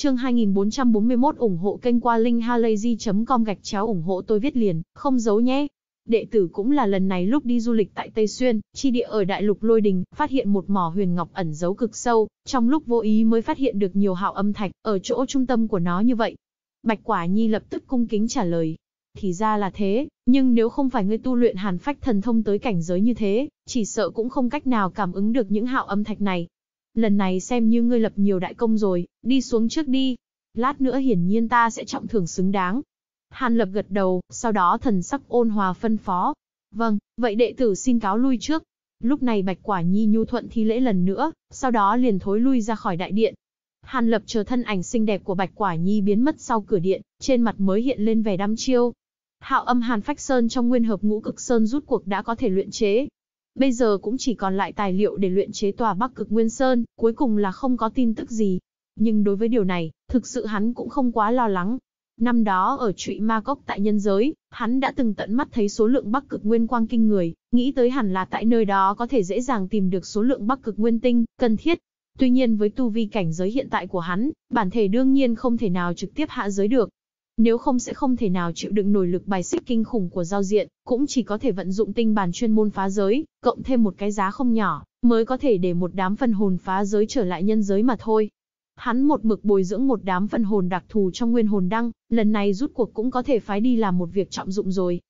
Chương 2441 ủng hộ kênh qua linkhalazy.com gạch chéo ủng hộ tôi viết liền, không giấu nhé. Đệ tử cũng là lần này lúc đi du lịch tại Tây Xuyên, chi địa ở Đại Lục Lôi Đình, phát hiện một mỏ huyền ngọc ẩn giấu cực sâu, trong lúc vô ý mới phát hiện được nhiều hạo âm thạch ở chỗ trung tâm của nó như vậy. Bạch Quả Nhi lập tức cung kính trả lời, thì ra là thế, nhưng nếu không phải ngươi tu luyện hàn phách thần thông tới cảnh giới như thế, chỉ sợ cũng không cách nào cảm ứng được những hạo âm thạch này, lần này xem như ngươi lập nhiều đại công rồi, đi xuống trước đi. Lát nữa hiển nhiên ta sẽ trọng thưởng xứng đáng. Hàn lập gật đầu, sau đó thần sắc ôn hòa phân phó. Vâng, vậy đệ tử xin cáo lui trước. Lúc này Bạch Quả Nhi nhu thuận thi lễ lần nữa, sau đó liền thối lui ra khỏi đại điện. Hàn lập chờ thân ảnh xinh đẹp của Bạch Quả Nhi biến mất sau cửa điện, trên mặt mới hiện lên vẻ đăm chiêu. Hạo âm Hàn Phách Sơn trong nguyên hợp ngũ cực sơn rút cuộc đã có thể luyện chế, bây giờ cũng chỉ còn lại tài liệu để luyện chế tòa Bắc Cực Nguyên Sơn, cuối cùng là không có tin tức gì. Nhưng đối với điều này, thực sự hắn cũng không quá lo lắng. Năm đó ở trụy ma cốc tại nhân giới, hắn đã từng tận mắt thấy số lượng Bắc Cực Nguyên Quang kinh người, nghĩ tới hẳn là tại nơi đó có thể dễ dàng tìm được số lượng Bắc Cực Nguyên Tinh, cần thiết. Tuy nhiên với tu vi cảnh giới hiện tại của hắn, bản thể đương nhiên không thể nào trực tiếp hạ giới được, nếu không sẽ không thể nào chịu đựng nổi lực bài xích kinh khủng của giao diện, cũng chỉ có thể vận dụng tinh bản chuyên môn phá giới, cộng thêm một cái giá không nhỏ, mới có thể để một đám phân hồn phá giới trở lại nhân giới mà thôi. Hắn một mực bồi dưỡng một đám phân hồn đặc thù trong nguyên hồn đăng, lần này rút cuộc cũng có thể phái đi làm một việc trọng dụng rồi.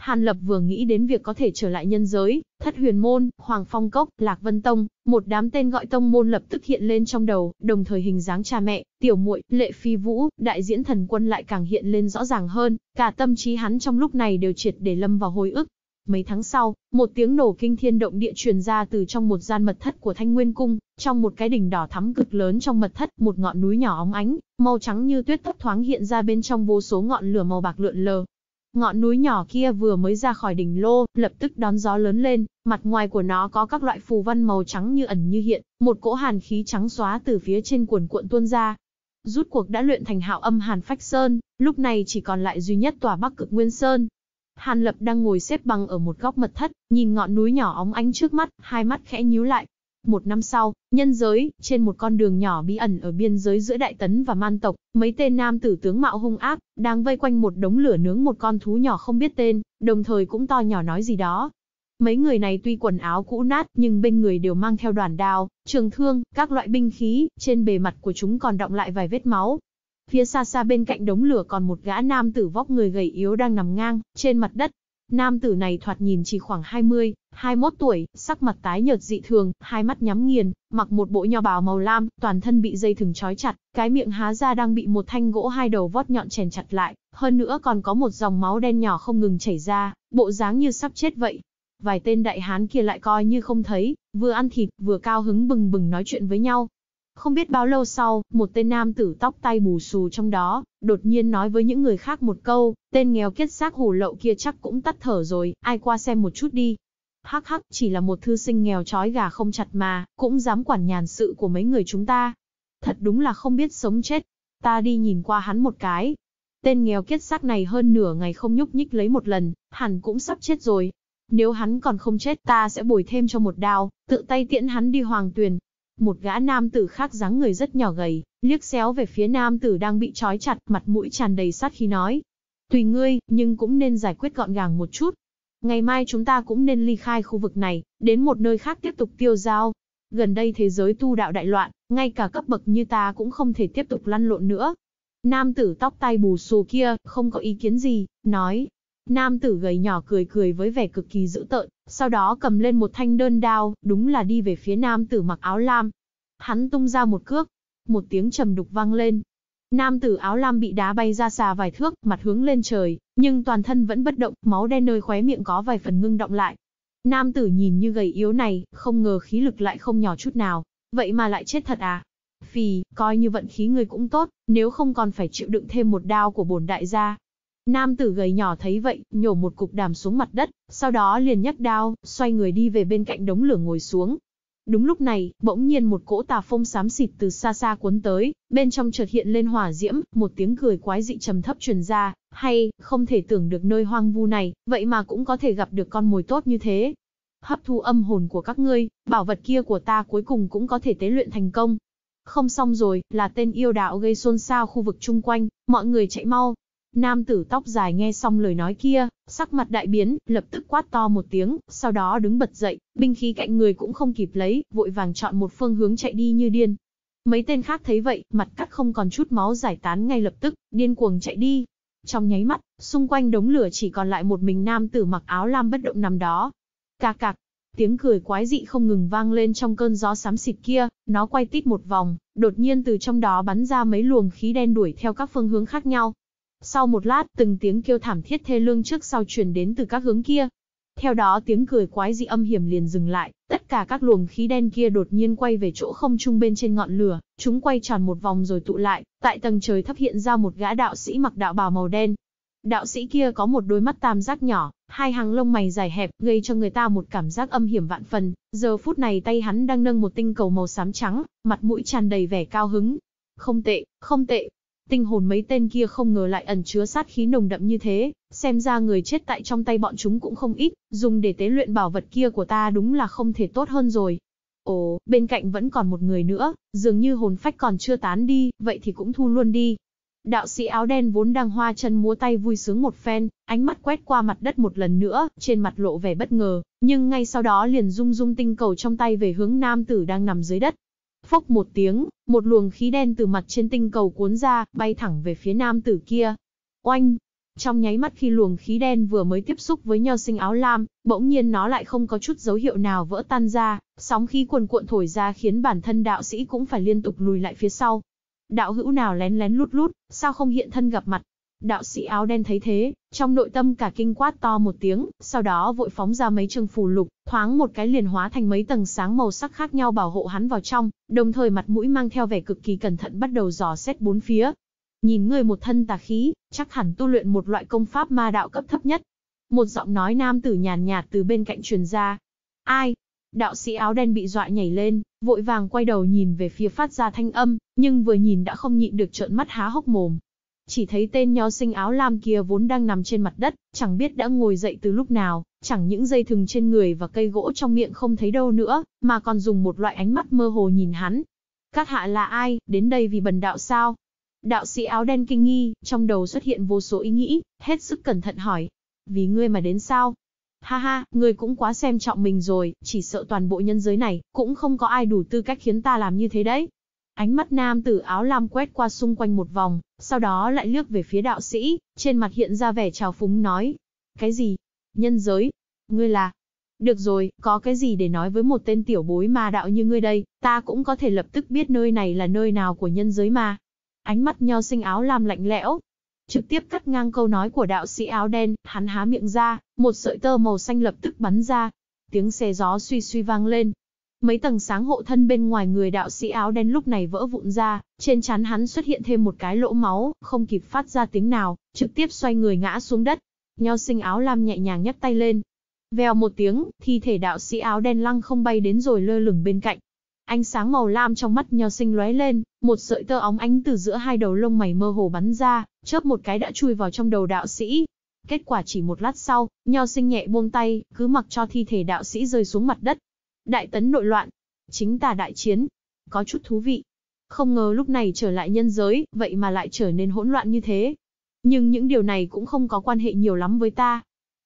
Hàn Lập vừa nghĩ đến việc có thể trở lại nhân giới, thất huyền môn, Hoàng Phong Cốc, Lạc Vân Tông, một đám tên gọi tông môn lập tức hiện lên trong đầu, đồng thời hình dáng cha mẹ, tiểu muội, lệ phi vũ, đại diễn thần quân lại càng hiện lên rõ ràng hơn, cả tâm trí hắn trong lúc này đều triệt để lâm vào hồi ức. Mấy tháng sau, một tiếng nổ kinh thiên động địa truyền ra từ trong một gian mật thất của Thanh Nguyên Cung, trong một cái đỉnh đỏ thắm cực lớn trong mật thất, một ngọn núi nhỏ óng ánh, màu trắng như tuyết thấp thoáng hiện ra bên trong vô số ngọn lửa màu bạc lượn lờ, Ngọn núi nhỏ kia vừa mới ra khỏi đỉnh lô, lập tức đón gió lớn lên, mặt ngoài của nó có các loại phù văn màu trắng như ẩn như hiện, một cỗ hàn khí trắng xóa từ phía trên cuồn cuộn tuôn ra. Rút cuộc đã luyện thành hạo âm Hàn Phách Sơn, lúc này chỉ còn lại duy nhất tòa Bắc Cực Nguyên Sơn. Hàn Lập đang ngồi xếp bằng ở một góc mật thất, nhìn ngọn núi nhỏ óng ánh trước mắt, hai mắt khẽ nhíu lại, một năm sau, nhân giới, trên một con đường nhỏ bí ẩn ở biên giới giữa Đại Tấn và Man Tộc, mấy tên nam tử tướng mạo hung ác, đang vây quanh một đống lửa nướng một con thú nhỏ không biết tên, đồng thời cũng to nhỏ nói gì đó. Mấy người này tuy quần áo cũ nát nhưng bên người đều mang theo đoàn đao, trường thương, các loại binh khí, trên bề mặt của chúng còn đọng lại vài vết máu, phía xa xa bên cạnh đống lửa còn một gã nam tử vóc người gầy yếu đang nằm ngang trên mặt đất, Nam tử này thoạt nhìn chỉ khoảng 20, 21 tuổi, sắc mặt tái nhợt dị thường, hai mắt nhắm nghiền, mặc một bộ nho bào màu lam, toàn thân bị dây thừng trói chặt, cái miệng há ra đang bị một thanh gỗ hai đầu vót nhọn chèn chặt lại, hơn nữa còn có một dòng máu đen nhỏ không ngừng chảy ra, bộ dáng như sắp chết vậy. Vài tên đại hán kia lại coi như không thấy, vừa ăn thịt, vừa cao hứng bừng bừng nói chuyện với nhau, không biết bao lâu sau, một tên nam tử tóc tay bù xù trong đó, đột nhiên nói với những người khác một câu, tên nghèo kết xác hủ lậu kia chắc cũng tắt thở rồi, ai qua xem một chút đi. Hắc hắc, chỉ là một thư sinh nghèo trói gà không chặt mà, cũng dám quản nhàn sự của mấy người chúng ta. Thật đúng là không biết sống chết. Ta đi nhìn qua hắn một cái. Tên nghèo kết xác này hơn nửa ngày không nhúc nhích lấy một lần, hẳn cũng sắp chết rồi. Nếu hắn còn không chết ta sẽ bồi thêm cho một đao, tự tay tiễn hắn đi hoàng tuyền, một gã nam tử khác dáng người rất nhỏ gầy, liếc xéo về phía nam tử đang bị trói chặt, mặt mũi tràn đầy sát khí nói. Tùy ngươi, nhưng cũng nên giải quyết gọn gàng một chút. Ngày mai chúng ta cũng nên ly khai khu vực này, đến một nơi khác tiếp tục tiêu giao. Gần đây thế giới tu đạo đại loạn, ngay cả cấp bậc như ta cũng không thể tiếp tục lăn lộn nữa. Nam tử tóc tai bù xù kia, không có ý kiến gì, nói, Nam tử gầy nhỏ cười cười với vẻ cực kỳ dữ tợn, sau đó cầm lên một thanh đơn đao, đúng là đi về phía nam tử mặc áo lam. Hắn tung ra một cước, một tiếng trầm đục vang lên. Nam tử áo lam bị đá bay ra xa vài thước, mặt hướng lên trời, nhưng toàn thân vẫn bất động, máu đen nơi khóe miệng có vài phần ngưng động lại. Nam tử nhìn như gầy yếu này, không ngờ khí lực lại không nhỏ chút nào, vậy mà lại chết thật à? Phì, coi như vận khí người cũng tốt, nếu không còn phải chịu đựng thêm một đao của bổn đại gia, Nam tử gầy nhỏ thấy vậy, nhổ một cục đàm xuống mặt đất, sau đó liền nhấc đao, xoay người đi về bên cạnh đống lửa ngồi xuống. Đúng lúc này, bỗng nhiên một cỗ tà phong xám xịt từ xa xa cuốn tới, bên trong chợt hiện lên hỏa diễm, một tiếng cười quái dị trầm thấp truyền ra, hay, không thể tưởng được nơi hoang vu này, vậy mà cũng có thể gặp được con mồi tốt như thế. Hấp thu âm hồn của các ngươi, bảo vật kia của ta cuối cùng cũng có thể tế luyện thành công. Không xong rồi, là tên yêu đạo gây xôn xao khu vực chung quanh, mọi người chạy mau, Nam tử tóc dài nghe xong lời nói kia, sắc mặt đại biến, lập tức quát to một tiếng, sau đó đứng bật dậy, binh khí cạnh người cũng không kịp lấy, vội vàng chọn một phương hướng chạy đi như điên. Mấy tên khác thấy vậy, mặt cắt không còn chút máu giải tán ngay lập tức, điên cuồng chạy đi. Trong nháy mắt, xung quanh đống lửa chỉ còn lại một mình nam tử mặc áo lam bất động nằm đó. Cà cạc, tiếng cười quái dị không ngừng vang lên trong cơn gió xám xịt kia, nó quay tít một vòng, đột nhiên từ trong đó bắn ra mấy luồng khí đen đuổi theo các phương hướng khác nhau, sau một lát, từng tiếng kêu thảm thiết thê lương trước sau truyền đến từ các hướng kia. Theo đó tiếng cười quái dị âm hiểm liền dừng lại, tất cả các luồng khí đen kia đột nhiên quay về chỗ không trung bên trên ngọn lửa, chúng quay tròn một vòng rồi tụ lại, tại tầng trời thấp hiện ra một gã đạo sĩ mặc đạo bào màu đen. Đạo sĩ kia có một đôi mắt tam giác nhỏ, hai hàng lông mày dài hẹp, gây cho người ta một cảm giác âm hiểm vạn phần, giờ phút này tay hắn đang nâng một tinh cầu màu xám trắng, mặt mũi tràn đầy vẻ cao hứng. Không tệ, không tệ, Tinh hồn mấy tên kia không ngờ lại ẩn chứa sát khí nồng đậm như thế, xem ra người chết tại trong tay bọn chúng cũng không ít, dùng để tế luyện bảo vật kia của ta đúng là không thể tốt hơn rồi. Ồ, bên cạnh vẫn còn một người nữa, dường như hồn phách còn chưa tán đi, vậy thì cũng thu luôn đi. Đạo sĩ áo đen vốn đang hoa chân múa tay vui sướng một phen, ánh mắt quét qua mặt đất một lần nữa, trên mặt lộ vẻ bất ngờ, nhưng ngay sau đó liền rung rung tinh cầu trong tay về hướng nam tử đang nằm dưới đất, Phốc một tiếng, một luồng khí đen từ mặt trên tinh cầu cuốn ra, bay thẳng về phía nam tử kia. Oanh! Trong nháy mắt khi luồng khí đen vừa mới tiếp xúc với nho sinh áo lam, bỗng nhiên nó lại không có chút dấu hiệu nào vỡ tan ra, sóng khí cuồn cuộn thổi ra khiến bản thân đạo sĩ cũng phải liên tục lùi lại phía sau. Đạo hữu nào lén lén lút lút, sao không hiện thân gặp mặt? Đạo sĩ áo đen thấy thế, trong nội tâm cả kinh quát to một tiếng, sau đó vội phóng ra mấy chương phù lục, thoáng một cái liền hóa thành mấy tầng sáng màu sắc khác nhau bảo hộ hắn vào trong, đồng thời mặt mũi mang theo vẻ cực kỳ cẩn thận bắt đầu dò xét bốn phía. Nhìn người một thân tà khí, chắc hẳn tu luyện một loại công pháp ma đạo cấp thấp nhất. Một giọng nói nam tử nhàn nhạt từ bên cạnh truyền ra. Ai? Đạo sĩ áo đen bị dọa nhảy lên, vội vàng quay đầu nhìn về phía phát ra thanh âm, nhưng vừa nhìn đã không nhịn được trợn mắt há hốc mồm, chỉ thấy tên nho sinh áo lam kia vốn đang nằm trên mặt đất, chẳng biết đã ngồi dậy từ lúc nào, chẳng những dây thừng trên người và cây gỗ trong miệng không thấy đâu nữa, mà còn dùng một loại ánh mắt mơ hồ nhìn hắn. Các hạ là ai, đến đây vì bần đạo sao? Đạo sĩ áo đen kinh nghi, trong đầu xuất hiện vô số ý nghĩ, hết sức cẩn thận hỏi. Vì ngươi mà đến sao? Ha ha, ngươi cũng quá xem trọng mình rồi, chỉ sợ toàn bộ nhân giới này, cũng không có ai đủ tư cách khiến ta làm như thế đấy. Ánh mắt nam tử áo lam quét qua xung quanh một vòng, sau đó lại lướt về phía đạo sĩ, trên mặt hiện ra vẻ trào phúng nói. Cái gì? Nhân giới? Ngươi là? Được rồi, có cái gì để nói với một tên tiểu bối ma đạo như ngươi đây, ta cũng có thể lập tức biết nơi này là nơi nào của nhân giới mà. Ánh mắt nho sinh áo lam lạnh lẽo, trực tiếp cắt ngang câu nói của đạo sĩ áo đen, hắn há miệng ra, một sợi tơ màu xanh lập tức bắn ra. Tiếng xe gió suy suy vang lên, Mấy tầng sáng hộ thân bên ngoài người đạo sĩ áo đen lúc này vỡ vụn ra, trên trán hắn xuất hiện thêm một cái lỗ máu, không kịp phát ra tiếng nào, trực tiếp xoay người ngã xuống đất. Nho sinh áo lam nhẹ nhàng nhấc tay lên. Vèo một tiếng, thi thể đạo sĩ áo đen lăng không bay đến rồi lơ lửng bên cạnh. Ánh sáng màu lam trong mắt nho sinh lóe lên, một sợi tơ óng ánh từ giữa hai đầu lông mày mơ hồ bắn ra, chớp một cái đã chui vào trong đầu đạo sĩ, Kết quả chỉ một lát sau, nho sinh nhẹ buông tay, cứ mặc cho thi thể đạo sĩ rơi xuống mặt đất, đại tấn nội loạn, chính tà đại chiến, có chút thú vị. Không ngờ lúc này trở lại nhân giới, vậy mà lại trở nên hỗn loạn như thế. Nhưng những điều này cũng không có quan hệ nhiều lắm với ta.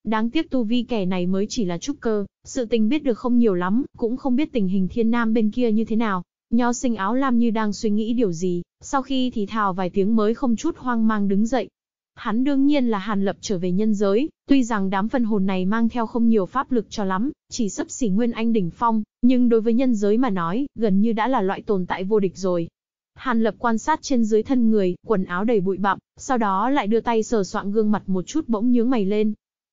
Đáng tiếc tu vi kẻ này mới chỉ là trúc cơ, sự tình biết được không nhiều lắm, cũng không biết tình hình thiên nam bên kia như thế nào. Nho sinh áo lam như đang suy nghĩ điều gì, sau khi thì thào vài tiếng mới không chút hoang mang đứng dậy, Hắn đương nhiên là hàn lập trở về nhân giới, tuy rằng đám phân hồn này mang theo không nhiều pháp lực cho lắm, chỉ sấp xỉ nguyên anh đỉnh phong, nhưng đối với nhân giới mà nói, gần như đã là loại tồn tại vô địch rồi. Hàn lập quan sát trên dưới thân người, quần áo đầy bụi bặm, sau đó lại đưa tay sờ soạn gương mặt một chút bỗng nhướng mày lên.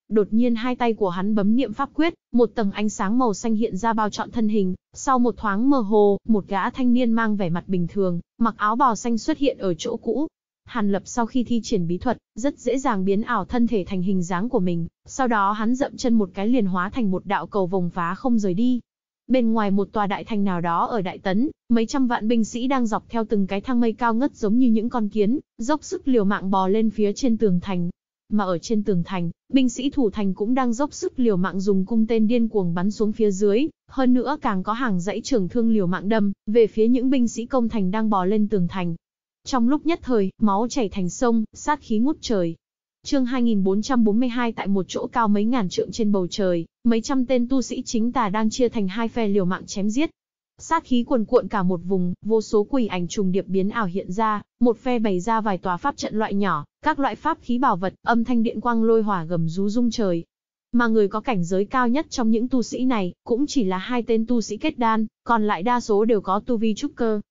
Đột nhiên hai tay của hắn bấm niệm pháp quyết, một tầng ánh sáng màu xanh hiện ra bao trọn thân hình, sau một thoáng mơ hồ, một gã thanh niên mang vẻ mặt bình thường, mặc áo bào xanh xuất hiện ở chỗ cũ, Hàn Lập sau khi thi triển bí thuật, rất dễ dàng biến ảo thân thể thành hình dáng của mình, sau đó hắn dậm chân một cái liền hóa thành một đạo cầu vòng phá không rời đi. Bên ngoài một tòa đại thành nào đó ở Đại Tấn, mấy trăm vạn binh sĩ đang dọc theo từng cái thang mây cao ngất giống như những con kiến, dốc sức liều mạng bò lên phía trên tường thành. Mà ở trên tường thành, binh sĩ thủ thành cũng đang dốc sức liều mạng dùng cung tên điên cuồng bắn xuống phía dưới, hơn nữa càng có hàng dãy trường thương liều mạng đâm về phía những binh sĩ công thành đang bò lên tường thành. Trong lúc nhất thời, máu chảy thành sông, sát khí ngút trời. Chương 2442 tại một chỗ cao mấy ngàn trượng trên bầu trời, mấy trăm tên tu sĩ chính tà đang chia thành hai phe liều mạng chém giết. Sát khí cuồn cuộn cả một vùng, vô số quỷ ảnh trùng điệp biến ảo hiện ra, một phe bày ra vài tòa pháp trận loại nhỏ, các loại pháp khí bảo vật, âm thanh điện quang lôi hỏa gầm rú rung trời, mà người có cảnh giới cao nhất trong những tu sĩ này, cũng chỉ là hai tên tu sĩ kết đan, còn lại đa số đều có tu vi trúc cơ.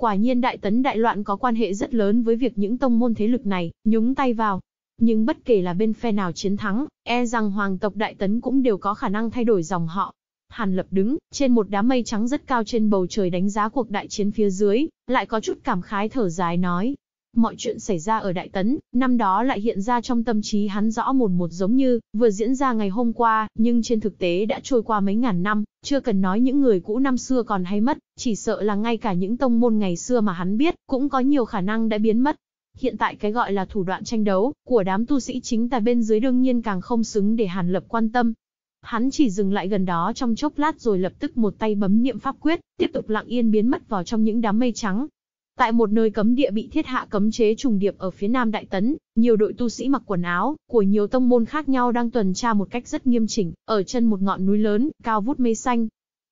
Quả nhiên đại tấn đại loạn có quan hệ rất lớn với việc những tông môn thế lực này nhúng tay vào. Nhưng bất kể là bên phe nào chiến thắng, e rằng hoàng tộc đại tấn cũng đều có khả năng thay đổi dòng họ. Hàn Lập đứng trên một đám mây trắng rất cao trên bầu trời đánh giá cuộc đại chiến phía dưới, lại có chút cảm khái thở dài nói, Mọi chuyện xảy ra ở Đại Tấn, năm đó lại hiện ra trong tâm trí hắn rõ một một giống như, vừa diễn ra ngày hôm qua, nhưng trên thực tế đã trôi qua mấy ngàn năm, chưa cần nói những người cũ năm xưa còn hay mất, chỉ sợ là ngay cả những tông môn ngày xưa mà hắn biết, cũng có nhiều khả năng đã biến mất. Hiện tại cái gọi là thủ đoạn tranh đấu, của đám tu sĩ chính tại bên dưới đương nhiên càng không xứng để Hàn Lập quan tâm. Hắn chỉ dừng lại gần đó trong chốc lát rồi lập tức một tay bấm niệm pháp quyết, tiếp tục lặng yên biến mất vào trong những đám mây trắng, Tại một nơi cấm địa bị thiết hạ cấm chế trùng điệp ở phía nam Đại Tấn, nhiều đội tu sĩ mặc quần áo của nhiều tông môn khác nhau đang tuần tra một cách rất nghiêm chỉnh, ở chân một ngọn núi lớn, cao vút mây xanh.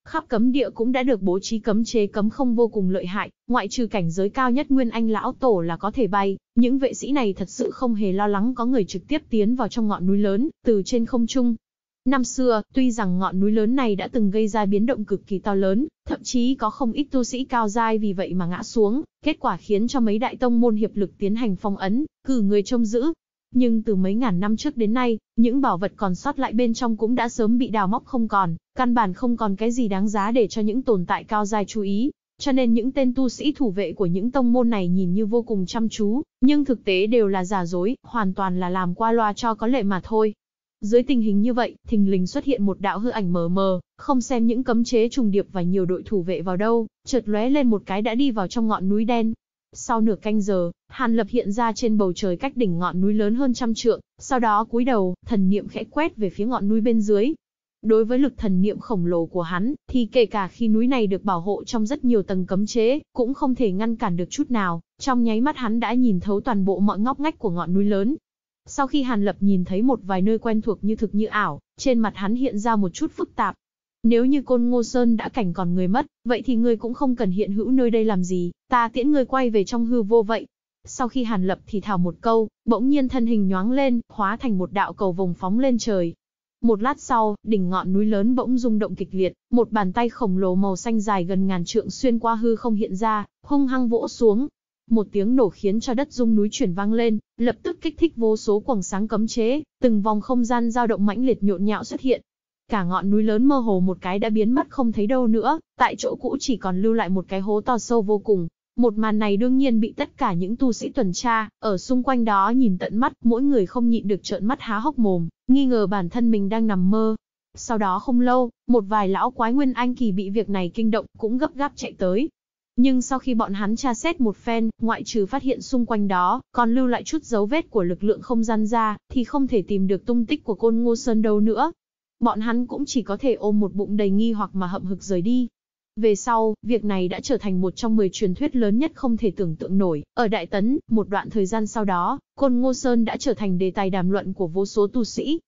Khắp cấm địa cũng đã được bố trí cấm chế cấm không vô cùng lợi hại, ngoại trừ cảnh giới cao nhất Nguyên Anh lão tổ là có thể bay, những vệ sĩ này thật sự không hề lo lắng có người trực tiếp tiến vào trong ngọn núi lớn, từ trên không trung, Năm xưa, tuy rằng ngọn núi lớn này đã từng gây ra biến động cực kỳ to lớn, thậm chí có không ít tu sĩ cao giai vì vậy mà ngã xuống, kết quả khiến cho mấy đại tông môn hiệp lực tiến hành phong ấn, cử người trông giữ. Nhưng từ mấy ngàn năm trước đến nay, những bảo vật còn sót lại bên trong cũng đã sớm bị đào móc không còn, căn bản không còn cái gì đáng giá để cho những tồn tại cao giai chú ý. Cho nên những tên tu sĩ thủ vệ của những tông môn này nhìn như vô cùng chăm chú, nhưng thực tế đều là giả dối, hoàn toàn là làm qua loa cho có lệ mà thôi. Dưới tình hình như vậy, thình lình xuất hiện một đạo hư ảnh mờ mờ, không xem những cấm chế trùng điệp và nhiều đội thủ vệ vào đâu, chợt lóe lên một cái đã đi vào trong ngọn núi đen. Sau nửa canh giờ, Hàn Lập hiện ra trên bầu trời cách đỉnh ngọn núi lớn hơn trăm trượng, sau đó cúi đầu, thần niệm khẽ quét về phía ngọn núi bên dưới. Đối với lực thần niệm khổng lồ của hắn, thì kể cả khi núi này được bảo hộ trong rất nhiều tầng cấm chế, cũng không thể ngăn cản được chút nào. Trong nháy mắt hắn đã nhìn thấu toàn bộ mọi ngóc ngách của ngọn núi lớn, sau khi Hàn Lập nhìn thấy một vài nơi quen thuộc như thực như ảo, trên mặt hắn hiện ra một chút phức tạp. Nếu như Côn Ngô Sơn đã cảnh còn người mất, vậy thì ngươi cũng không cần hiện hữu nơi đây làm gì, ta tiễn ngươi quay về trong hư vô vậy. Sau khi Hàn Lập thì thào một câu, bỗng nhiên thân hình nhoáng lên, hóa thành một đạo cầu vồng phóng lên trời. Một lát sau, đỉnh ngọn núi lớn bỗng rung động kịch liệt, một bàn tay khổng lồ màu xanh dài gần ngàn trượng xuyên qua hư không hiện ra, hung hăng vỗ xuống, một tiếng nổ khiến cho đất rung núi chuyển vang lên, lập tức kích thích vô số quầng sáng cấm chế, từng vòng không gian dao động mãnh liệt nhộn nhạo xuất hiện. Cả ngọn núi lớn mơ hồ một cái đã biến mất không thấy đâu nữa, tại chỗ cũ chỉ còn lưu lại một cái hố to sâu vô cùng. Một màn này đương nhiên bị tất cả những tu sĩ tuần tra, ở xung quanh đó nhìn tận mắt, mỗi người không nhịn được trợn mắt há hốc mồm, nghi ngờ bản thân mình đang nằm mơ. Sau đó không lâu, một vài lão quái nguyên anh kỳ bị việc này kinh động cũng gấp gáp chạy tới, nhưng sau khi bọn hắn tra xét một phen, ngoại trừ phát hiện xung quanh đó, còn lưu lại chút dấu vết của lực lượng không gian ra, thì không thể tìm được tung tích của côn ngô sơn đâu nữa. Bọn hắn cũng chỉ có thể ôm một bụng đầy nghi hoặc mà hậm hực rời đi. Về sau, việc này đã trở thành một trong 10 truyền thuyết lớn nhất không thể tưởng tượng nổi. Ở Đại Tấn, một đoạn thời gian sau đó, Côn Ngô Sơn đã trở thành đề tài đàm luận của vô số tu sĩ,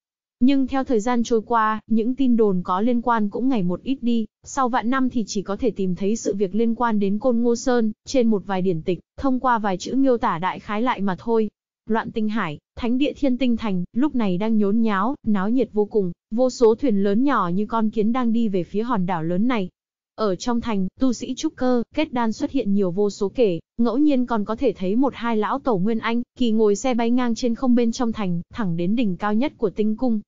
nhưng theo thời gian trôi qua, những tin đồn có liên quan cũng ngày một ít đi, sau vạn năm thì chỉ có thể tìm thấy sự việc liên quan đến Côn Ngô Sơn, trên một vài điển tịch, thông qua vài chữ miêu tả đại khái lại mà thôi. Loạn tinh hải, thánh địa thiên tinh thành, lúc này đang nhốn nháo, náo nhiệt vô cùng, vô số thuyền lớn nhỏ như con kiến đang đi về phía hòn đảo lớn này. Ở trong thành, tu sĩ trúc cơ, kết đan xuất hiện nhiều vô số kể, ngẫu nhiên còn có thể thấy một hai lão tổ Nguyên Anh, kỳ ngồi xe bay ngang trên không bên trong thành, thẳng đến đỉnh cao nhất của tinh cung,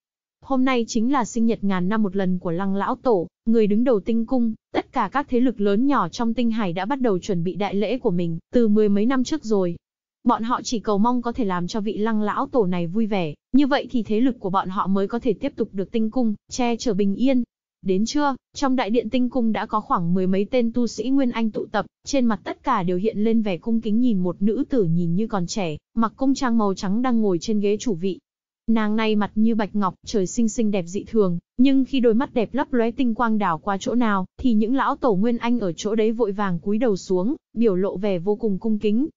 Hôm nay chính là sinh nhật ngàn năm một lần của lăng lão tổ, người đứng đầu tinh cung, tất cả các thế lực lớn nhỏ trong tinh hải đã bắt đầu chuẩn bị đại lễ của mình, từ mười mấy năm trước rồi. Bọn họ chỉ cầu mong có thể làm cho vị lăng lão tổ này vui vẻ, như vậy thì thế lực của bọn họ mới có thể tiếp tục được tinh cung, che chở bình yên. Đến trưa, trong đại điện tinh cung đã có khoảng mười mấy tên tu sĩ Nguyên Anh tụ tập, trên mặt tất cả đều hiện lên vẻ cung kính nhìn một nữ tử nhìn như còn trẻ, mặc cung trang màu trắng đang ngồi trên ghế chủ vị, Nàng này mặt như bạch ngọc, trời xinh xinh đẹp dị thường, nhưng khi đôi mắt đẹp lấp lóe tinh quang đảo qua chỗ nào, thì những lão tổ nguyên anh ở chỗ đấy vội vàng cúi đầu xuống, biểu lộ vẻ vô cùng cung kính.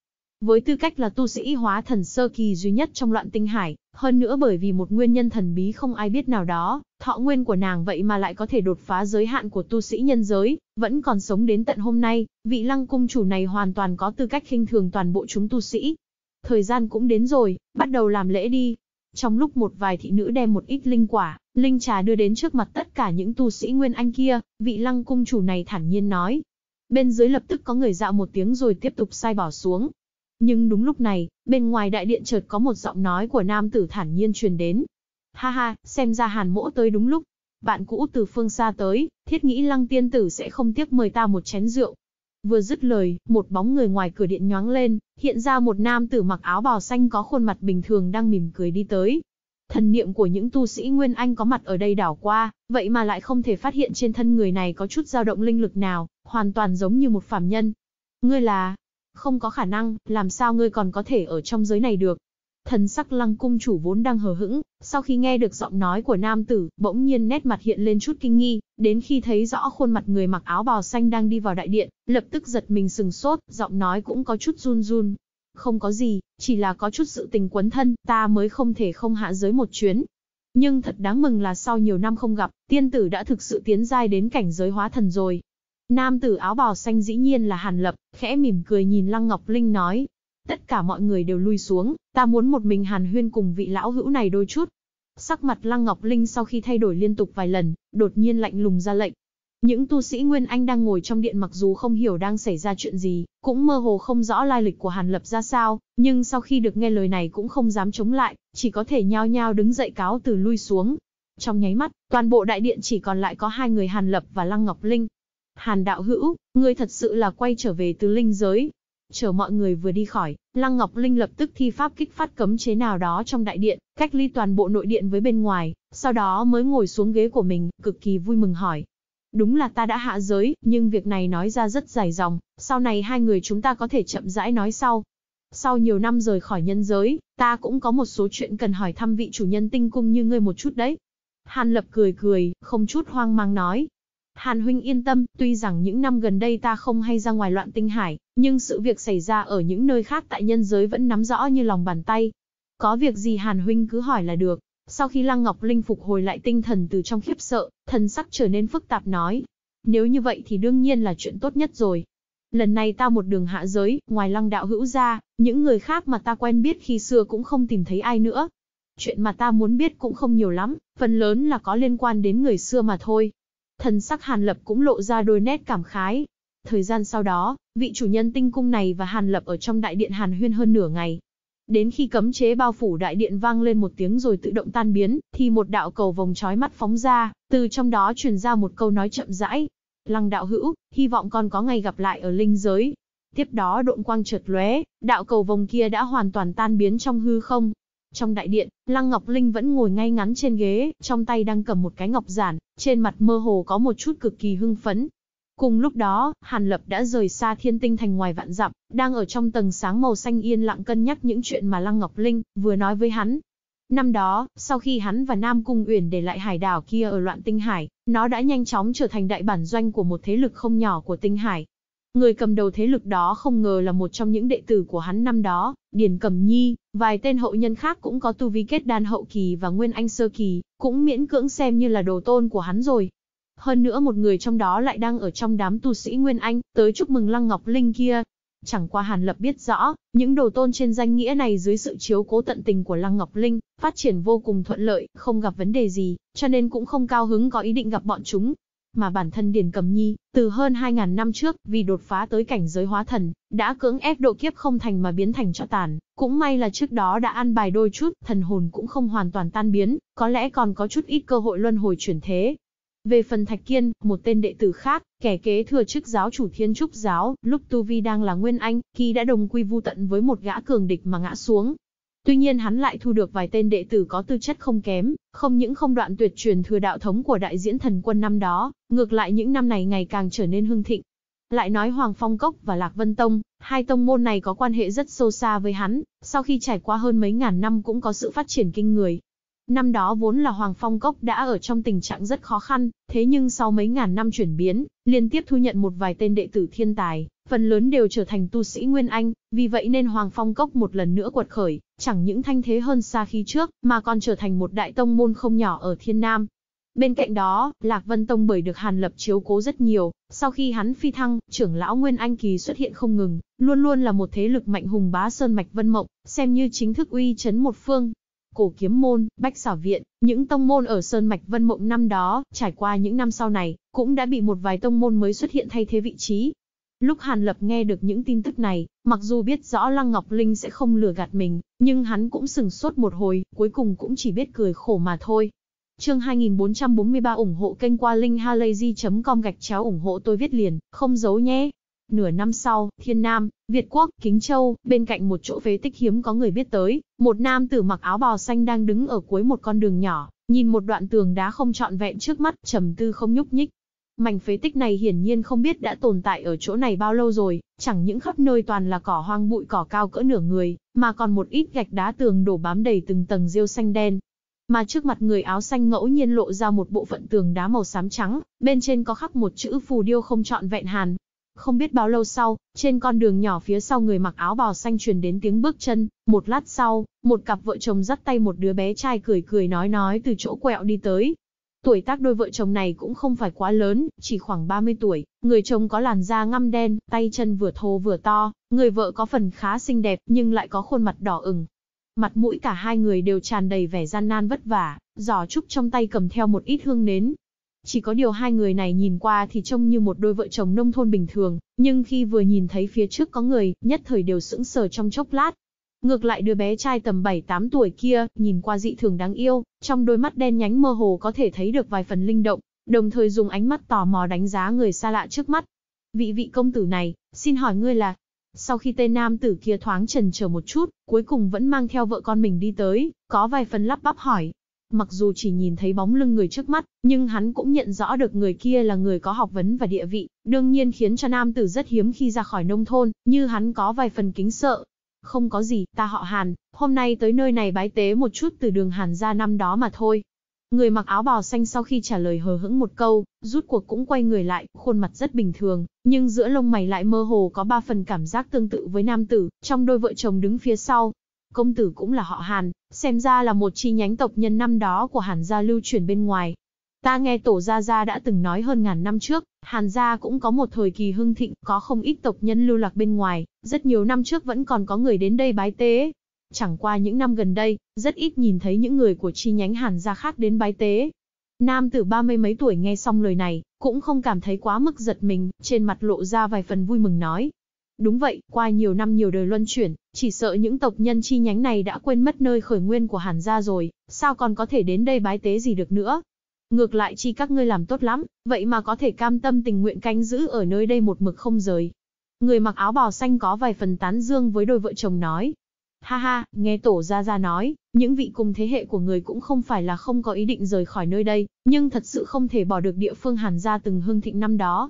Với tư cách là tu sĩ hóa thần sơ kỳ duy nhất trong loạn tinh hải, hơn nữa bởi vì một nguyên nhân thần bí không ai biết nào đó, thọ nguyên của nàng vậy mà lại có thể đột phá giới hạn của tu sĩ nhân giới, vẫn còn sống đến tận hôm nay, vị lăng cung chủ này hoàn toàn có tư cách khinh thường toàn bộ chúng tu sĩ. Thời gian cũng đến rồi, bắt đầu làm lễ đi, trong lúc một vài thị nữ đem một ít linh quả, linh trà đưa đến trước mặt tất cả những tu sĩ Nguyên Anh kia, vị lăng cung chủ này thản nhiên nói. Bên dưới lập tức có người dạo một tiếng rồi tiếp tục sai bỏ xuống. Nhưng đúng lúc này, bên ngoài đại điện chợt có một giọng nói của nam tử thản nhiên truyền đến. Ha ha, xem ra hàn mỗ tới đúng lúc. Bạn cũ từ phương xa tới, thiết nghĩ lăng tiên tử sẽ không tiếc mời ta một chén rượu. Vừa dứt lời, một bóng người ngoài cửa điện nhoáng lên, hiện ra một nam tử mặc áo bào xanh có khuôn mặt bình thường đang mỉm cười đi tới. Thần niệm của những tu sĩ Nguyên Anh có mặt ở đây đảo qua, vậy mà lại không thể phát hiện trên thân người này có chút dao động linh lực nào, hoàn toàn giống như một phàm nhân. Ngươi là... Không có khả năng, làm sao ngươi còn có thể ở trong giới này được? Thần sắc lăng cung chủ vốn đang hờ hững, sau khi nghe được giọng nói của nam tử, bỗng nhiên nét mặt hiện lên chút kinh nghi, đến khi thấy rõ khuôn mặt người mặc áo bào xanh đang đi vào đại điện, lập tức giật mình sừng sốt, giọng nói cũng có chút run run. Không có gì, chỉ là có chút sự tình quấn thân, ta mới không thể không hạ giới một chuyến. Nhưng thật đáng mừng là sau nhiều năm không gặp, tiên tử đã thực sự tiến giai đến cảnh giới hóa thần rồi. Nam tử áo bào xanh dĩ nhiên là Hàn Lập, khẽ mỉm cười nhìn Lăng Ngọc Linh nói, Tất cả mọi người đều lui xuống, ta muốn một mình hàn huyên cùng vị lão hữu này đôi chút. Sắc mặt Lăng Ngọc Linh sau khi thay đổi liên tục vài lần, đột nhiên lạnh lùng ra lệnh. Những tu sĩ Nguyên Anh đang ngồi trong điện mặc dù không hiểu đang xảy ra chuyện gì, cũng mơ hồ không rõ lai lịch của Hàn Lập ra sao, nhưng sau khi được nghe lời này cũng không dám chống lại, chỉ có thể nhao nhao đứng dậy cáo từ lui xuống. Trong nháy mắt, toàn bộ đại điện chỉ còn lại có hai người Hàn Lập và Lăng Ngọc Linh. Hàn Đạo Hữu, ngươi thật sự là quay trở về từ linh giới, Chờ mọi người vừa đi khỏi, Lăng Ngọc Linh lập tức thi pháp kích phát cấm chế nào đó trong đại điện, cách ly toàn bộ nội điện với bên ngoài, sau đó mới ngồi xuống ghế của mình, cực kỳ vui mừng hỏi. Đúng là ta đã hạ giới, nhưng việc này nói ra rất dài dòng, sau này hai người chúng ta có thể chậm rãi nói sau. Sau nhiều năm rời khỏi nhân giới, ta cũng có một số chuyện cần hỏi thăm vị chủ nhân tinh cung như ngươi một chút đấy. Hàn Lập cười cười, không chút hoang mang nói. Hàn huynh yên tâm, tuy rằng những năm gần đây ta không hay ra ngoài loạn tinh hải, nhưng sự việc xảy ra ở những nơi khác tại nhân giới vẫn nắm rõ như lòng bàn tay. Có việc gì Hàn huynh cứ hỏi là được. Sau khi Lăng Ngọc Linh phục hồi lại tinh thần từ trong khiếp sợ, thần sắc trở nên phức tạp nói. Nếu như vậy thì đương nhiên là chuyện tốt nhất rồi. Lần này ta một đường hạ giới, ngoài lăng đạo hữu ra, những người khác mà ta quen biết khi xưa cũng không tìm thấy ai nữa. Chuyện mà ta muốn biết cũng không nhiều lắm, phần lớn là có liên quan đến người xưa mà thôi, Thần sắc Hàn Lập cũng lộ ra đôi nét cảm khái. Thời gian sau đó, vị chủ nhân tinh cung này và Hàn Lập ở trong đại điện Hàn Huyên hơn nửa ngày. Đến khi cấm chế bao phủ đại điện vang lên một tiếng rồi tự động tan biến, thì một đạo cầu vòng trói mắt phóng ra, từ trong đó truyền ra một câu nói chậm rãi. Lăng đạo hữu, hy vọng con có ngày gặp lại ở linh giới. Tiếp đó độn quang chợt lóe, đạo cầu vòng kia đã hoàn toàn tan biến trong hư không, trong đại điện, Lăng Ngọc Linh vẫn ngồi ngay ngắn trên ghế, trong tay đang cầm một cái ngọc giản, trên mặt mơ hồ có một chút cực kỳ hưng phấn. Cùng lúc đó, Hàn Lập đã rời xa thiên tinh thành ngoài vạn dặm, đang ở trong tầng sáng màu xanh yên lặng cân nhắc những chuyện mà Lăng Ngọc Linh vừa nói với hắn. Năm đó, sau khi hắn và Nam Cung Uyển để lại hải đảo kia ở loạn tinh hải, nó đã nhanh chóng trở thành đại bản doanh của một thế lực không nhỏ của tinh hải, Người cầm đầu thế lực đó không ngờ là một trong những đệ tử của hắn năm đó, Điền Cẩm Nhi, vài tên hậu nhân khác cũng có tu vi kết đan hậu kỳ và nguyên anh sơ kỳ, cũng miễn cưỡng xem như là đồ tôn của hắn rồi. Hơn nữa một người trong đó lại đang ở trong đám tu sĩ nguyên anh, tới chúc mừng Lăng Ngọc Linh kia. Chẳng qua Hàn Lập biết rõ, những đồ tôn trên danh nghĩa này dưới sự chiếu cố tận tình của Lăng Ngọc Linh, phát triển vô cùng thuận lợi, không gặp vấn đề gì, cho nên cũng không cao hứng có ý định gặp bọn chúng, mà bản thân Điền Cầm Nhi, từ hơn 2.000 năm trước, vì đột phá tới cảnh giới hóa thần, đã cưỡng ép độ kiếp không thành mà biến thành cho tàn. Cũng may là trước đó đã an bài đôi chút, thần hồn cũng không hoàn toàn tan biến, có lẽ còn có chút ít cơ hội luân hồi chuyển thế. Về phần Thạch Kiên, một tên đệ tử khác, kẻ kế thừa chức giáo chủ thiên trúc giáo, lúc Tu Vi đang là Nguyên Anh, khi đã đồng quy vu tận với một gã cường địch mà ngã xuống, Tuy nhiên hắn lại thu được vài tên đệ tử có tư chất không kém, không những không đoạn tuyệt truyền thừa đạo thống của đại diễn thần quân năm đó, ngược lại những năm này ngày càng trở nên hưng thịnh. Lại nói Hoàng Phong Cốc và Lạc Vân Tông, hai tông môn này có quan hệ rất sâu xa với hắn, sau khi trải qua hơn mấy ngàn năm cũng có sự phát triển kinh người. Năm đó vốn là Hoàng Phong Cốc đã ở trong tình trạng rất khó khăn, thế nhưng sau mấy ngàn năm chuyển biến, liên tiếp thu nhận một vài tên đệ tử thiên tài, phần lớn đều trở thành tu sĩ Nguyên Anh, vì vậy nên Hoàng Phong Cốc một lần nữa quật khởi, chẳng những thanh thế hơn xa khi trước, mà còn trở thành một đại tông môn không nhỏ ở Thiên Nam. Bên cạnh đó, Lạc Vân Tông bởi được Hàn Lập chiếu cố rất nhiều, sau khi hắn phi thăng, trưởng lão Nguyên Anh Kỳ xuất hiện không ngừng, luôn luôn là một thế lực mạnh hùng bá sơn mạch Vân Mộng, xem như chính thức uy chấn một phương. Cổ kiếm môn, bách xảo viện, những tông môn ở sơn mạch Vân Mộng năm đó, trải qua những năm sau này, cũng đã bị một vài tông môn mới xuất hiện thay thế vị trí, Lúc Hàn Lập nghe được những tin tức này, mặc dù biết rõ Lăng Ngọc Linh sẽ không lừa gạt mình, nhưng hắn cũng sừng sốt một hồi, cuối cùng cũng chỉ biết cười khổ mà thôi. Chương 2443 ủng hộ kênh qua linkhalazy.com gạch chéo ủng hộ tôi viết liền, không giấu nhé. Nửa năm sau, Thiên Nam, Việt Quốc, Kính Châu, bên cạnh một chỗ phế tích hiếm có người biết tới, một nam tử mặc áo bào xanh đang đứng ở cuối một con đường nhỏ, nhìn một đoạn tường đá không trọn vẹn trước mắt, trầm tư không nhúc nhích, Mảnh phế tích này hiển nhiên không biết đã tồn tại ở chỗ này bao lâu rồi, chẳng những khắp nơi toàn là cỏ hoang bụi cỏ cao cỡ nửa người, mà còn một ít gạch đá tường đổ bám đầy từng tầng rêu xanh đen. Mà trước mặt người áo xanh ngẫu nhiên lộ ra một bộ phận tường đá màu xám trắng, bên trên có khắc một chữ phù điêu không trọn vẹn hàn. Không biết bao lâu sau, trên con đường nhỏ phía sau người mặc áo bào xanh truyền đến tiếng bước chân, một lát sau, một cặp vợ chồng dắt tay một đứa bé trai cười cười nói nói từ chỗ quẹo đi tới, Tuổi tác đôi vợ chồng này cũng không phải quá lớn, chỉ khoảng 30 tuổi, người chồng có làn da ngăm đen, tay chân vừa thô vừa to, người vợ có phần khá xinh đẹp nhưng lại có khuôn mặt đỏ ửng. Mặt mũi cả hai người đều tràn đầy vẻ gian nan vất vả, giỏ trúc trong tay cầm theo một ít hương nến, chỉ có điều hai người này nhìn qua thì trông như một đôi vợ chồng nông thôn bình thường, nhưng khi vừa nhìn thấy phía trước có người, nhất thời đều sững sờ trong chốc lát, Ngược lại đứa bé trai tầm 7-8 tuổi kia, nhìn qua dị thường đáng yêu, trong đôi mắt đen nhánh mơ hồ có thể thấy được vài phần linh động, đồng thời dùng ánh mắt tò mò đánh giá người xa lạ trước mắt. Vị vị công tử này, xin hỏi ngươi là... Sau khi tên nam tử kia thoáng trần chờ một chút, cuối cùng vẫn mang theo vợ con mình đi tới, có vài phần lắp bắp hỏi. Mặc dù chỉ nhìn thấy bóng lưng người trước mắt, nhưng hắn cũng nhận rõ được người kia là người có học vấn và địa vị, đương nhiên khiến cho nam tử rất hiếm khi ra khỏi nông thôn, như hắn có vài phần kính sợ, không có gì, ta họ Hàn, hôm nay tới nơi này bái tế một chút từ đường Hàn ra năm đó mà thôi. Người mặc áo bào xanh sau khi trả lời hờ hững một câu, rút cuộc cũng quay người lại, khuôn mặt rất bình thường, nhưng giữa lông mày lại mơ hồ có ba phần cảm giác tương tự với nam tử, trong đôi vợ chồng đứng phía sau. Công tử cũng là họ Hàn, xem ra là một chi nhánh tộc nhân năm đó của Hàn gia lưu truyền bên ngoài, Ta nghe tổ gia gia đã từng nói hơn ngàn năm trước, Hàn gia cũng có một thời kỳ hưng thịnh, có không ít tộc nhân lưu lạc bên ngoài, rất nhiều năm trước vẫn còn có người đến đây bái tế. Chẳng qua những năm gần đây, rất ít nhìn thấy những người của chi nhánh Hàn gia khác đến bái tế. Nam tử ba mươi mấy tuổi nghe xong lời này, cũng không cảm thấy quá mức giật mình, trên mặt lộ ra vài phần vui mừng nói. Đúng vậy, qua nhiều năm nhiều đời luân chuyển, chỉ sợ những tộc nhân chi nhánh này đã quên mất nơi khởi nguyên của Hàn gia rồi, sao còn có thể đến đây bái tế gì được nữa. Ngược lại chi các ngươi làm tốt lắm, vậy mà có thể cam tâm tình nguyện canh giữ ở nơi đây một mực không rời. Người mặc áo bào xanh có vài phần tán dương với đôi vợ chồng nói. Ha ha, nghe tổ gia gia nói, những vị cùng thế hệ của người cũng không phải là không có ý định rời khỏi nơi đây, nhưng thật sự không thể bỏ được địa phương hàn gia từng hương thịnh năm đó.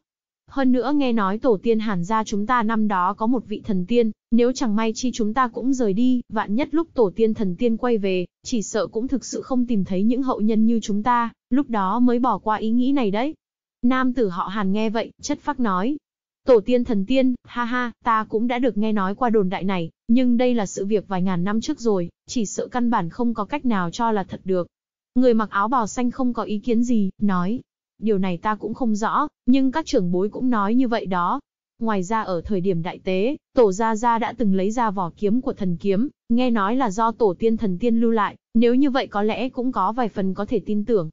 Hơn nữa nghe nói tổ tiên hàn gia chúng ta năm đó có một vị thần tiên, nếu chẳng may chi chúng ta cũng rời đi, vạn nhất lúc tổ tiên thần tiên quay về, chỉ sợ cũng thực sự không tìm thấy những hậu nhân như chúng ta, lúc đó mới bỏ qua ý nghĩ này đấy. Nam tử họ hàn nghe vậy, chất phác nói. Tổ tiên thần tiên, ha ha, ta cũng đã được nghe nói qua đồn đại này, nhưng đây là sự việc vài ngàn năm trước rồi, chỉ sợ căn bản không có cách nào cho là thật được. Người mặc áo bào xanh không có ý kiến gì, nói, điều này ta cũng không rõ, nhưng các trưởng bối cũng nói như vậy đó. Ngoài ra ở thời điểm đại tế, tổ gia gia đã từng lấy ra vỏ kiếm của thần kiếm, nghe nói là do tổ tiên thần tiên lưu lại, nếu như vậy có lẽ cũng có vài phần có thể tin tưởng.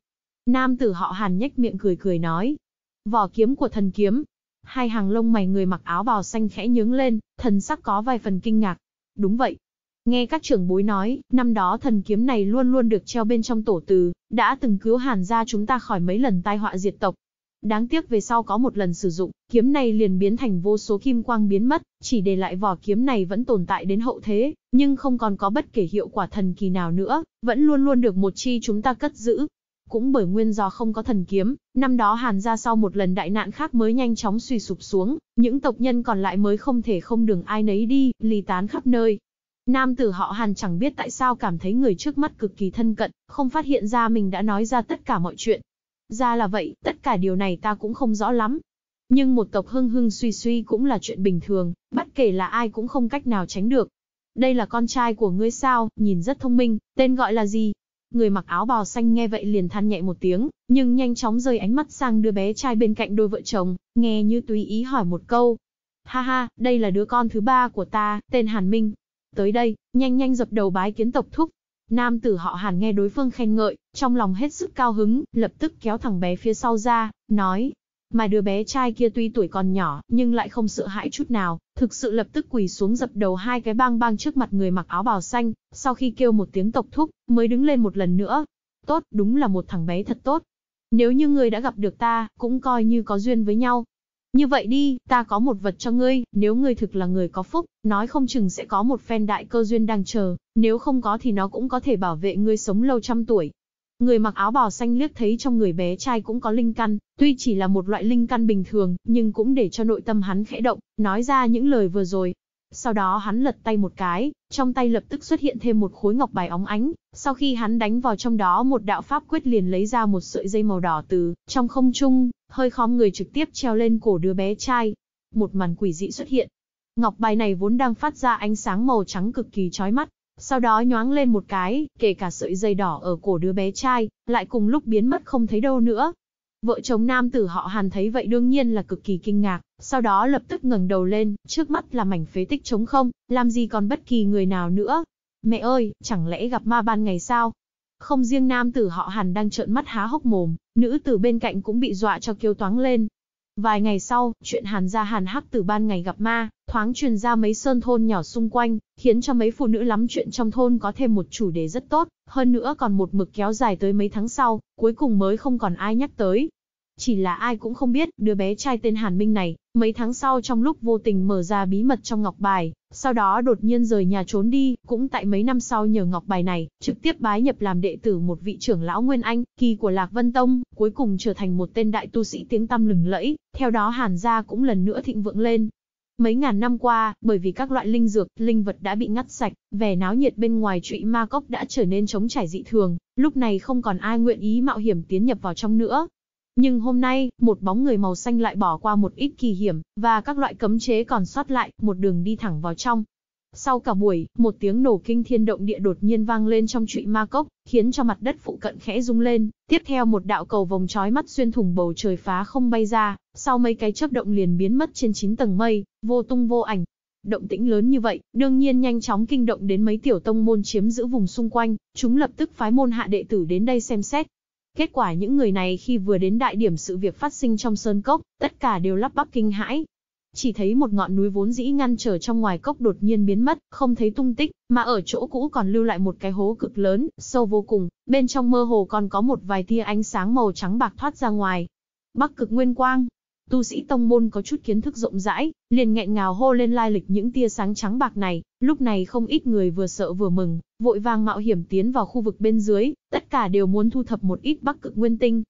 Nam tử họ hàn nhếch miệng cười cười nói. Vỏ kiếm của thần kiếm. Hai hàng lông mày người mặc áo bào xanh khẽ nhướng lên, thần sắc có vài phần kinh ngạc. Đúng vậy, Nghe các trưởng bối nói, năm đó thần kiếm này luôn luôn được treo bên trong tổ từ, đã từng cứu hàn gia chúng ta khỏi mấy lần tai họa diệt tộc. Đáng tiếc về sau có một lần sử dụng, kiếm này liền biến thành vô số kim quang biến mất, chỉ để lại vỏ kiếm này vẫn tồn tại đến hậu thế, nhưng không còn có bất kể hiệu quả thần kỳ nào nữa, vẫn luôn luôn được một chi chúng ta cất giữ. Cũng bởi nguyên do không có thần kiếm, năm đó Hàn ra sau một lần đại nạn khác mới nhanh chóng suy sụp xuống, những tộc nhân còn lại mới không thể không đường ai nấy đi, ly tán khắp nơi, Nam tử họ Hàn chẳng biết tại sao cảm thấy người trước mắt cực kỳ thân cận, không phát hiện ra mình đã nói ra tất cả mọi chuyện. Ra là vậy, tất cả điều này ta cũng không rõ lắm. Nhưng một tộc hưng hưng suy suy cũng là chuyện bình thường, bất kể là ai cũng không cách nào tránh được. Đây là con trai của ngươi sao, nhìn rất thông minh, tên gọi là gì? Người mặc áo bào xanh nghe vậy liền than nhẹ một tiếng, nhưng nhanh chóng rời ánh mắt sang đứa bé trai bên cạnh đôi vợ chồng, nghe như tùy ý hỏi một câu. Ha ha, đây là đứa con thứ ba của ta, tên Hàn Minh, Tới đây, nhanh nhanh dập đầu bái kiến tộc thúc. Nam tử họ Hàn nghe đối phương khen ngợi, trong lòng hết sức cao hứng, lập tức kéo thằng bé phía sau ra, nói. Mà đứa bé trai kia tuy tuổi còn nhỏ, nhưng lại không sợ hãi chút nào, thực sự lập tức quỳ xuống dập đầu hai cái bang bang trước mặt người mặc áo bào xanh, sau khi kêu một tiếng tộc thúc, mới đứng lên một lần nữa. Tốt, đúng là một thằng bé thật tốt. Nếu như người đã gặp được ta, cũng coi như có duyên với nhau. Như vậy đi, ta có một vật cho ngươi, nếu ngươi thực là người có phúc, nói không chừng sẽ có một phen đại cơ duyên đang chờ, nếu không có thì nó cũng có thể bảo vệ ngươi sống lâu trăm tuổi. Người mặc áo bào xanh liếc thấy trong người bé trai cũng có linh căn, tuy chỉ là một loại linh căn bình thường, nhưng cũng để cho nội tâm hắn khẽ động, nói ra những lời vừa rồi, sau đó hắn lật tay một cái, trong tay lập tức xuất hiện thêm một khối ngọc bài óng ánh, sau khi hắn đánh vào trong đó một đạo pháp quyết liền lấy ra một sợi dây màu đỏ từ trong không trung, hơi khom người trực tiếp treo lên cổ đứa bé trai. Một màn quỷ dị xuất hiện. Ngọc bài này vốn đang phát ra ánh sáng màu trắng cực kỳ chói mắt, sau đó nhoáng lên một cái, kể cả sợi dây đỏ ở cổ đứa bé trai, lại cùng lúc biến mất không thấy đâu nữa. Vợ chồng nam tử họ Hàn thấy vậy đương nhiên là cực kỳ kinh ngạc, sau đó lập tức ngẩng đầu lên, trước mắt là mảnh phế tích trống không, làm gì còn bất kỳ người nào nữa. Mẹ ơi, chẳng lẽ gặp ma ban ngày sao? Không riêng nam tử họ Hàn đang trợn mắt há hốc mồm, nữ tử bên cạnh cũng bị dọa cho kêu toáng lên, Vài ngày sau, chuyện Hàn gia Hàn Hắc từ ban ngày gặp ma, thoáng truyền ra mấy sơn thôn nhỏ xung quanh, khiến cho mấy phụ nữ lắm chuyện trong thôn có thêm một chủ đề rất tốt, hơn nữa còn một mực kéo dài tới mấy tháng sau, cuối cùng mới không còn ai nhắc tới. Chỉ là ai cũng không biết, đứa bé trai tên Hàn Minh này, mấy tháng sau trong lúc vô tình mở ra bí mật trong ngọc bài, sau đó đột nhiên rời nhà trốn đi, cũng tại mấy năm sau nhờ ngọc bài này, trực tiếp bái nhập làm đệ tử một vị trưởng lão Nguyên Anh, kỳ của Lạc Vân Tông, cuối cùng trở thành một tên đại tu sĩ tiếng tăm lừng lẫy, theo đó Hàn gia cũng lần nữa thịnh vượng lên. Mấy ngàn năm qua, bởi vì các loại linh dược, linh vật đã bị ngắt sạch, vẻ náo nhiệt bên ngoài trụy ma cốc đã trở nên trống trải dị thường, lúc này không còn ai nguyện ý mạo hiểm tiến nhập vào trong nữa, nhưng hôm nay, một bóng người màu xanh lại bỏ qua một ít kỳ hiểm, và các loại cấm chế còn sót lại, một đường đi thẳng vào trong. Sau cả buổi, một tiếng nổ kinh thiên động địa đột nhiên vang lên trong trụy ma cốc, khiến cho mặt đất phụ cận khẽ rung lên. Tiếp theo một đạo cầu vòng trói mắt xuyên thủng bầu trời phá không bay ra, sau mấy cái chớp động liền biến mất trên 9 tầng mây, vô tung vô ảnh. Động tĩnh lớn như vậy, đương nhiên nhanh chóng kinh động đến mấy tiểu tông môn chiếm giữ vùng xung quanh, chúng lập tức phái môn hạ đệ tử đến đây xem xét, Kết quả những người này khi vừa đến đại điểm sự việc phát sinh trong sơn cốc, tất cả đều lắp bắp kinh hãi. Chỉ thấy một ngọn núi vốn dĩ ngăn trở trong ngoài cốc đột nhiên biến mất, không thấy tung tích, mà ở chỗ cũ còn lưu lại một cái hố cực lớn, sâu vô cùng, bên trong mơ hồ còn có một vài tia ánh sáng màu trắng bạc thoát ra ngoài. Bắc cực nguyên quang, tu sĩ tông môn có chút kiến thức rộng rãi, liền nghẹn ngào hô lên lai lịch những tia sáng trắng bạc này, lúc này không ít người vừa sợ vừa mừng, vội vàng mạo hiểm tiến vào khu vực bên dưới, tất cả đều muốn thu thập một ít bắc cực nguyên tinh.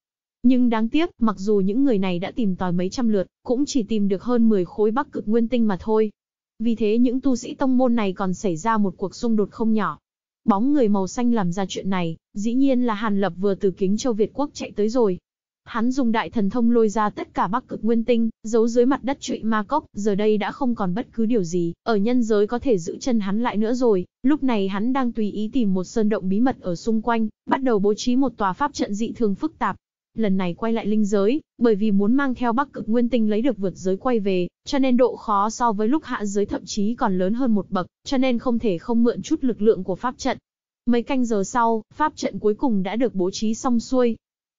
Nhưng đáng tiếc, mặc dù những người này đã tìm tòi mấy trăm lượt, cũng chỉ tìm được hơn 10 khối bắc cực nguyên tinh mà thôi. Vì thế những tu sĩ tông môn này còn xảy ra một cuộc xung đột không nhỏ. Bóng người màu xanh làm ra chuyện này, dĩ nhiên là Hàn Lập vừa từ kính châu Việt Quốc chạy tới rồi, Hắn dùng đại thần thông lôi ra tất cả bắc cực nguyên tinh, giấu dưới mặt đất trụy ma cốc, giờ đây đã không còn bất cứ điều gì, ở nhân giới có thể giữ chân hắn lại nữa rồi. Lúc này hắn đang tùy ý tìm một sơn động bí mật ở xung quanh, bắt đầu bố trí một tòa pháp trận dị thường phức tạp, lần này quay lại linh giới, bởi vì muốn mang theo Bắc Cực Nguyên Tinh lấy được vượt giới quay về, cho nên độ khó so với lúc hạ giới thậm chí còn lớn hơn một bậc, cho nên không thể không mượn chút lực lượng của pháp trận. Mấy canh giờ sau, pháp trận cuối cùng đã được bố trí xong xuôi,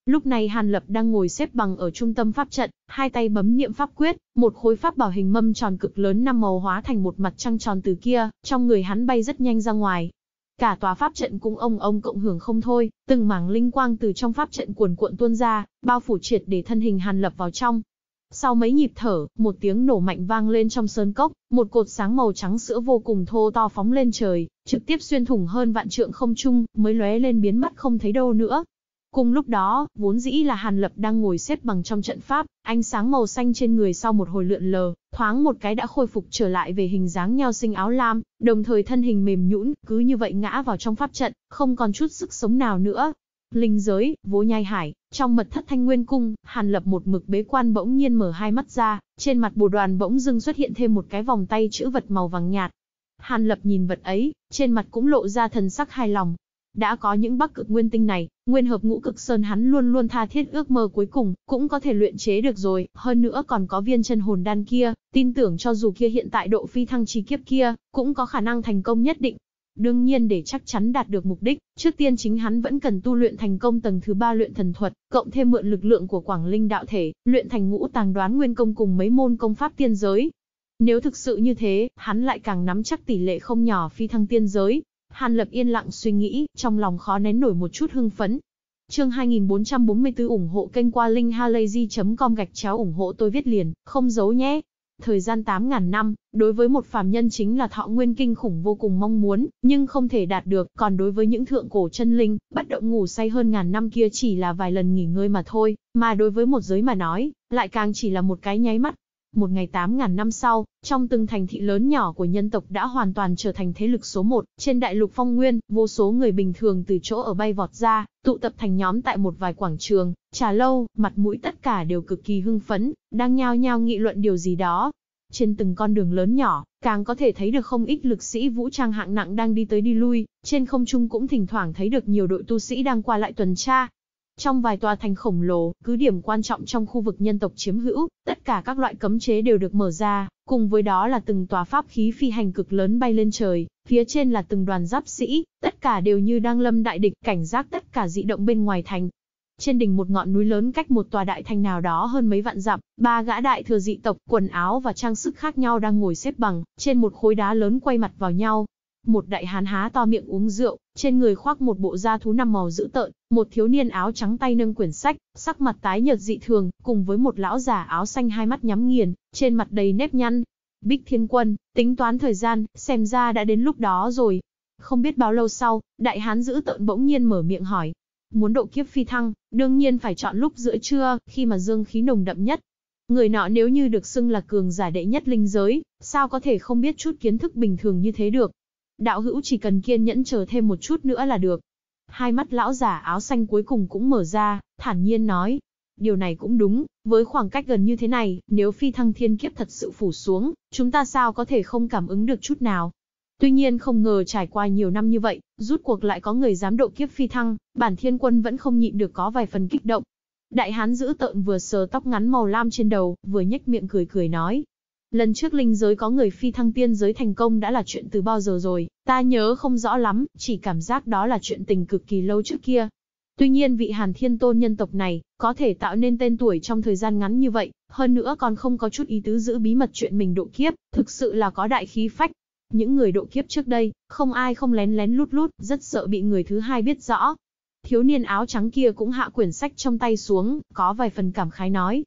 Lúc này Hàn Lập đang ngồi xếp bằng ở trung tâm pháp trận, hai tay bấm niệm pháp quyết, một khối pháp bảo hình mâm tròn cực lớn năm màu hóa thành một mặt trăng tròn từ kia, trong người hắn bay rất nhanh ra ngoài. Cả tòa pháp trận cũng ông ông cộng hưởng không thôi, từng mảng linh quang từ trong pháp trận cuồn cuộn tuôn ra, bao phủ triệt để thân hình Hàn Lập vào trong. Sau mấy nhịp thở, một tiếng nổ mạnh vang lên trong sơn cốc, một cột sáng màu trắng sữa vô cùng thô to phóng lên trời, trực tiếp xuyên thủng hơn vạn trượng không trung, mới lóe lên biến mất không thấy đâu nữa Cùng lúc đó, vốn dĩ là Hàn Lập đang ngồi xếp bằng trong trận pháp, ánh sáng màu xanh trên người sau một hồi lượn lờ, thoáng một cái đã khôi phục trở lại về hình dáng nheo sinh áo lam, đồng thời thân hình mềm nhũn, cứ như vậy ngã vào trong pháp trận, không còn chút sức sống nào nữa. Linh giới, vô nhai hải, trong mật thất thanh nguyên cung, Hàn Lập một mực bế quan bỗng nhiên mở hai mắt ra, trên mặt bồ đoàn bỗng dưng xuất hiện thêm một cái vòng tay chữ vật màu vàng nhạt. Hàn Lập nhìn vật ấy, trên mặt cũng lộ ra thần sắc hài lòng, đã có những bắc cực nguyên tinh này, nguyên hợp ngũ cực sơn hắn luôn luôn tha thiết ước mơ cuối cùng, cũng có thể luyện chế được rồi, hơn nữa còn có viên chân hồn đan kia, tin tưởng cho dù kia hiện tại độ phi thăng trí kiếp kia, cũng có khả năng thành công nhất định. Đương nhiên để chắc chắn đạt được mục đích, trước tiên chính hắn vẫn cần tu luyện thành công tầng thứ ba luyện thần thuật, cộng thêm mượn lực lượng của Quảng Linh đạo thể, luyện thành ngũ tàng đoán nguyên công cùng mấy môn công pháp tiên giới. Nếu thực sự như thế, hắn lại càng nắm chắc tỷ lệ không nhỏ phi thăng tiên giới, Hàn Lập yên lặng suy nghĩ, trong lòng khó nén nổi một chút hưng phấn. Chương 2444 ủng hộ kênh qua linkhalazy.com gạch chéo ủng hộ tôi viết liền, không giấu nhé. Thời gian 8.000 năm, đối với một phàm nhân chính là thọ nguyên kinh khủng vô cùng mong muốn, nhưng không thể đạt được, còn đối với những thượng cổ chân linh, bắt động ngủ say hơn ngàn năm kia chỉ là vài lần nghỉ ngơi mà thôi, mà đối với một giới mà nói, lại càng chỉ là một cái nháy mắt. Một ngày 8.000 năm sau, trong từng thành thị lớn nhỏ của nhân tộc đã hoàn toàn trở thành thế lực số một, trên đại lục phong nguyên, vô số người bình thường từ chỗ ở bay vọt ra, tụ tập thành nhóm tại một vài quảng trường, trà lâu, mặt mũi tất cả đều cực kỳ hưng phấn, đang nhao nhao nghị luận điều gì đó. Trên từng con đường lớn nhỏ, càng có thể thấy được không ít lực sĩ vũ trang hạng nặng đang đi tới đi lui, trên không trung cũng thỉnh thoảng thấy được nhiều đội tu sĩ đang qua lại tuần tra, trong vài tòa thành khổng lồ, cứ điểm quan trọng trong khu vực nhân tộc chiếm hữu, tất cả các loại cấm chế đều được mở ra, cùng với đó là từng tòa pháp khí phi hành cực lớn bay lên trời, phía trên là từng đoàn giáp sĩ, tất cả đều như đang lâm đại địch cảnh giác tất cả dị động bên ngoài thành. Trên đỉnh một ngọn núi lớn cách một tòa đại thành nào đó hơn mấy vạn dặm, ba gã đại thừa dị tộc, quần áo và trang sức khác nhau đang ngồi xếp bằng, trên một khối đá lớn quay mặt vào nhau, một đại hán há to miệng uống rượu, trên người khoác một bộ da thú năm màu dữ tợn, một thiếu niên áo trắng tay nâng quyển sách, sắc mặt tái nhợt dị thường, cùng với một lão già áo xanh hai mắt nhắm nghiền, trên mặt đầy nếp nhăn. Bích Thiên Quân, tính toán thời gian, xem ra đã đến lúc đó rồi. Không biết bao lâu sau, đại hán giữ tợn bỗng nhiên mở miệng hỏi. Muốn độ kiếp phi thăng, đương nhiên phải chọn lúc giữa trưa, khi mà dương khí nồng đậm nhất, Người nọ nếu như được xưng là cường giả đệ nhất linh giới, sao có thể không biết chút kiến thức bình thường như thế được đạo hữu chỉ cần kiên nhẫn chờ thêm một chút nữa là được. Hai mắt lão giả áo xanh cuối cùng cũng mở ra, thản nhiên nói. Điều này cũng đúng, với khoảng cách gần như thế này, nếu phi thăng thiên kiếp thật sự phủ xuống, chúng ta sao có thể không cảm ứng được chút nào. Tuy nhiên không ngờ trải qua nhiều năm như vậy, rút cuộc lại có người dám độ kiếp phi thăng, bản thiên quân vẫn không nhịn được có vài phần kích động. Đại hán giữ tợn vừa sờ tóc ngắn màu lam trên đầu, vừa nhếch miệng cười cười nói, Lần trước linh giới có người phi thăng tiên giới thành công đã là chuyện từ bao giờ rồi, ta nhớ không rõ lắm, chỉ cảm giác đó là chuyện tình cực kỳ lâu trước kia. Tuy nhiên vị hàn thiên tôn nhân tộc này, có thể tạo nên tên tuổi trong thời gian ngắn như vậy, hơn nữa còn không có chút ý tứ giữ bí mật chuyện mình độ kiếp, thực sự là có đại khí phách. Những người độ kiếp trước đây, không ai không lén lén lút lút, rất sợ bị người thứ hai biết rõ. Thiếu niên áo trắng kia cũng hạ quyển sách trong tay xuống, có vài phần cảm khái nói,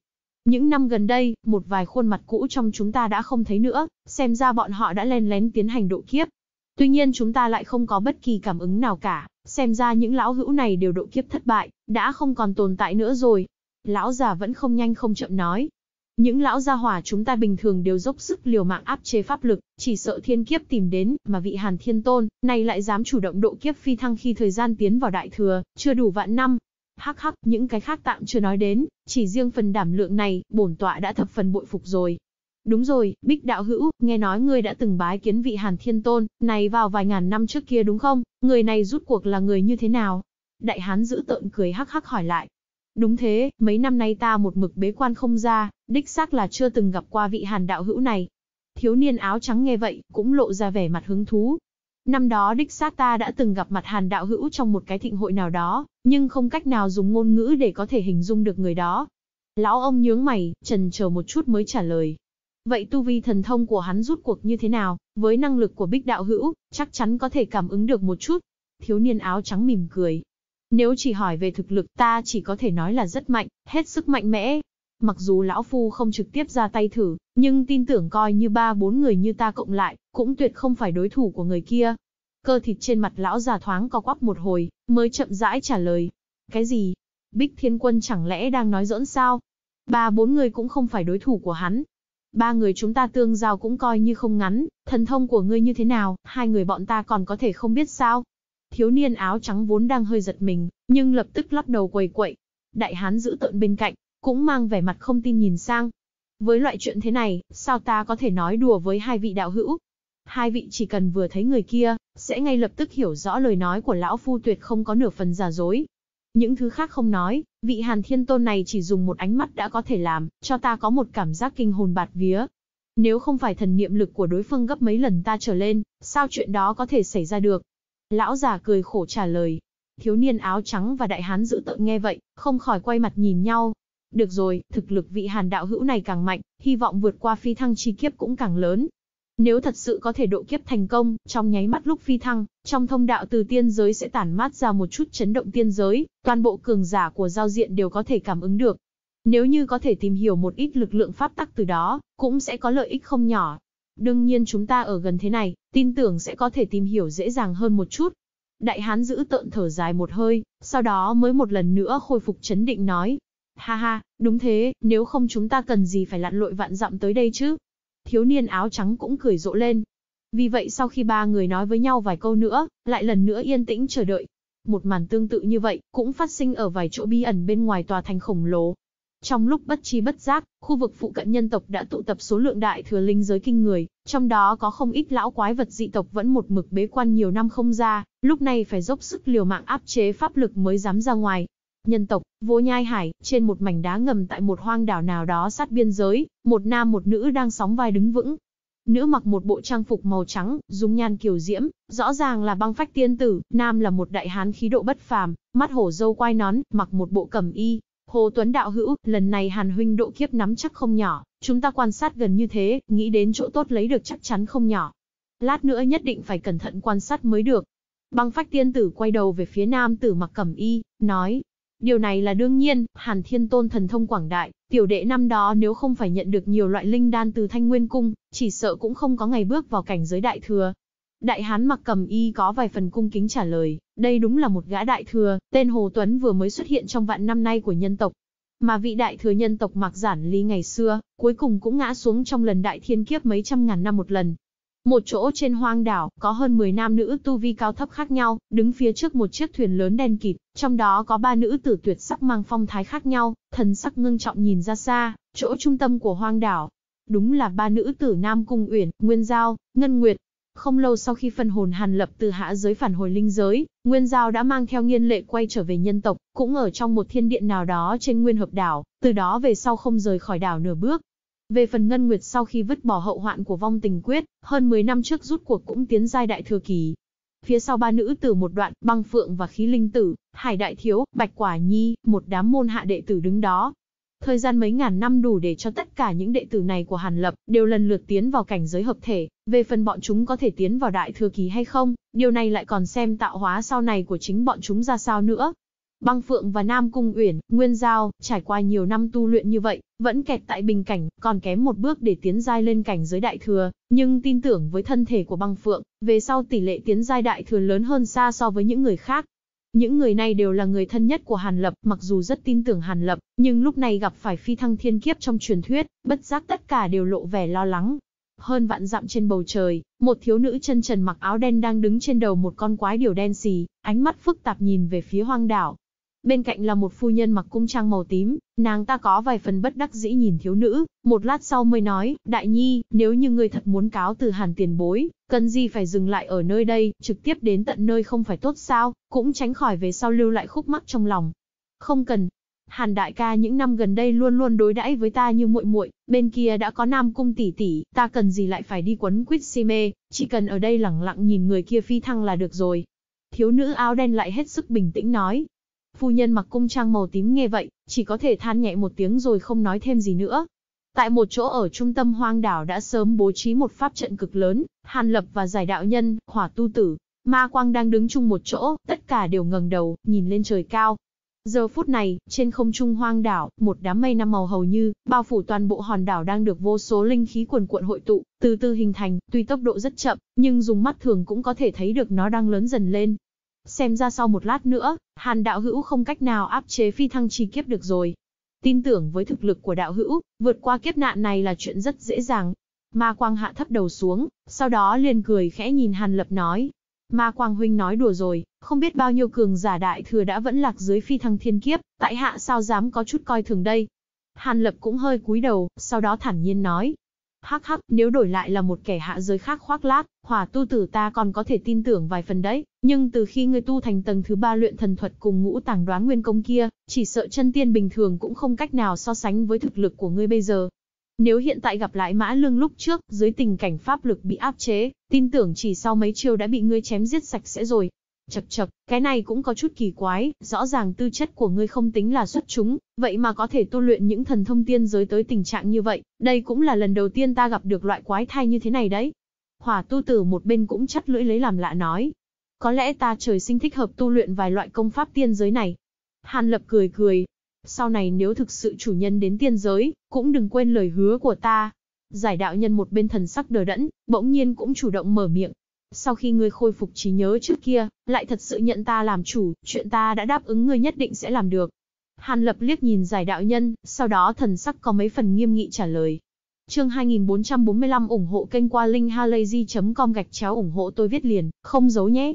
những năm gần đây, một vài khuôn mặt cũ trong chúng ta đã không thấy nữa, xem ra bọn họ đã lén lén tiến hành độ kiếp. Tuy nhiên chúng ta lại không có bất kỳ cảm ứng nào cả, xem ra những lão hữu này đều độ kiếp thất bại, đã không còn tồn tại nữa rồi. Lão già vẫn không nhanh không chậm nói. Những lão gia hỏa chúng ta bình thường đều dốc sức liều mạng áp chế pháp lực, chỉ sợ thiên kiếp tìm đến, mà vị hàn thiên tôn, này lại dám chủ động độ kiếp phi thăng khi thời gian tiến vào đại thừa, chưa đủ vạn năm, Hắc hắc, những cái khác tạm chưa nói đến, chỉ riêng phần đảm lượng này, bổn tọa đã thập phần bội phục rồi. Đúng rồi, Bích Đạo Hữu, nghe nói ngươi đã từng bái kiến vị Hàn Thiên Tôn, này vào vài ngàn năm trước kia đúng không? Người này rút cuộc là người như thế nào? Đại Hán giữ tợn cười hắc hắc hỏi lại. Đúng thế, mấy năm nay ta một mực bế quan không ra, đích xác là chưa từng gặp qua vị Hàn Đạo Hữu này. Thiếu niên áo trắng nghe vậy, cũng lộ ra vẻ mặt hứng thú, Năm đó đích xác ta đã từng gặp mặt Hàn Đạo Hữu trong một cái thịnh hội nào đó, nhưng không cách nào dùng ngôn ngữ để có thể hình dung được người đó. Lão ông nhướng mày, trần chờ một chút mới trả lời. Vậy tu vi thần thông của hắn rút cuộc như thế nào, với năng lực của bích đạo hữu, chắc chắn có thể cảm ứng được một chút. Thiếu niên áo trắng mỉm cười. Nếu chỉ hỏi về thực lực ta chỉ có thể nói là rất mạnh, hết sức mạnh mẽ, Mặc dù lão phu không trực tiếp ra tay thử, nhưng tin tưởng coi như ba bốn người như ta cộng lại, cũng tuyệt không phải đối thủ của người kia. Cơ thịt trên mặt lão già thoáng co quắp một hồi, mới chậm rãi trả lời. Cái gì? Bích Thiên Quân chẳng lẽ đang nói giỡn sao? Ba bốn người cũng không phải đối thủ của hắn. Ba người chúng ta tương giao cũng coi như không ngắn, thần thông của ngươi như thế nào, hai người bọn ta còn có thể không biết sao? Thiếu niên áo trắng vốn đang hơi giật mình, nhưng lập tức lắc đầu quầy quậy. Đại hán giữ tợn bên cạnh, cũng mang vẻ mặt không tin nhìn sang. Với loại chuyện thế này, sao ta có thể nói đùa với hai vị đạo hữu? Hai vị chỉ cần vừa thấy người kia, sẽ ngay lập tức hiểu rõ lời nói của lão phu tuyệt không có nửa phần giả dối. Những thứ khác không nói, vị hàn thiên tôn này chỉ dùng một ánh mắt đã có thể làm, cho ta có một cảm giác kinh hồn bạt vía. Nếu không phải thần niệm lực của đối phương gấp mấy lần ta trở lên, sao chuyện đó có thể xảy ra được? Lão già cười khổ trả lời. Thiếu niên áo trắng và đại hán dự tợn nghe vậy, không khỏi quay mặt nhìn nhau, được rồi, thực lực vị hàn đạo hữu này càng mạnh, hy vọng vượt qua phi thăng chi kiếp cũng càng lớn. Nếu thật sự có thể độ kiếp thành công, trong nháy mắt lúc phi thăng, trong thông đạo từ tiên giới sẽ tản mát ra một chút chấn động tiên giới, toàn bộ cường giả của giao diện đều có thể cảm ứng được. Nếu như có thể tìm hiểu một ít lực lượng pháp tắc từ đó, cũng sẽ có lợi ích không nhỏ. Đương nhiên chúng ta ở gần thế này, tin tưởng sẽ có thể tìm hiểu dễ dàng hơn một chút. Đại hán giữ tợn thở dài một hơi, sau đó mới một lần nữa khôi phục chấn định nói, Ha ha, đúng thế, nếu không chúng ta cần gì phải lặn lội vạn dặm tới đây chứ? Thiếu niên áo trắng cũng cười rộ lên. Vì vậy sau khi ba người nói với nhau vài câu nữa, lại lần nữa yên tĩnh chờ đợi. Một màn tương tự như vậy cũng phát sinh ở vài chỗ bí ẩn bên ngoài tòa thành khổng lồ. Trong lúc bất chi bất giác, khu vực phụ cận nhân tộc đã tụ tập số lượng đại thừa linh giới kinh người, trong đó có không ít lão quái vật dị tộc vẫn một mực bế quan nhiều năm không ra, lúc này phải dốc sức liều mạng áp chế pháp lực mới dám ra ngoài, Nhân tộc, vô nhai hải, trên một mảnh đá ngầm tại một hoang đảo nào đó sát biên giới, một nam một nữ đang sóng vai đứng vững. Nữ mặc một bộ trang phục màu trắng, dung nhan kiều diễm, rõ ràng là băng phách tiên tử, nam là một đại hán khí độ bất phàm, mắt hổ dâu quai nón, mặc một bộ cẩm y. Hồ Tuấn đạo hữu, lần này Hàn huynh độ kiếp nắm chắc không nhỏ, chúng ta quan sát gần như thế, nghĩ đến chỗ tốt lấy được chắc chắn không nhỏ. Lát nữa nhất định phải cẩn thận quan sát mới được. Băng phách tiên tử quay đầu về phía nam tử mặc cẩm y, nói, Điều này là đương nhiên, Hàn Thiên Tôn thần thông quảng đại, tiểu đệ năm đó nếu không phải nhận được nhiều loại linh đan từ Thanh Nguyên Cung, chỉ sợ cũng không có ngày bước vào cảnh giới đại thừa. Đại hán mặc cầm y có vài phần cung kính trả lời, đây đúng là một gã đại thừa, tên Hồ Tuấn vừa mới xuất hiện trong vạn năm nay của nhân tộc. Mà vị đại thừa nhân tộc mặc giản ly ngày xưa, cuối cùng cũng ngã xuống trong lần đại thiên kiếp mấy trăm ngàn năm một lần, một chỗ trên hoang đảo, có hơn 10 nam nữ tu vi cao thấp khác nhau, đứng phía trước một chiếc thuyền lớn đen kịt, trong đó có ba nữ tử tuyệt sắc mang phong thái khác nhau, thần sắc ngưng trọng nhìn ra xa, chỗ trung tâm của hoang đảo. Đúng là ba nữ tử Nam Cung Uyển, Nguyên Giao, Ngân Nguyệt. Không lâu sau khi phân hồn hàn lập từ hạ giới phản hồi linh giới, Nguyên Giao đã mang theo nghiên lệ quay trở về nhân tộc, cũng ở trong một thiên điện nào đó trên nguyên hợp đảo, từ đó về sau không rời khỏi đảo nửa bước. Về phần Ngân Nguyệt sau khi vứt bỏ hậu hoạn của vong tình quyết, hơn 10 năm trước rút cuộc cũng tiến giai đại thừa kỳ. Phía sau ba nữ tử một đoạn, băng phượng và khí linh tử, hải đại thiếu, bạch quả nhi, một đám môn hạ đệ tử đứng đó. Thời gian mấy ngàn năm đủ để cho tất cả những đệ tử này của Hàn Lập đều lần lượt tiến vào cảnh giới hợp thể, về phần bọn chúng có thể tiến vào đại thừa kỳ hay không, điều này lại còn xem tạo hóa sau này của chính bọn chúng ra sao nữa. Băng Phượng và Nam Cung Uyển, Nguyên Giao, trải qua nhiều năm tu luyện như vậy, vẫn kẹt tại bình cảnh, còn kém một bước để tiến giai lên cảnh giới đại thừa, nhưng tin tưởng với thân thể của Băng Phượng, về sau tỷ lệ tiến giai đại thừa lớn hơn xa so với những người khác. Những người này đều là người thân nhất của Hàn Lập, mặc dù rất tin tưởng Hàn Lập, nhưng lúc này gặp phải phi thăng thiên kiếp trong truyền thuyết, bất giác tất cả đều lộ vẻ lo lắng. Hơn vạn dặm trên bầu trời, một thiếu nữ chân trần mặc áo đen đang đứng trên đầu một con quái điều đen xì, ánh mắt phức tạp nhìn về phía hoang đảo, bên cạnh là một phu nhân mặc cung trang màu tím, nàng ta có vài phần bất đắc dĩ nhìn thiếu nữ, một lát sau mới nói, đại nhi, nếu như người thật muốn cáo từ hàn tiền bối, cần gì phải dừng lại ở nơi đây, trực tiếp đến tận nơi không phải tốt sao, cũng tránh khỏi về sau lưu lại khúc mắc trong lòng. Không cần. Hàn đại ca những năm gần đây luôn luôn đối đãi với ta như muội muội, bên kia đã có nam cung tỷ tỷ, ta cần gì lại phải đi quấn quýt si mê, chỉ cần ở đây lẳng lặng nhìn người kia phi thăng là được rồi, thiếu nữ áo đen lại hết sức bình tĩnh nói, Phu nhân mặc cung trang màu tím nghe vậy, chỉ có thể than nhẹ một tiếng rồi không nói thêm gì nữa. Tại một chỗ ở trung tâm hoang đảo đã sớm bố trí một pháp trận cực lớn, Hàn Lập và giải đạo nhân, hỏa tu tử, ma quang đang đứng chung một chỗ, tất cả đều ngẩng đầu, nhìn lên trời cao. Giờ phút này, trên không trung hoang đảo, một đám mây năm màu hầu như, bao phủ toàn bộ hòn đảo đang được vô số linh khí quần cuộn hội tụ, từ từ hình thành, tuy tốc độ rất chậm, nhưng dùng mắt thường cũng có thể thấy được nó đang lớn dần lên, Xem ra sau một lát nữa, Hàn đạo hữu không cách nào áp chế phi thăng chi kiếp được rồi. Tin tưởng với thực lực của đạo hữu, vượt qua kiếp nạn này là chuyện rất dễ dàng. Ma Quang hạ thấp đầu xuống, sau đó liền cười khẽ nhìn Hàn Lập nói. Ma Quang huynh nói đùa rồi, không biết bao nhiêu cường giả đại thừa đã vẫn lạc dưới phi thăng thiên kiếp, tại hạ sao dám có chút coi thường đây. Hàn Lập cũng hơi cúi đầu, sau đó thản nhiên nói, hắc hắc, nếu đổi lại là một kẻ hạ giới khác khoác lác, hỏa tu tử ta còn có thể tin tưởng vài phần đấy, nhưng từ khi ngươi tu thành tầng thứ ba luyện thần thuật cùng ngũ tàng đoán nguyên công kia, chỉ sợ chân tiên bình thường cũng không cách nào so sánh với thực lực của ngươi bây giờ. Nếu hiện tại gặp lại mã lương lúc trước, dưới tình cảnh pháp lực bị áp chế, tin tưởng chỉ sau mấy chiêu đã bị ngươi chém giết sạch sẽ rồi, chập chập, cái này cũng có chút kỳ quái, rõ ràng tư chất của ngươi không tính là xuất chúng, vậy mà có thể tu luyện những thần thông tiên giới tới tình trạng như vậy, đây cũng là lần đầu tiên ta gặp được loại quái thai như thế này đấy. Hỏa tu tử một bên cũng chắt lưỡi lấy làm lạ nói. Có lẽ ta trời sinh thích hợp tu luyện vài loại công pháp tiên giới này. Hàn lập cười cười. Sau này nếu thực sự chủ nhân đến tiên giới, cũng đừng quên lời hứa của ta. Giải đạo nhân một bên thần sắc đờ đẫn, bỗng nhiên cũng chủ động mở miệng, sau khi ngươi khôi phục trí nhớ trước kia, lại thật sự nhận ta làm chủ, chuyện ta đã đáp ứng ngươi nhất định sẽ làm được. Hàn lập liếc nhìn giải đạo nhân, sau đó thần sắc có mấy phần nghiêm nghị trả lời. Chương 2445 ủng hộ kênh qua linkhalazy.com gạch chéo ủng hộ tôi viết liền, không giấu nhé.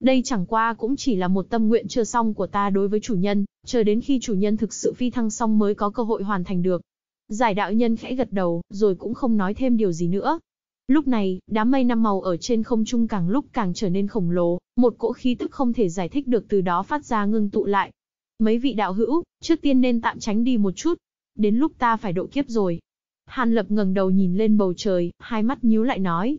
Đây chẳng qua cũng chỉ là một tâm nguyện chưa xong của ta đối với chủ nhân, chờ đến khi chủ nhân thực sự phi thăng xong mới có cơ hội hoàn thành được. Giải đạo nhân khẽ gật đầu, rồi cũng không nói thêm điều gì nữa. Lúc này, đám mây năm màu ở trên không trung càng lúc càng trở nên khổng lồ, một cỗ khí tức không thể giải thích được từ đó phát ra ngưng tụ lại. Mấy vị đạo hữu, trước tiên nên tạm tránh đi một chút. Đến lúc ta phải độ kiếp rồi. Hàn lập ngẩng đầu nhìn lên bầu trời, hai mắt nhíu lại nói.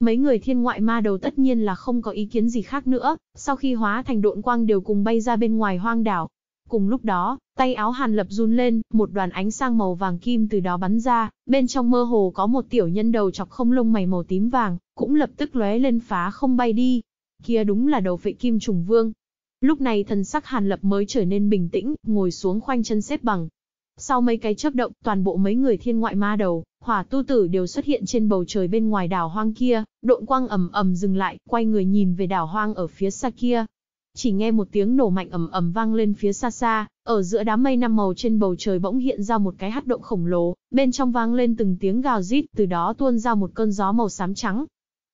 Mấy người thiên ngoại ma đầu tất nhiên là không có ý kiến gì khác nữa, sau khi hóa thành độn quang đều cùng bay ra bên ngoài hoang đảo, Cùng lúc đó, tay áo Hàn Lập run lên, một đoàn ánh sang màu vàng kim từ đó bắn ra, bên trong mơ hồ có một tiểu nhân đầu chọc không lông mày màu tím vàng, cũng lập tức lóe lên phá không bay đi. Kia đúng là đầu vệ kim trùng vương. Lúc này thần sắc Hàn Lập mới trở nên bình tĩnh, ngồi xuống khoanh chân xếp bằng. Sau mấy cái chớp động, toàn bộ mấy người thiên ngoại ma đầu, hỏa tu tử đều xuất hiện trên bầu trời bên ngoài đảo hoang kia, độn quang ầm ầm dừng lại, quay người nhìn về đảo hoang ở phía xa kia, chỉ nghe một tiếng nổ mạnh ầm ầm vang lên phía xa xa, ở giữa đám mây năm màu trên bầu trời bỗng hiện ra một cái hắc động khổng lồ, bên trong vang lên từng tiếng gào rít, từ đó tuôn ra một cơn gió màu xám trắng.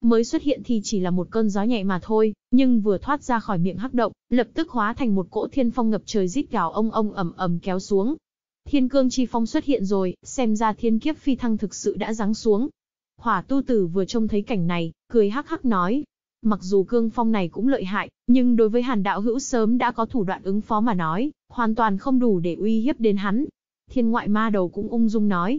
Mới xuất hiện thì chỉ là một cơn gió nhẹ mà thôi, nhưng vừa thoát ra khỏi miệng hắc động, lập tức hóa thành một cỗ thiên phong ngập trời rít gào ông ông ầm ầm kéo xuống. Thiên cương chi phong xuất hiện rồi, xem ra thiên kiếp phi thăng thực sự đã giáng xuống. Hỏa tu tử vừa trông thấy cảnh này, cười hắc hắc nói, Mặc dù cương phong này cũng lợi hại, nhưng đối với hàn đạo hữu sớm đã có thủ đoạn ứng phó mà nói, hoàn toàn không đủ để uy hiếp đến hắn. Thiên ngoại ma đầu cũng ung dung nói.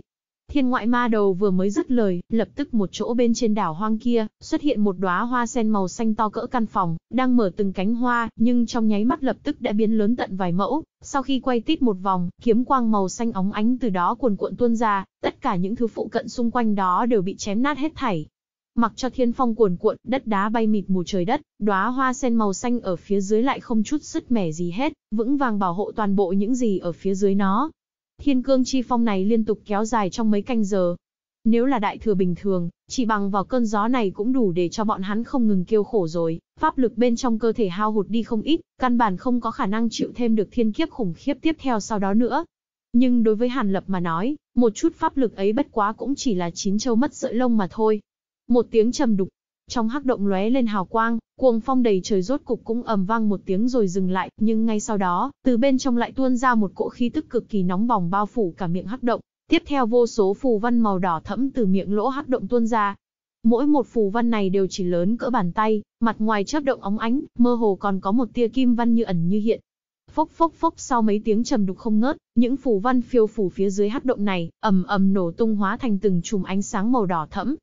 Thiên ngoại ma đầu vừa mới dứt lời, lập tức một chỗ bên trên đảo hoang kia, xuất hiện một đóa hoa sen màu xanh to cỡ căn phòng, đang mở từng cánh hoa, nhưng trong nháy mắt lập tức đã biến lớn tận vài mẫu. Sau khi quay tít một vòng, kiếm quang màu xanh óng ánh từ đó cuồn cuộn tuôn ra, tất cả những thứ phụ cận xung quanh đó đều bị chém nát hết thảy, Mặc cho thiên phong cuồn cuộn, đất đá bay mịt mù trời đất, đóa hoa sen màu xanh ở phía dưới lại không chút sứt mẻ gì hết, vững vàng bảo hộ toàn bộ những gì ở phía dưới nó. Thiên cương chi phong này liên tục kéo dài trong mấy canh giờ. Nếu là đại thừa bình thường, chỉ bằng vào cơn gió này cũng đủ để cho bọn hắn không ngừng kêu khổ rồi, pháp lực bên trong cơ thể hao hụt đi không ít, căn bản không có khả năng chịu thêm được thiên kiếp khủng khiếp tiếp theo sau đó nữa. Nhưng đối với Hàn Lập mà nói, một chút pháp lực ấy bất quá cũng chỉ là chín châu mất sợi lông mà thôi, một tiếng trầm đục, trong hắc động lóe lên hào quang, cuồng phong đầy trời rốt cục cũng ầm vang một tiếng rồi dừng lại, nhưng ngay sau đó, từ bên trong lại tuôn ra một cỗ khí tức cực kỳ nóng bỏng bao phủ cả miệng hắc động. Tiếp theo vô số phù văn màu đỏ thẫm từ miệng lỗ hắc động tuôn ra. Mỗi một phù văn này đều chỉ lớn cỡ bàn tay, mặt ngoài chớp động óng ánh, mơ hồ còn có một tia kim văn như ẩn như hiện. Phốc phốc phốc sau mấy tiếng trầm đục không ngớt, những phù văn phiêu phủ phía dưới hắc động này, ầm ầm nổ tung hóa thành từng chùm ánh sáng màu đỏ thẫm,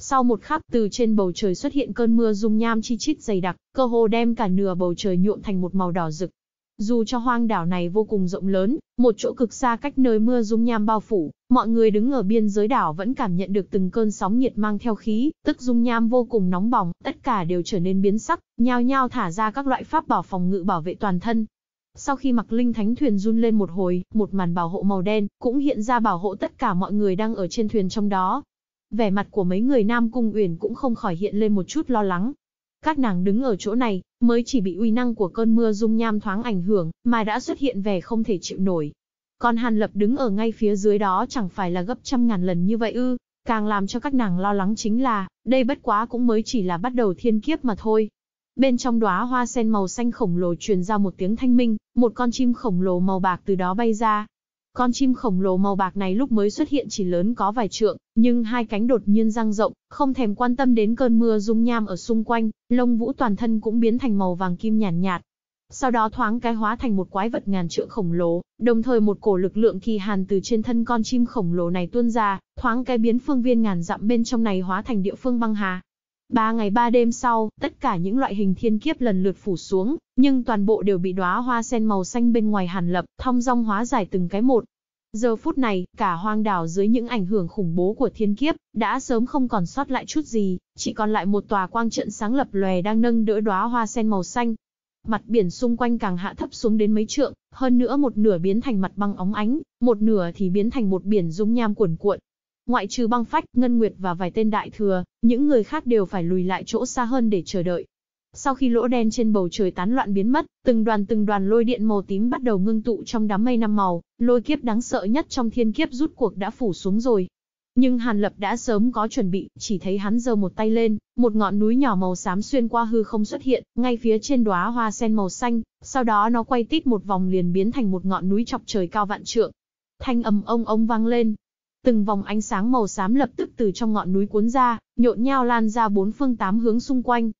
sau một khắc từ trên bầu trời xuất hiện cơn mưa dung nham chi chít dày đặc, cơ hồ đem cả nửa bầu trời nhuộm thành một màu đỏ rực. Dù cho hoang đảo này vô cùng rộng lớn, một chỗ cực xa cách nơi mưa dung nham bao phủ, mọi người đứng ở biên giới đảo vẫn cảm nhận được từng cơn sóng nhiệt mang theo khí, tức dung nham vô cùng nóng bỏng, tất cả đều trở nên biến sắc, nhao nhao thả ra các loại pháp bảo phòng ngự bảo vệ toàn thân. Sau khi mặc linh thánh thuyền run lên một hồi, một màn bảo hộ màu đen cũng hiện ra bảo hộ tất cả mọi người đang ở trên thuyền trong đó, vẻ mặt của mấy người Nam Cung Uyển cũng không khỏi hiện lên một chút lo lắng. Các nàng đứng ở chỗ này, mới chỉ bị uy năng của cơn mưa dung nham thoáng ảnh hưởng, mà đã xuất hiện vẻ không thể chịu nổi. Còn Hàn Lập đứng ở ngay phía dưới đó chẳng phải là gấp trăm ngàn lần như vậy ư, càng làm cho các nàng lo lắng chính là, đây bất quá cũng mới chỉ là bắt đầu thiên kiếp mà thôi. Bên trong đóa hoa sen màu xanh khổng lồ truyền ra một tiếng thanh minh, một con chim khổng lồ màu bạc từ đó bay ra, con chim khổng lồ màu bạc này lúc mới xuất hiện chỉ lớn có vài trượng, nhưng hai cánh đột nhiên răng rộng, không thèm quan tâm đến cơn mưa dung nham ở xung quanh, lông vũ toàn thân cũng biến thành màu vàng kim nhàn nhạt, nhạt. Sau đó thoáng cái hóa thành một quái vật ngàn trượng khổng lồ, đồng thời một cổ lực lượng kỳ hàn từ trên thân con chim khổng lồ này tuôn ra, thoáng cái biến phương viên ngàn dặm bên trong này hóa thành địa phương băng hà. Ba ngày ba đêm sau, tất cả những loại hình thiên kiếp lần lượt phủ xuống, nhưng toàn bộ đều bị đóa hoa sen màu xanh bên ngoài hàn lập, thong dong hóa giải từng cái một. Giờ phút này, cả hoang đảo dưới những ảnh hưởng khủng bố của thiên kiếp, đã sớm không còn sót lại chút gì, chỉ còn lại một tòa quang trận sáng lập lòe đang nâng đỡ đóa hoa sen màu xanh. Mặt biển xung quanh càng hạ thấp xuống đến mấy trượng, hơn nữa một nửa biến thành mặt băng óng ánh, một nửa thì biến thành một biển dung nham cuồn cuộn, Ngoại trừ băng phách, Ngân Nguyệt và vài tên đại thừa, những người khác đều phải lùi lại chỗ xa hơn để chờ đợi. Sau khi lỗ đen trên bầu trời tán loạn biến mất, từng đoàn từng đoàn lôi điện màu tím bắt đầu ngưng tụ trong đám mây năm màu, lôi kiếp đáng sợ nhất trong thiên kiếp rút cuộc đã phủ xuống rồi. Nhưng Hàn Lập đã sớm có chuẩn bị, chỉ thấy hắn giơ một tay lên, một ngọn núi nhỏ màu xám xuyên qua hư không xuất hiện, ngay phía trên đóa hoa sen màu xanh, sau đó nó quay tít một vòng liền biến thành một ngọn núi chọc trời cao vạn trượng. Thanh âm ông ông vang lên, Từng vòng ánh sáng màu xám lập tức từ trong ngọn núi cuốn ra, nhộn nhao lan ra bốn phương tám hướng xung quanh.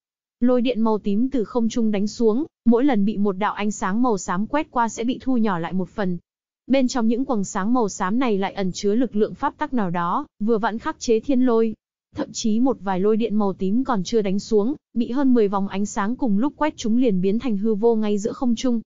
Lôi điện màu tím từ không trung đánh xuống, mỗi lần bị một đạo ánh sáng màu xám quét qua sẽ bị thu nhỏ lại một phần. Bên trong những quầng sáng màu xám này lại ẩn chứa lực lượng pháp tắc nào đó, vừa vặn khắc chế thiên lôi. Thậm chí một vài lôi điện màu tím còn chưa đánh xuống, bị hơn 10 vòng ánh sáng cùng lúc quét chúng liền biến thành hư vô ngay giữa không trung.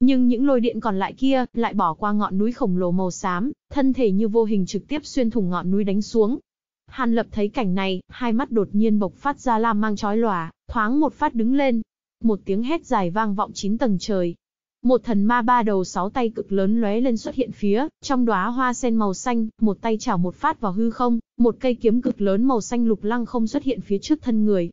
Nhưng những lôi điện còn lại kia lại bỏ qua ngọn núi khổng lồ màu xám, thân thể như vô hình trực tiếp xuyên thủng ngọn núi đánh xuống. Hàn Lập thấy cảnh này, hai mắt đột nhiên bộc phát ra lam mang chói lòa, thoáng một phát đứng lên. Một tiếng hét dài vang vọng chín tầng trời. Một thần ma ba đầu sáu tay cực lớn lóe lên xuất hiện phía, trong đóa hoa sen màu xanh, một tay chảo một phát vào hư không, một cây kiếm cực lớn màu xanh lục lăng không xuất hiện phía trước thân người,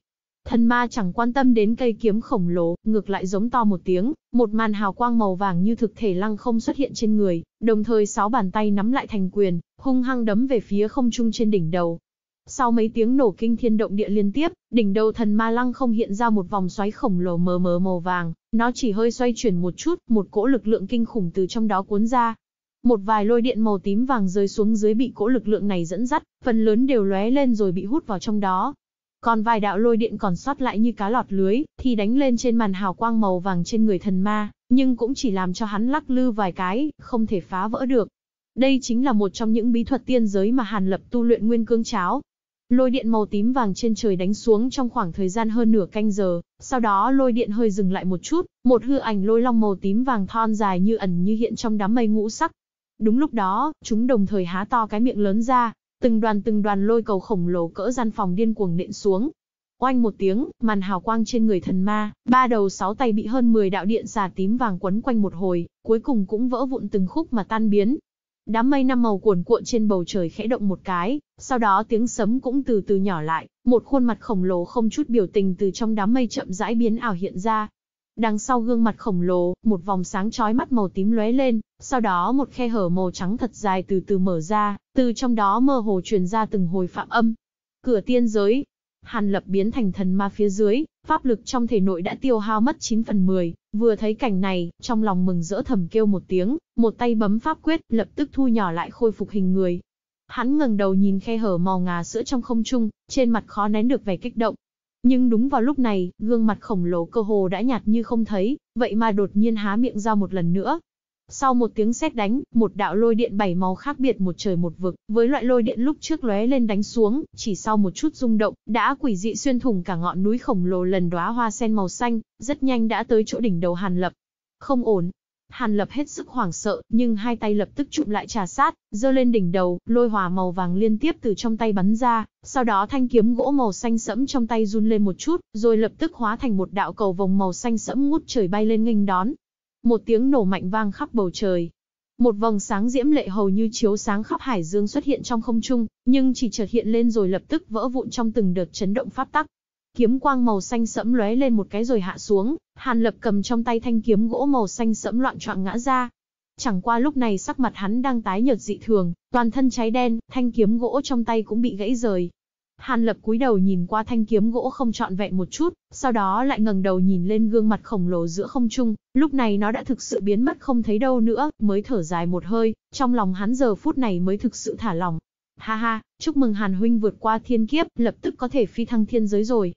Thần ma chẳng quan tâm đến cây kiếm khổng lồ, ngược lại giống to một tiếng, một màn hào quang màu vàng như thực thể lăng không xuất hiện trên người, đồng thời sáu bàn tay nắm lại thành quyền, hung hăng đấm về phía không trung trên đỉnh đầu. Sau mấy tiếng nổ kinh thiên động địa liên tiếp, đỉnh đầu thần ma lăng không hiện ra một vòng xoáy khổng lồ mờ mờ màu vàng, nó chỉ hơi xoay chuyển một chút, một cỗ lực lượng kinh khủng từ trong đó cuốn ra. Một vài lôi điện màu tím vàng rơi xuống dưới bị cỗ lực lượng này dẫn dắt, phần lớn đều lóe lên rồi bị hút vào trong đó, còn vài đạo lôi điện còn sót lại như cá lọt lưới, thì đánh lên trên màn hào quang màu vàng trên người thần ma, nhưng cũng chỉ làm cho hắn lắc lư vài cái, không thể phá vỡ được. Đây chính là một trong những bí thuật tiên giới mà Hàn Lập tu luyện nguyên cương cháo. Lôi điện màu tím vàng trên trời đánh xuống trong khoảng thời gian hơn nửa canh giờ, sau đó lôi điện hơi dừng lại một chút, một hư ảnh lôi long màu tím vàng thon dài như ẩn như hiện trong đám mây ngũ sắc. Đúng lúc đó, chúng đồng thời há to cái miệng lớn ra, Từng đoàn từng đoàn lôi cầu khổng lồ cỡ gian phòng điên cuồng nện xuống. Oanh một tiếng, màn hào quang trên người thần ma, ba đầu sáu tay bị hơn 10 đạo điện xà tím vàng quấn quanh một hồi, cuối cùng cũng vỡ vụn từng khúc mà tan biến. Đám mây năm màu cuồn cuộn trên bầu trời khẽ động một cái, sau đó tiếng sấm cũng từ từ nhỏ lại, một khuôn mặt khổng lồ không chút biểu tình từ trong đám mây chậm rãi biến ảo hiện ra, Đằng sau gương mặt khổng lồ, một vòng sáng chói mắt màu tím lóe lên, sau đó một khe hở màu trắng thật dài từ từ mở ra, từ trong đó mơ hồ truyền ra từng hồi phạm âm. Cửa tiên giới, Hàn Lập biến thành thần ma phía dưới, pháp lực trong thể nội đã tiêu hao mất 9 phần 10, vừa thấy cảnh này, trong lòng mừng rỡ thầm kêu một tiếng, một tay bấm pháp quyết, lập tức thu nhỏ lại khôi phục hình người. Hắn ngẩng đầu nhìn khe hở màu ngà sữa trong không trung, trên mặt khó nén được vẻ kích động, nhưng đúng vào lúc này, gương mặt khổng lồ cơ hồ đã nhạt như không thấy, vậy mà đột nhiên há miệng ra một lần nữa. Sau một tiếng sét đánh, một đạo lôi điện bảy màu khác biệt một trời một vực, với loại lôi điện lúc trước lóe lên đánh xuống, chỉ sau một chút rung động, đã quỷ dị xuyên thủng cả ngọn núi khổng lồ lần đóa hoa sen màu xanh, rất nhanh đã tới chỗ đỉnh đầu Hàn Lập. Không ổn, Hàn Lập hết sức hoảng sợ, nhưng hai tay lập tức chụm lại trà sát, giơ lên đỉnh đầu, lôi hòa màu vàng liên tiếp từ trong tay bắn ra, sau đó thanh kiếm gỗ màu xanh sẫm trong tay run lên một chút, rồi lập tức hóa thành một đạo cầu vòng màu xanh sẫm ngút trời bay lên nghênh đón. Một tiếng nổ mạnh vang khắp bầu trời. Một vòng sáng diễm lệ hầu như chiếu sáng khắp hải dương xuất hiện trong không trung, nhưng chỉ chợt hiện lên rồi lập tức vỡ vụn trong từng đợt chấn động pháp tắc, Kiếm quang màu xanh sẫm lóe lên một cái rồi hạ xuống, Hàn Lập cầm trong tay thanh kiếm gỗ màu xanh sẫm loạn choạng ngã ra. Chẳng qua lúc này sắc mặt hắn đang tái nhợt dị thường, toàn thân cháy đen, thanh kiếm gỗ trong tay cũng bị gãy rời. Hàn Lập cúi đầu nhìn qua thanh kiếm gỗ không trọn vẹn một chút, sau đó lại ngẩng đầu nhìn lên gương mặt khổng lồ giữa không trung, lúc này nó đã thực sự biến mất không thấy đâu nữa, mới thở dài một hơi, trong lòng hắn giờ phút này mới thực sự thả lòng. Ha ha, chúc mừng Hàn huynh vượt qua thiên kiếp, lập tức có thể phi thăng thiên giới rồi.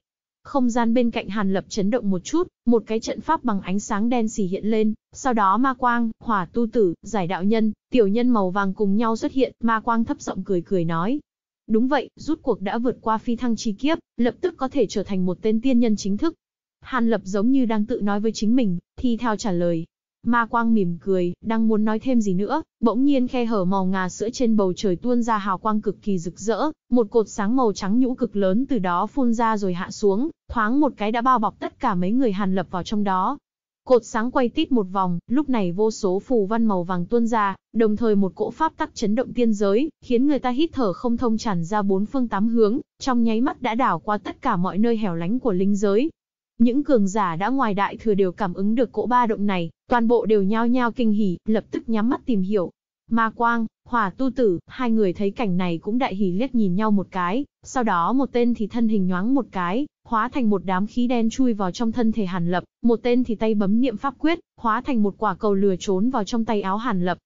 Không gian bên cạnh Hàn Lập chấn động một chút, một cái trận pháp bằng ánh sáng đen xỉ hiện lên, sau đó ma quang, hỏa tu tử, giải đạo nhân, tiểu nhân màu vàng cùng nhau xuất hiện, ma quang thấp giọng cười cười nói. Đúng vậy, rút cuộc đã vượt qua phi thăng chi kiếp, lập tức có thể trở thành một tên tiên nhân chính thức. Hàn Lập giống như đang tự nói với chính mình, thi theo trả lời, Ma quang mỉm cười, đang muốn nói thêm gì nữa, bỗng nhiên khe hở màu ngà sữa trên bầu trời tuôn ra hào quang cực kỳ rực rỡ, một cột sáng màu trắng nhũ cực lớn từ đó phun ra rồi hạ xuống, thoáng một cái đã bao bọc tất cả mấy người Hàn Lập vào trong đó. Cột sáng quay tít một vòng, lúc này vô số phù văn màu vàng tuôn ra, đồng thời một cỗ pháp tắc chấn động tiên giới, khiến người ta hít thở không thông tràn ra bốn phương tám hướng, trong nháy mắt đã đảo qua tất cả mọi nơi hẻo lánh của linh giới. Những cường giả đã ngoài đại thừa đều cảm ứng được cỗ ba động này, Toàn bộ đều nhao nhao kinh hỉ, lập tức nhắm mắt tìm hiểu. Ma Quang, Hỏa Tu Tử, hai người thấy cảnh này cũng đại hỉ liếc nhìn nhau một cái, sau đó một tên thì thân hình nhoáng một cái, hóa thành một đám khí đen chui vào trong thân thể Hàn Lập, một tên thì tay bấm niệm pháp quyết, hóa thành một quả cầu lừa trốn vào trong tay áo Hàn Lập,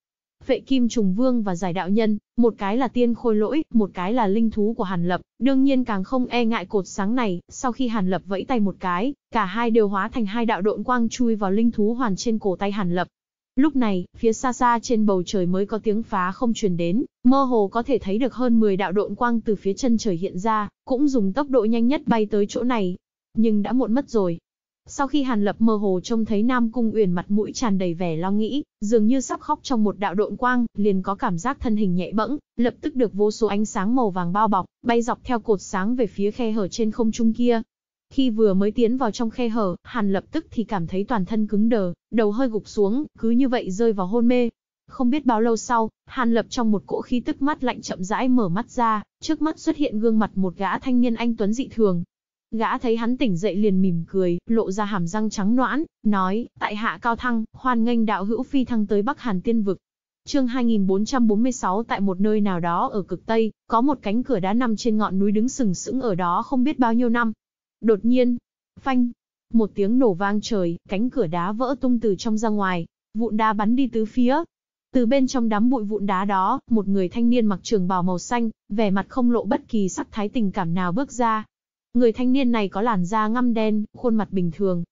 Phệ Kim Trùng Vương và Giải Đạo Nhân, một cái là tiên khôi lỗi, một cái là linh thú của Hàn Lập, đương nhiên càng không e ngại cột sáng này, sau khi Hàn Lập vẫy tay một cái, cả hai đều hóa thành hai đạo độn quang chui vào linh thú hoàn trên cổ tay Hàn Lập. Lúc này, phía xa xa trên bầu trời mới có tiếng phá không truyền đến, mơ hồ có thể thấy được hơn 10 đạo độn quang từ phía chân trời hiện ra, cũng dùng tốc độ nhanh nhất bay tới chỗ này. Nhưng đã muộn mất rồi, sau khi Hàn Lập mơ hồ trông thấy Nam Cung Uyển mặt mũi tràn đầy vẻ lo nghĩ, dường như sắp khóc trong một đạo độn quang, liền có cảm giác thân hình nhẹ bẫng, lập tức được vô số ánh sáng màu vàng bao bọc, bay dọc theo cột sáng về phía khe hở trên không trung kia. Khi vừa mới tiến vào trong khe hở, Hàn lập tức thì cảm thấy toàn thân cứng đờ, đầu hơi gục xuống, cứ như vậy rơi vào hôn mê. Không biết bao lâu sau, Hàn lập trong một cỗ khí tức mắt lạnh chậm rãi mở mắt ra, trước mắt xuất hiện gương mặt một gã thanh niên anh tuấn dị thường, Gã thấy hắn tỉnh dậy liền mỉm cười, lộ ra hàm răng trắng noãn, nói, tại hạ cao thăng, hoan nghênh đạo hữu phi thăng tới Bắc Hàn tiên vực. Chương 2446 tại một nơi nào đó ở cực Tây, có một cánh cửa đá nằm trên ngọn núi đứng sừng sững ở đó không biết bao nhiêu năm. Đột nhiên, phanh, một tiếng nổ vang trời, cánh cửa đá vỡ tung từ trong ra ngoài, vụn đá bắn đi tứ phía. Từ bên trong đám bụi vụn đá đó, một người thanh niên mặc trường bào màu xanh, vẻ mặt không lộ bất kỳ sắc thái tình cảm nào bước ra, Người thanh niên này có làn da ngăm đen, khuôn mặt bình thường.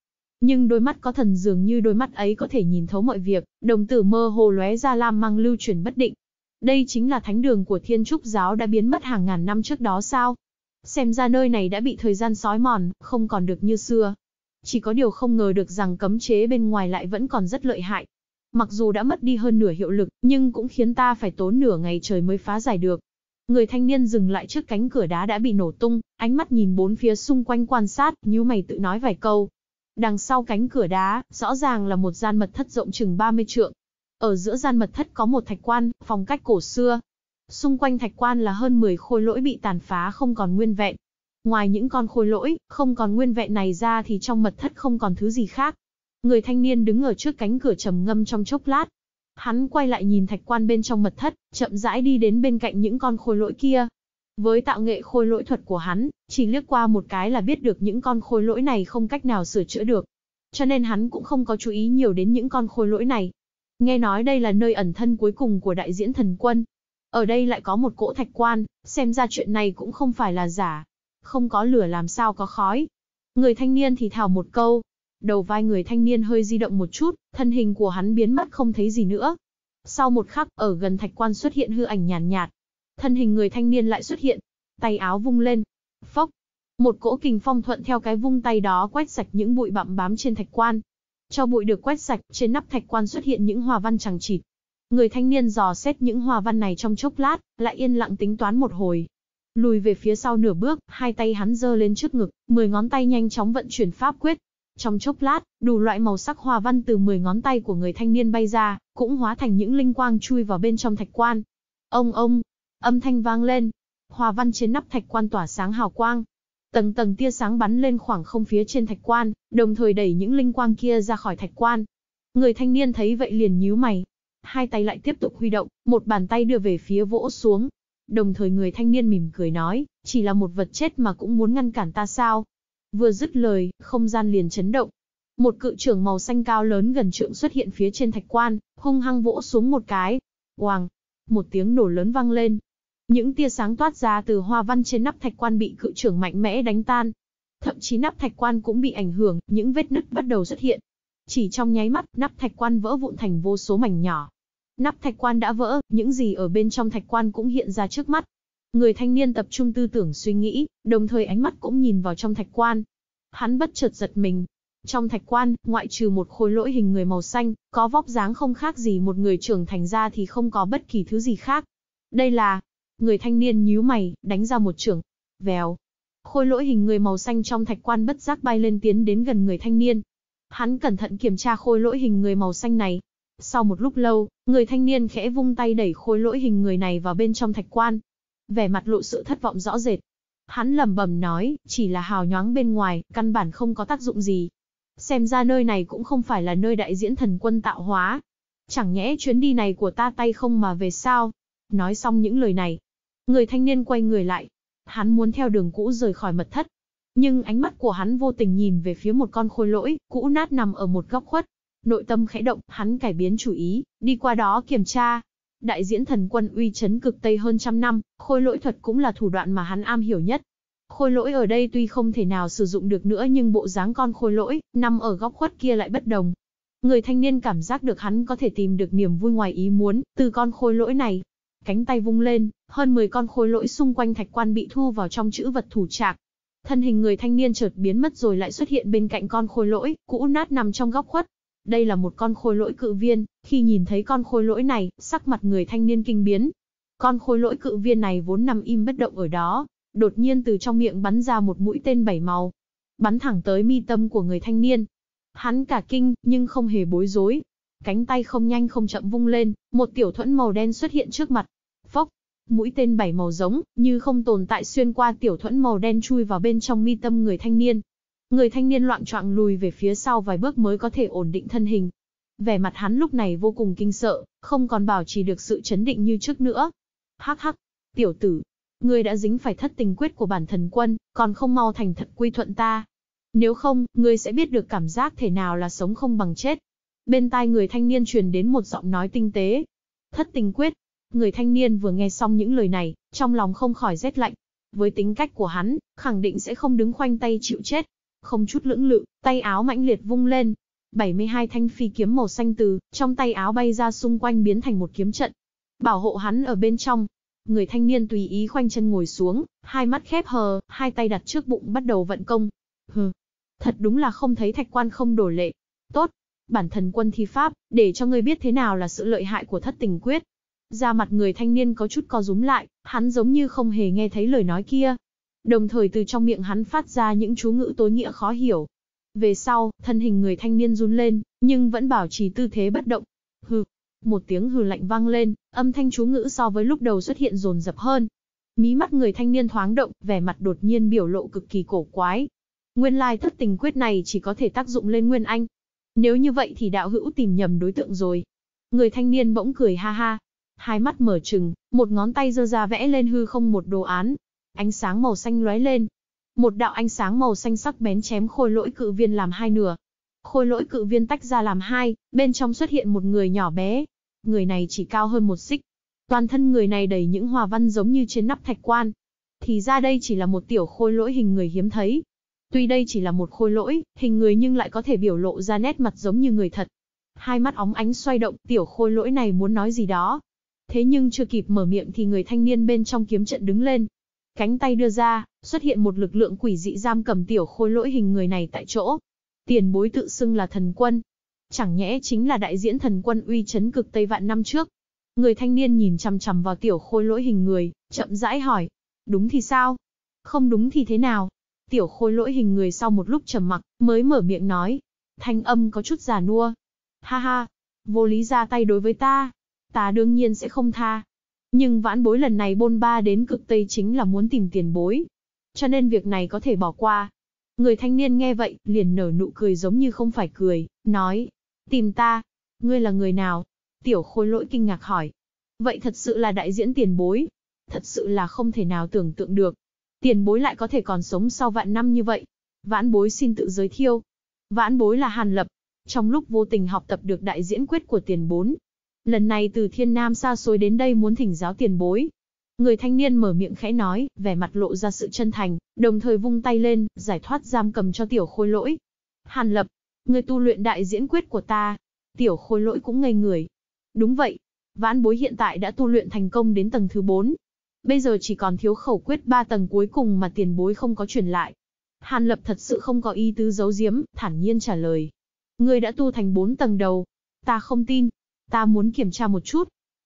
Nhưng đôi mắt có thần dường như đôi mắt ấy có thể nhìn thấu mọi việc, đồng tử mơ hồ lóe ra lam mang lưu chuyển bất định. Đây chính là thánh đường của thiên trúc giáo đã biến mất hàng ngàn năm trước đó sao? Xem ra nơi này đã bị thời gian sói mòn, không còn được như xưa. Chỉ có điều không ngờ được rằng cấm chế bên ngoài lại vẫn còn rất lợi hại. Mặc dù đã mất đi hơn nửa hiệu lực, nhưng cũng khiến ta phải tốn nửa ngày trời mới phá giải được. Người thanh niên dừng lại trước cánh cửa đá đã bị nổ tung, ánh mắt nhìn bốn phía xung quanh quan sát, như mày tự nói vài câu. Đằng sau cánh cửa đá, rõ ràng là một gian mật thất rộng chừng 30 trượng. Ở giữa gian mật thất có một thạch quan, phong cách cổ xưa. Xung quanh thạch quan là hơn 10 khối lỗi bị tàn phá không còn nguyên vẹn. Ngoài những con khối lỗi, không còn nguyên vẹn này ra thì trong mật thất không còn thứ gì khác. Người thanh niên đứng ở trước cánh cửa trầm ngâm trong chốc lát, Hắn quay lại nhìn thạch quan bên trong mật thất, chậm rãi đi đến bên cạnh những con khôi lỗi kia. Với tạo nghệ khôi lỗi thuật của hắn, chỉ liếc qua một cái là biết được những con khôi lỗi này không cách nào sửa chữa được. Cho nên hắn cũng không có chú ý nhiều đến những con khôi lỗi này. Nghe nói đây là nơi ẩn thân cuối cùng của đại diễn thần quân. Ở đây lại có một cỗ thạch quan, xem ra chuyện này cũng không phải là giả. Không có lửa làm sao có khói. Người thanh niên thì thào một câu, Đầu vai người thanh niên hơi di động một chút, thân hình của hắn biến mất không thấy gì nữa. Sau một khắc, ở gần thạch quan xuất hiện hư ảnh nhàn nhạt, nhạt. Thân hình người thanh niên lại xuất hiện, tay áo vung lên. Phốc, một cỗ kình phong thuận theo cái vung tay đó quét sạch những bụi bặm bám trên thạch quan. Cho bụi được quét sạch, trên nắp thạch quan xuất hiện những hòa văn chẳng chịt. Người thanh niên dò xét những hòa văn này trong chốc lát, lại yên lặng tính toán một hồi. Lùi về phía sau nửa bước, hai tay hắn giơ lên trước ngực, mười ngón tay nhanh chóng vận chuyển pháp quyết, trong chốc lát, đủ loại màu sắc hoa văn từ 10 ngón tay của người thanh niên bay ra, cũng hóa thành những linh quang chui vào bên trong thạch quan. Ông ông, âm thanh vang lên. Hoa văn trên nắp thạch quan tỏa sáng hào quang. Tầng tầng tia sáng bắn lên khoảng không phía trên thạch quan, đồng thời đẩy những linh quang kia ra khỏi thạch quan. Người thanh niên thấy vậy liền nhíu mày. Hai tay lại tiếp tục huy động, một bàn tay đưa về phía vỗ xuống. Đồng thời người thanh niên mỉm cười nói, chỉ là một vật chết mà cũng muốn ngăn cản ta sao? Vừa dứt lời, không gian liền chấn động. Một cự trưởng màu xanh cao lớn gần trượng xuất hiện phía trên thạch quan, hung hăng vỗ xuống một cái. Oàng! Một tiếng nổ lớn vang lên. Những tia sáng toát ra từ hoa văn trên nắp thạch quan bị cự trưởng mạnh mẽ đánh tan. Thậm chí nắp thạch quan cũng bị ảnh hưởng, những vết nứt bắt đầu xuất hiện. Chỉ trong nháy mắt, nắp thạch quan vỡ vụn thành vô số mảnh nhỏ. Nắp thạch quan đã vỡ, những gì ở bên trong thạch quan cũng hiện ra trước mắt, Người thanh niên tập trung tư tưởng suy nghĩ, đồng thời ánh mắt cũng nhìn vào trong thạch quan. Hắn bất chợt giật mình. Trong thạch quan, ngoại trừ một khối lỗi hình người màu xanh, có vóc dáng không khác gì một người trưởng thành ra thì không có bất kỳ thứ gì khác. Đây là... Người thanh niên nhíu mày, đánh ra một trưởng. Vèo. Khối lỗi hình người màu xanh trong thạch quan bất giác bay lên tiến đến gần người thanh niên. Hắn cẩn thận kiểm tra khối lỗi hình người màu xanh này, sau một lúc lâu, người thanh niên khẽ vung tay đẩy khối lỗi hình người này vào bên trong thạch quan, vẻ mặt lộ sự thất vọng rõ rệt. Hắn lầm bầm nói, chỉ là hào nhoáng bên ngoài, căn bản không có tác dụng gì. Xem ra nơi này cũng không phải là nơi đại diễn thần quân tạo hóa. Chẳng nhẽ chuyến đi này của ta tay không mà về sao? Nói xong những lời này, người thanh niên quay người lại. Hắn muốn theo đường cũ rời khỏi mật thất. Nhưng ánh mắt của hắn vô tình nhìn về phía một con khôi lỗi, cũ nát nằm ở một góc khuất. Nội tâm khẽ động, hắn cải biến chủ ý, đi qua đó kiểm tra, Đại diễn thần quân uy chấn cực Tây hơn trăm năm, khôi lỗi thuật cũng là thủ đoạn mà hắn am hiểu nhất. Khôi lỗi ở đây tuy không thể nào sử dụng được nữa nhưng bộ dáng con khôi lỗi, nằm ở góc khuất kia lại bất đồng. Người thanh niên cảm giác được hắn có thể tìm được niềm vui ngoài ý muốn, từ con khôi lỗi này. Cánh tay vung lên, hơn 10 con khôi lỗi xung quanh thạch quan bị thu vào trong chữ vật thủ trạc. Thân hình người thanh niên chợt biến mất rồi lại xuất hiện bên cạnh con khôi lỗi, cũ nát nằm trong góc khuất, đây là một con khôi lỗi cự viên, khi nhìn thấy con khôi lỗi này, sắc mặt người thanh niên kinh biến. Con khôi lỗi cự viên này vốn nằm im bất động ở đó, đột nhiên từ trong miệng bắn ra một mũi tên bảy màu, bắn thẳng tới mi tâm của người thanh niên. Hắn cả kinh, nhưng không hề bối rối. Cánh tay không nhanh không chậm vung lên, một tiểu thuẫn màu đen xuất hiện trước mặt. Phốc, mũi tên bảy màu giống, như không tồn tại xuyên qua tiểu thuẫn màu đen chui vào bên trong mi tâm người thanh niên. Người thanh niên loạn choạng lùi về phía sau vài bước mới có thể ổn định thân hình. Vẻ mặt hắn lúc này vô cùng kinh sợ, không còn bảo trì được sự chấn định như trước nữa. Hắc hắc, tiểu tử, ngươi đã dính phải thất tình quyết của bản thần quân, còn không mau thành thật quy thuận ta. Nếu không, ngươi sẽ biết được cảm giác thể nào là sống không bằng chết. Bên tai người thanh niên truyền đến một giọng nói tinh tế. Thất tình quyết. Người thanh niên vừa nghe xong những lời này, trong lòng không khỏi rét lạnh. Với tính cách của hắn, khẳng định sẽ không đứng khoanh tay chịu chết, không chút lưỡng lự, tay áo mãnh liệt vung lên. 72 thanh phi kiếm màu xanh từ, trong tay áo bay ra xung quanh biến thành một kiếm trận. Bảo hộ hắn ở bên trong. Người thanh niên tùy ý khoanh chân ngồi xuống, hai mắt khép hờ, hai tay đặt trước bụng bắt đầu vận công. Hừ, thật đúng là không thấy thạch quan không đổ lệ. Tốt, bản thần quân thi pháp, để cho ngươi biết thế nào là sự lợi hại của thất tình quyết. Da mặt người thanh niên có chút co rúm lại, hắn giống như không hề nghe thấy lời nói kia, đồng thời từ trong miệng hắn phát ra những chú ngữ tối nghĩa khó hiểu. Về sau, thân hình người thanh niên run lên, nhưng vẫn bảo trì tư thế bất động. Hừ, một tiếng hừ lạnh vang lên, âm thanh chú ngữ so với lúc đầu xuất hiện rồn rập hơn. Mí mắt người thanh niên thoáng động, vẻ mặt đột nhiên biểu lộ cực kỳ cổ quái. Nguyên lai thất tình quyết này chỉ có thể tác dụng lên Nguyên Anh. Nếu như vậy thì đạo hữu tìm nhầm đối tượng rồi. Người thanh niên bỗng cười ha ha. Hai mắt mở trừng, một ngón tay giơ ra vẽ lên hư không một đồ án, Ánh sáng màu xanh lóe lên. Một đạo ánh sáng màu xanh sắc bén chém khôi lỗi cự viên làm hai nửa. Khôi lỗi cự viên tách ra làm hai, bên trong xuất hiện một người nhỏ bé. Người này chỉ cao hơn một xích. Toàn thân người này đầy những hòa văn giống như trên nắp thạch quan. Thì ra đây chỉ là một tiểu khôi lỗi hình người hiếm thấy. Tuy đây chỉ là một khôi lỗi, hình người nhưng lại có thể biểu lộ ra nét mặt giống như người thật. Hai mắt óng ánh xoay động, tiểu khôi lỗi này muốn nói gì đó, thế nhưng chưa kịp mở miệng thì người thanh niên bên trong kiếm trận đứng lên, Cánh tay đưa ra, xuất hiện một lực lượng quỷ dị giam cầm tiểu khôi lỗi hình người này tại chỗ. Tiền bối tự xưng là thần quân. Chẳng nhẽ chính là đại diễn thần quân uy chấn cực Tây vạn năm trước. Người thanh niên nhìn chằm chằm vào tiểu khôi lỗi hình người, chậm rãi hỏi. Đúng thì sao? Không đúng thì thế nào? Tiểu khôi lỗi hình người sau một lúc trầm mặc, mới mở miệng nói. Thanh âm có chút già nua. Ha ha, vô lý ra tay đối với ta. Ta đương nhiên sẽ không tha, nhưng vãn bối lần này bôn ba đến cực Tây chính là muốn tìm tiền bối. Cho nên việc này có thể bỏ qua. Người thanh niên nghe vậy, liền nở nụ cười giống như không phải cười, nói. Tìm ta, ngươi là người nào? Tiểu khôi lỗi kinh ngạc hỏi. Vậy thật sự là đại diễn tiền bối. Thật sự là không thể nào tưởng tượng được. Tiền bối lại có thể còn sống sau vạn năm như vậy. Vãn bối xin tự giới thiệu. Vãn bối là Hàn Lập. Trong lúc vô tình học tập được đại diễn quyết của tiền bốn, lần này từ thiên nam xa xôi đến đây muốn thỉnh giáo tiền bối. Người thanh niên mở miệng khẽ nói, vẻ mặt lộ ra sự chân thành, đồng thời vung tay lên, giải thoát giam cầm cho tiểu khôi lỗi. Hàn lập, người tu luyện đại diễn quyết của ta. Tiểu khôi lỗi cũng ngây người. Đúng vậy, vãn bối hiện tại đã tu luyện thành công đến tầng thứ 4. Bây giờ chỉ còn thiếu khẩu quyết 3 tầng cuối cùng mà tiền bối không có truyền lại. Hàn lập thật sự không có ý tứ giấu giếm, thản nhiên trả lời. Người đã tu thành 4 tầng đầu. Ta không tin, Ta muốn kiểm tra một chút.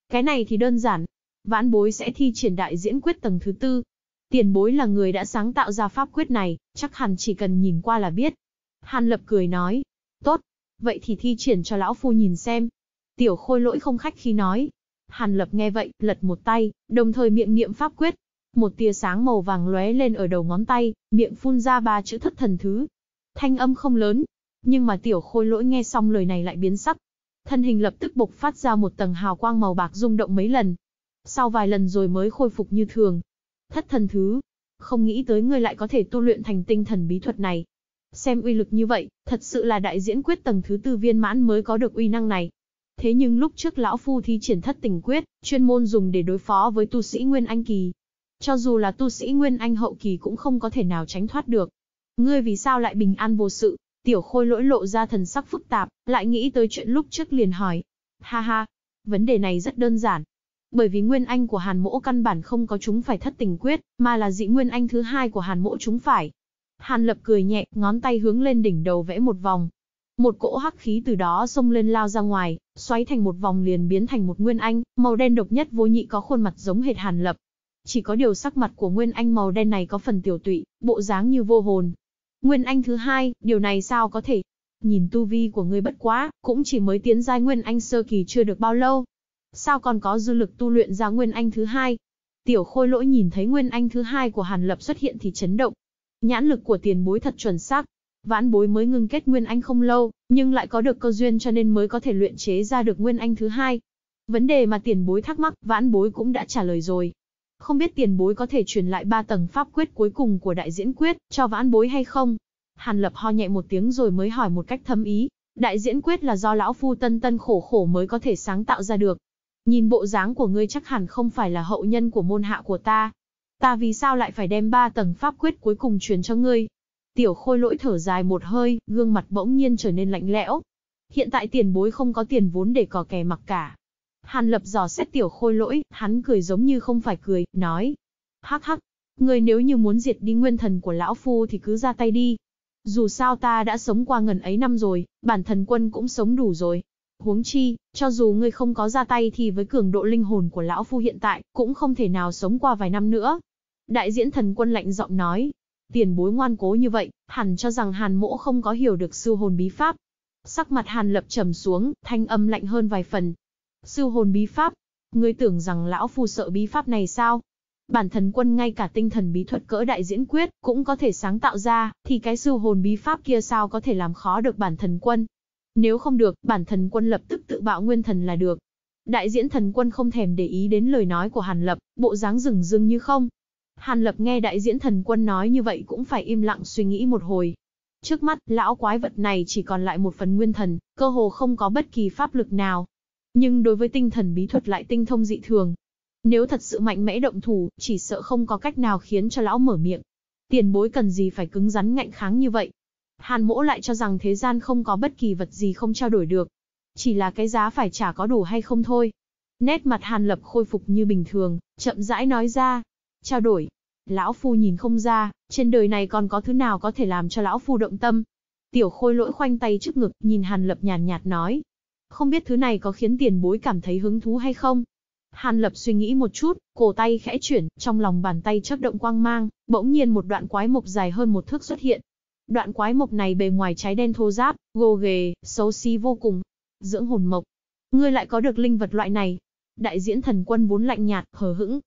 Cái này thì đơn giản. Vãn bối sẽ thi triển đại diễn quyết tầng thứ tư. Tiền bối là người đã sáng tạo ra pháp quyết này, chắc hẳn chỉ cần nhìn qua là biết. Hàn lập cười nói. Tốt, vậy thì thi triển cho lão phu nhìn xem. Tiểu khôi lỗi không khách khi nói. Hàn lập nghe vậy, lật một tay, đồng thời miệng niệm pháp quyết. Một tia sáng màu vàng lóe lên ở đầu ngón tay, miệng phun ra ba chữ thất thần thứ. Thanh âm không lớn, nhưng mà tiểu khôi lỗi nghe xong lời này lại biến sắc, thân hình lập tức bộc phát ra một tầng hào quang màu bạc rung động mấy lần. Sau vài lần rồi mới khôi phục như thường. Thất thần thứ, không nghĩ tới ngươi lại có thể tu luyện thành tinh thần bí thuật này. Xem uy lực như vậy, thật sự là đại diễn quyết tầng thứ tư viên mãn mới có được uy năng này. Thế nhưng lúc trước lão phu thi triển thất tình quyết, chuyên môn dùng để đối phó với tu sĩ Nguyên Anh Kỳ. Cho dù là tu sĩ Nguyên Anh hậu kỳ cũng không có thể nào tránh thoát được. Ngươi vì sao lại bình an vô sự, Tiểu khôi lỗi lộ ra thần sắc phức tạp, lại nghĩ tới chuyện lúc trước liền hỏi. Ha ha, vấn đề này rất đơn giản. Bởi vì nguyên anh của hàn mỗ căn bản không có chúng phải thất tình quyết, mà là dị nguyên anh thứ hai của hàn mỗ chúng phải. Hàn lập cười nhẹ, ngón tay hướng lên đỉnh đầu vẽ một vòng. Một cỗ hắc khí từ đó xông lên lao ra ngoài, xoáy thành một vòng liền biến thành một nguyên anh, màu đen độc nhất vô nhị có khuôn mặt giống hệt hàn lập. Chỉ có điều sắc mặt của nguyên anh màu đen này có phần tiểu tụy, bộ dáng như vô hồn, Nguyên Anh thứ hai, điều này sao có thể? Nhìn tu vi của ngươi bất quá, cũng chỉ mới tiến giai Nguyên Anh sơ kỳ chưa được bao lâu. Sao còn có dư lực tu luyện ra Nguyên Anh thứ hai? Tiểu khôi lỗi nhìn thấy Nguyên Anh thứ hai của Hàn Lập xuất hiện thì chấn động. Nhãn lực của tiền bối thật chuẩn xác. Vãn bối mới ngưng kết Nguyên Anh không lâu, nhưng lại có được cơ duyên cho nên mới có thể luyện chế ra được Nguyên Anh thứ hai. Vấn đề mà tiền bối thắc mắc, vãn bối cũng đã trả lời rồi, không biết tiền bối có thể truyền lại ba tầng pháp quyết cuối cùng của đại diễn quyết, cho vãn bối hay không? Hàn lập ho nhẹ một tiếng rồi mới hỏi một cách thâm ý, đại diễn quyết là do lão phu tân tân khổ khổ mới có thể sáng tạo ra được. Nhìn bộ dáng của ngươi chắc hẳn không phải là hậu nhân của môn hạ của ta. Ta vì sao lại phải đem ba tầng pháp quyết cuối cùng truyền cho ngươi? Tiểu khôi lỗi thở dài một hơi, gương mặt bỗng nhiên trở nên lạnh lẽo. Hiện tại tiền bối không có tiền vốn để cò kè mặc cả, Hàn lập dò xét tiểu khôi lỗi, hắn cười giống như không phải cười, nói. Hắc hắc, người nếu như muốn diệt đi nguyên thần của lão phu thì cứ ra tay đi. Dù sao ta đã sống qua ngần ấy năm rồi, bản thần quân cũng sống đủ rồi. Huống chi, cho dù người không có ra tay thì với cường độ linh hồn của lão phu hiện tại, cũng không thể nào sống qua vài năm nữa. Đại diễn thần quân lạnh giọng nói, tiền bối ngoan cố như vậy, hẳn cho rằng hàn mỗ không có hiểu được sư hồn bí pháp. Sắc mặt hàn lập trầm xuống, thanh âm lạnh hơn vài phần, Siêu hồn bí pháp. Ngươi tưởng rằng lão phu sợ bí pháp này sao? Bản thần quân ngay cả tinh thần bí thuật cỡ đại diễn quyết cũng có thể sáng tạo ra, thì cái siêu hồn bí pháp kia sao có thể làm khó được bản thần quân? Nếu không được, bản thần quân lập tức tự bạo nguyên thần là được. Đại diễn thần quân không thèm để ý đến lời nói của Hàn Lập, bộ dáng rừng rưng như không. Hàn Lập nghe đại diễn thần quân nói như vậy cũng phải im lặng suy nghĩ một hồi. Trước mắt, lão quái vật này chỉ còn lại một phần nguyên thần, cơ hồ không có bất kỳ pháp lực nào nhưng đối với tinh thần bí thuật lại tinh thông dị thường. Nếu thật sự mạnh mẽ động thủ, chỉ sợ không có cách nào khiến cho lão mở miệng. Tiền bối cần gì phải cứng rắn ngạnh kháng như vậy. Hàn mỗ lại cho rằng thế gian không có bất kỳ vật gì không trao đổi được. Chỉ là cái giá phải trả có đủ hay không thôi. Nét mặt Hàn Lập khôi phục như bình thường, chậm rãi nói ra. Trao đổi. Lão Phu nhìn không ra, trên đời này còn có thứ nào có thể làm cho Lão Phu động tâm. Tiểu khôi lỗi khoanh tay trước ngực, nhìn Hàn Lập nhàn nhạt, nhạt nói, không biết thứ này có khiến tiền bối cảm thấy hứng thú hay không. Hàn Lập suy nghĩ một chút, cổ tay khẽ chuyển, trong lòng bàn tay chớp động quang mang, bỗng nhiên một đoạn quái mộc dài hơn một thước xuất hiện. Đoạn quái mộc này bề ngoài trái đen thô ráp, gồ ghề, xấu xí vô cùng. Dưỡng hồn mộc. Ngươi lại có được linh vật loại này. Đại diễn thần quân vốn lạnh nhạt, hờ hững.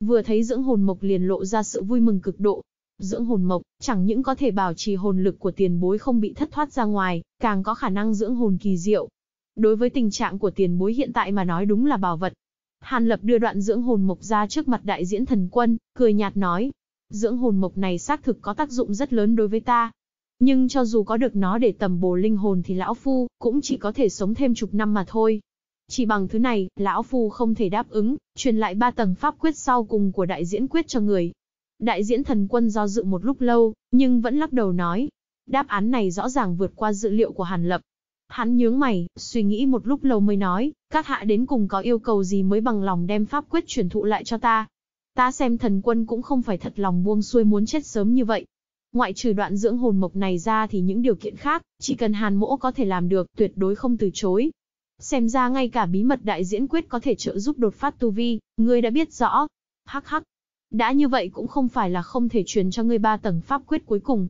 Vừa thấy dưỡng hồn mộc liền lộ ra sự vui mừng cực độ. Dưỡng hồn mộc, chẳng những có thể bảo trì hồn lực của tiền bối không bị thất thoát ra ngoài, càng có khả năng dưỡng hồn kỳ diệu, Đối với tình trạng của tiền bối hiện tại mà nói đúng là bảo vật. Hàn Lập đưa đoạn dưỡng hồn mộc ra trước mặt đại diễn thần quân, cười nhạt nói. Dưỡng hồn mộc này xác thực có tác dụng rất lớn đối với ta. Nhưng cho dù có được nó để tầm bổ linh hồn thì Lão Phu cũng chỉ có thể sống thêm chục năm mà thôi. Chỉ bằng thứ này, Lão Phu không thể đáp ứng, truyền lại ba tầng pháp quyết sau cùng của đại diễn quyết cho người. Đại diễn thần quân do dự một lúc lâu, nhưng vẫn lắc đầu nói. Đáp án này rõ ràng vượt qua dự liệu của Hàn Lập, Hắn nhướng mày, suy nghĩ một lúc lâu mới nói, các hạ đến cùng có yêu cầu gì mới bằng lòng đem pháp quyết truyền thụ lại cho ta. Ta xem thần quân cũng không phải thật lòng buông xuôi muốn chết sớm như vậy. Ngoại trừ đoạn dưỡng hồn mộc này ra thì những điều kiện khác, chỉ cần hàn mỗ có thể làm được, tuyệt đối không từ chối. Xem ra ngay cả bí mật đại diễn quyết có thể trợ giúp đột phát tu vi, ngươi đã biết rõ. Hắc hắc. Đã như vậy cũng không phải là không thể truyền cho ngươi ba tầng pháp quyết cuối cùng,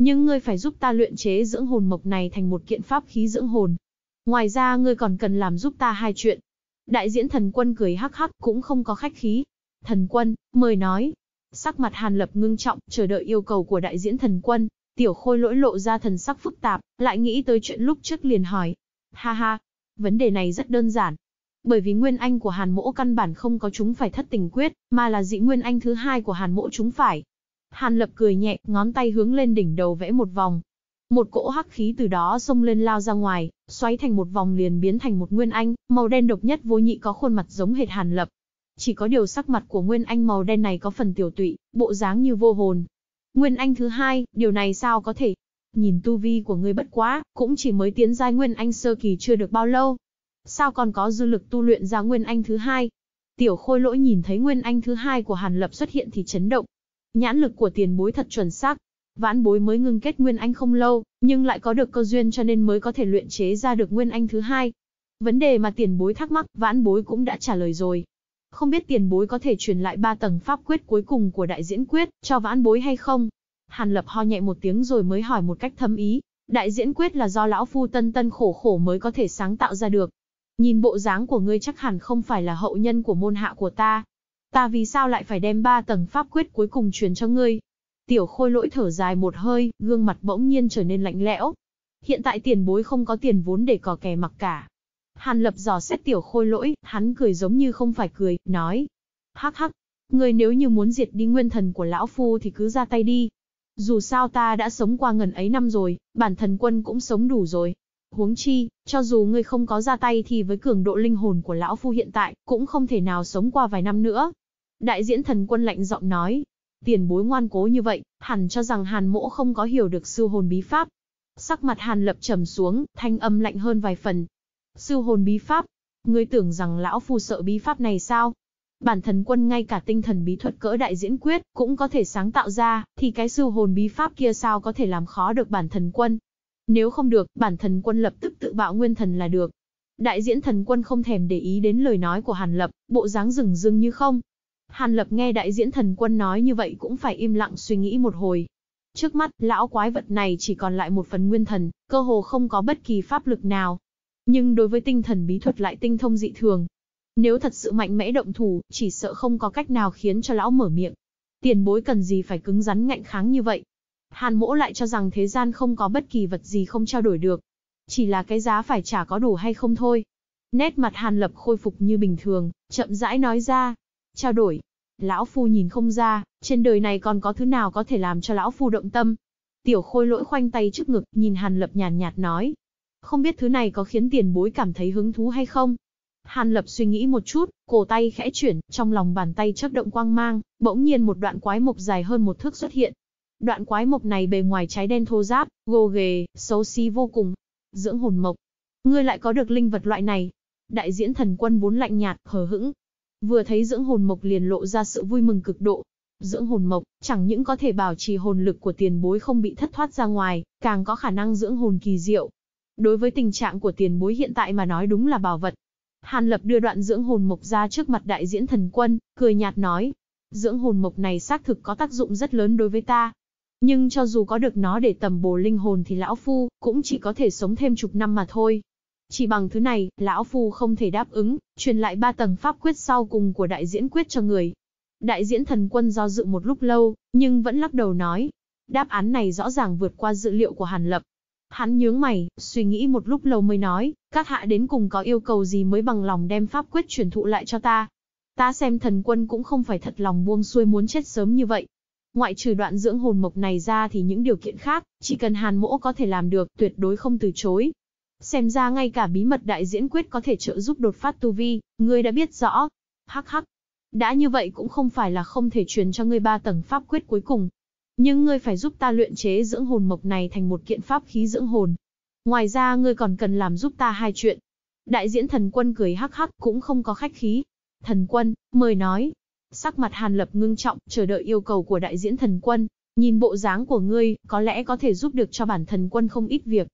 nhưng ngươi phải giúp ta luyện chế dưỡng hồn mộc này thành một kiện pháp khí dưỡng hồn. Ngoài ra ngươi còn cần làm giúp ta hai chuyện. Đại diễn thần quân cười hắc hắc cũng không có khách khí. Thần quân, mời nói. Sắc mặt hàn lập ngưng trọng, chờ đợi yêu cầu của đại diễn thần quân. Tiểu khôi lỗi lộ ra thần sắc phức tạp, lại nghĩ tới chuyện lúc trước liền hỏi. Ha ha, vấn đề này rất đơn giản. Bởi vì nguyên anh của hàn mỗ căn bản không có chúng phải thất tình quyết, mà là dị nguyên anh thứ hai của hàn mỗ chúng phải. Hàn Lập cười nhẹ, ngón tay hướng lên đỉnh đầu vẽ một vòng. Một cỗ hắc khí từ đó xông lên lao ra ngoài, xoáy thành một vòng liền biến thành một Nguyên Anh, màu đen độc nhất vô nhị có khuôn mặt giống hệt Hàn Lập. Chỉ có điều sắc mặt của Nguyên Anh màu đen này có phần tiểu tụy, bộ dáng như vô hồn. Nguyên Anh thứ hai, điều này sao có thể? Nhìn tu vi của người bất quá, cũng chỉ mới tiến giai Nguyên Anh sơ kỳ chưa được bao lâu. Sao còn có dư lực tu luyện ra Nguyên Anh thứ hai? Tiểu khôi lỗi nhìn thấy Nguyên Anh thứ hai của Hàn Lập xuất hiện thì chấn động, Nhãn lực của tiền bối thật chuẩn xác. Vãn bối mới ngưng kết Nguyên Anh không lâu, nhưng lại có được cơ duyên cho nên mới có thể luyện chế ra được Nguyên Anh thứ hai. Vấn đề mà tiền bối thắc mắc, vãn bối cũng đã trả lời rồi. Không biết tiền bối có thể truyền lại ba tầng pháp quyết cuối cùng của đại diễn quyết cho vãn bối hay không? Hàn Lập ho nhẹ một tiếng rồi mới hỏi một cách thâm ý, đại diễn quyết là do lão phu tân tân khổ khổ mới có thể sáng tạo ra được. Nhìn bộ dáng của ngươi chắc hẳn không phải là hậu nhân của môn hạ của ta, ta vì sao lại phải đem ba tầng pháp quyết cuối cùng truyền cho ngươi? Tiểu khôi lỗi thở dài một hơi, gương mặt bỗng nhiên trở nên lạnh lẽo. Hiện tại tiền bối không có tiền vốn để cò kè mặc cả. Hàn lập dò xét tiểu khôi lỗi, hắn cười giống như không phải cười, nói. Hắc hắc, ngươi nếu như muốn diệt đi nguyên thần của lão phu thì cứ ra tay đi. Dù sao ta đã sống qua ngần ấy năm rồi, bản thần quân cũng sống đủ rồi. Huống chi, cho dù ngươi không có ra tay thì với cường độ linh hồn của lão phu hiện tại, cũng không thể nào sống qua vài năm nữa. Đại diễn thần quân lạnh giọng nói, tiền bối ngoan cố như vậy, hẳn cho rằng hàn mỗ không có hiểu được sư hồn bí pháp. Sắc mặt hàn lập trầm xuống, thanh âm lạnh hơn vài phần. Sư hồn bí pháp, ngươi tưởng rằng lão phu sợ bí pháp này sao? Bản thần quân ngay cả tinh thần bí thuật cỡ đại diễn quyết cũng có thể sáng tạo ra, thì cái sư hồn bí pháp kia sao có thể làm khó được bản thần quân? Nếu không được, bản thần quân lập tức tự bạo nguyên thần là được. Đại diễn thần quân không thèm để ý đến lời nói của Hàn Lập, bộ dáng rừng rưng như không, Hàn Lập nghe đại diễn thần quân nói như vậy cũng phải im lặng suy nghĩ một hồi. Trước mắt, lão quái vật này chỉ còn lại một phần nguyên thần, cơ hồ không có bất kỳ pháp lực nào. Nhưng đối với tinh thần bí thuật lại tinh thông dị thường. Nếu thật sự mạnh mẽ động thủ, chỉ sợ không có cách nào khiến cho lão mở miệng. Tiền bối cần gì phải cứng rắn ngạnh kháng như vậy. Hàn mỗ lại cho rằng thế gian không có bất kỳ vật gì không trao đổi được. Chỉ là cái giá phải trả có đủ hay không thôi. Nét mặt Hàn Lập khôi phục như bình thường, chậm rãi nói ra, trao đổi. Lão Phu nhìn không ra, trên đời này còn có thứ nào có thể làm cho Lão Phu động tâm. Tiểu khôi lỗi khoanh tay trước ngực, nhìn Hàn Lập nhàn nhạt nói. Không biết thứ này có khiến tiền bối cảm thấy hứng thú hay không? Hàn Lập suy nghĩ một chút, cổ tay khẽ chuyển, trong lòng bàn tay chớp động quang mang, bỗng nhiên một đoạn quái mộc dài hơn một thước xuất hiện. Đoạn quái mộc này bề ngoài trái đen thô ráp, gồ ghề, xấu xí vô cùng. Dưỡng hồn mộc. Ngươi lại có được linh vật loại này. Đại diễn thần quân vốn lạnh nhạt, hờ hững, Vừa thấy dưỡng hồn mộc liền lộ ra sự vui mừng cực độ. Dưỡng hồn mộc, chẳng những có thể bảo trì hồn lực của tiền bối không bị thất thoát ra ngoài, càng có khả năng dưỡng hồn kỳ diệu. Đối với tình trạng của tiền bối hiện tại mà nói đúng là bảo vật. Hàn Lập đưa đoạn dưỡng hồn mộc ra trước mặt đại diễn thần quân, cười nhạt nói. Dưỡng hồn mộc này xác thực có tác dụng rất lớn đối với ta, nhưng cho dù có được nó để tầm bổ linh hồn thì lão phu cũng chỉ có thể sống thêm chục năm mà thôi, chỉ bằng thứ này, lão phu không thể đáp ứng, truyền lại ba tầng pháp quyết sau cùng của đại diễn quyết cho người. Đại diễn thần quân do dự một lúc lâu, nhưng vẫn lắc đầu nói. Đáp án này rõ ràng vượt qua dự liệu của Hàn Lập. Hắn nhướng mày, suy nghĩ một lúc lâu mới nói, các hạ đến cùng có yêu cầu gì mới bằng lòng đem pháp quyết truyền thụ lại cho ta. Ta xem thần quân cũng không phải thật lòng buông xuôi muốn chết sớm như vậy. Ngoại trừ đoạn dưỡng hồn mộc này ra thì những điều kiện khác, chỉ cần hàn mỗ có thể làm được tuyệt đối không từ chối. Xem ra ngay cả bí mật đại diễn quyết có thể trợ giúp đột phát tu vi, ngươi đã biết rõ. Hắc hắc. Đã như vậy cũng không phải là không thể truyền cho ngươi ba tầng pháp quyết cuối cùng. Nhưng ngươi phải giúp ta luyện chế dưỡng hồn mộc này thành một kiện pháp khí dưỡng hồn. Ngoài ra ngươi còn cần làm giúp ta hai chuyện. Đại diễn thần quân cười hắc hắc cũng không có khách khí. Thần quân, mời nói. Sắc mặt hàn lập ngưng trọng, chờ đợi yêu cầu của đại diễn thần quân. Nhìn bộ dáng của ngươi, có lẽ có thể giúp được cho bản thần quân không ít việc.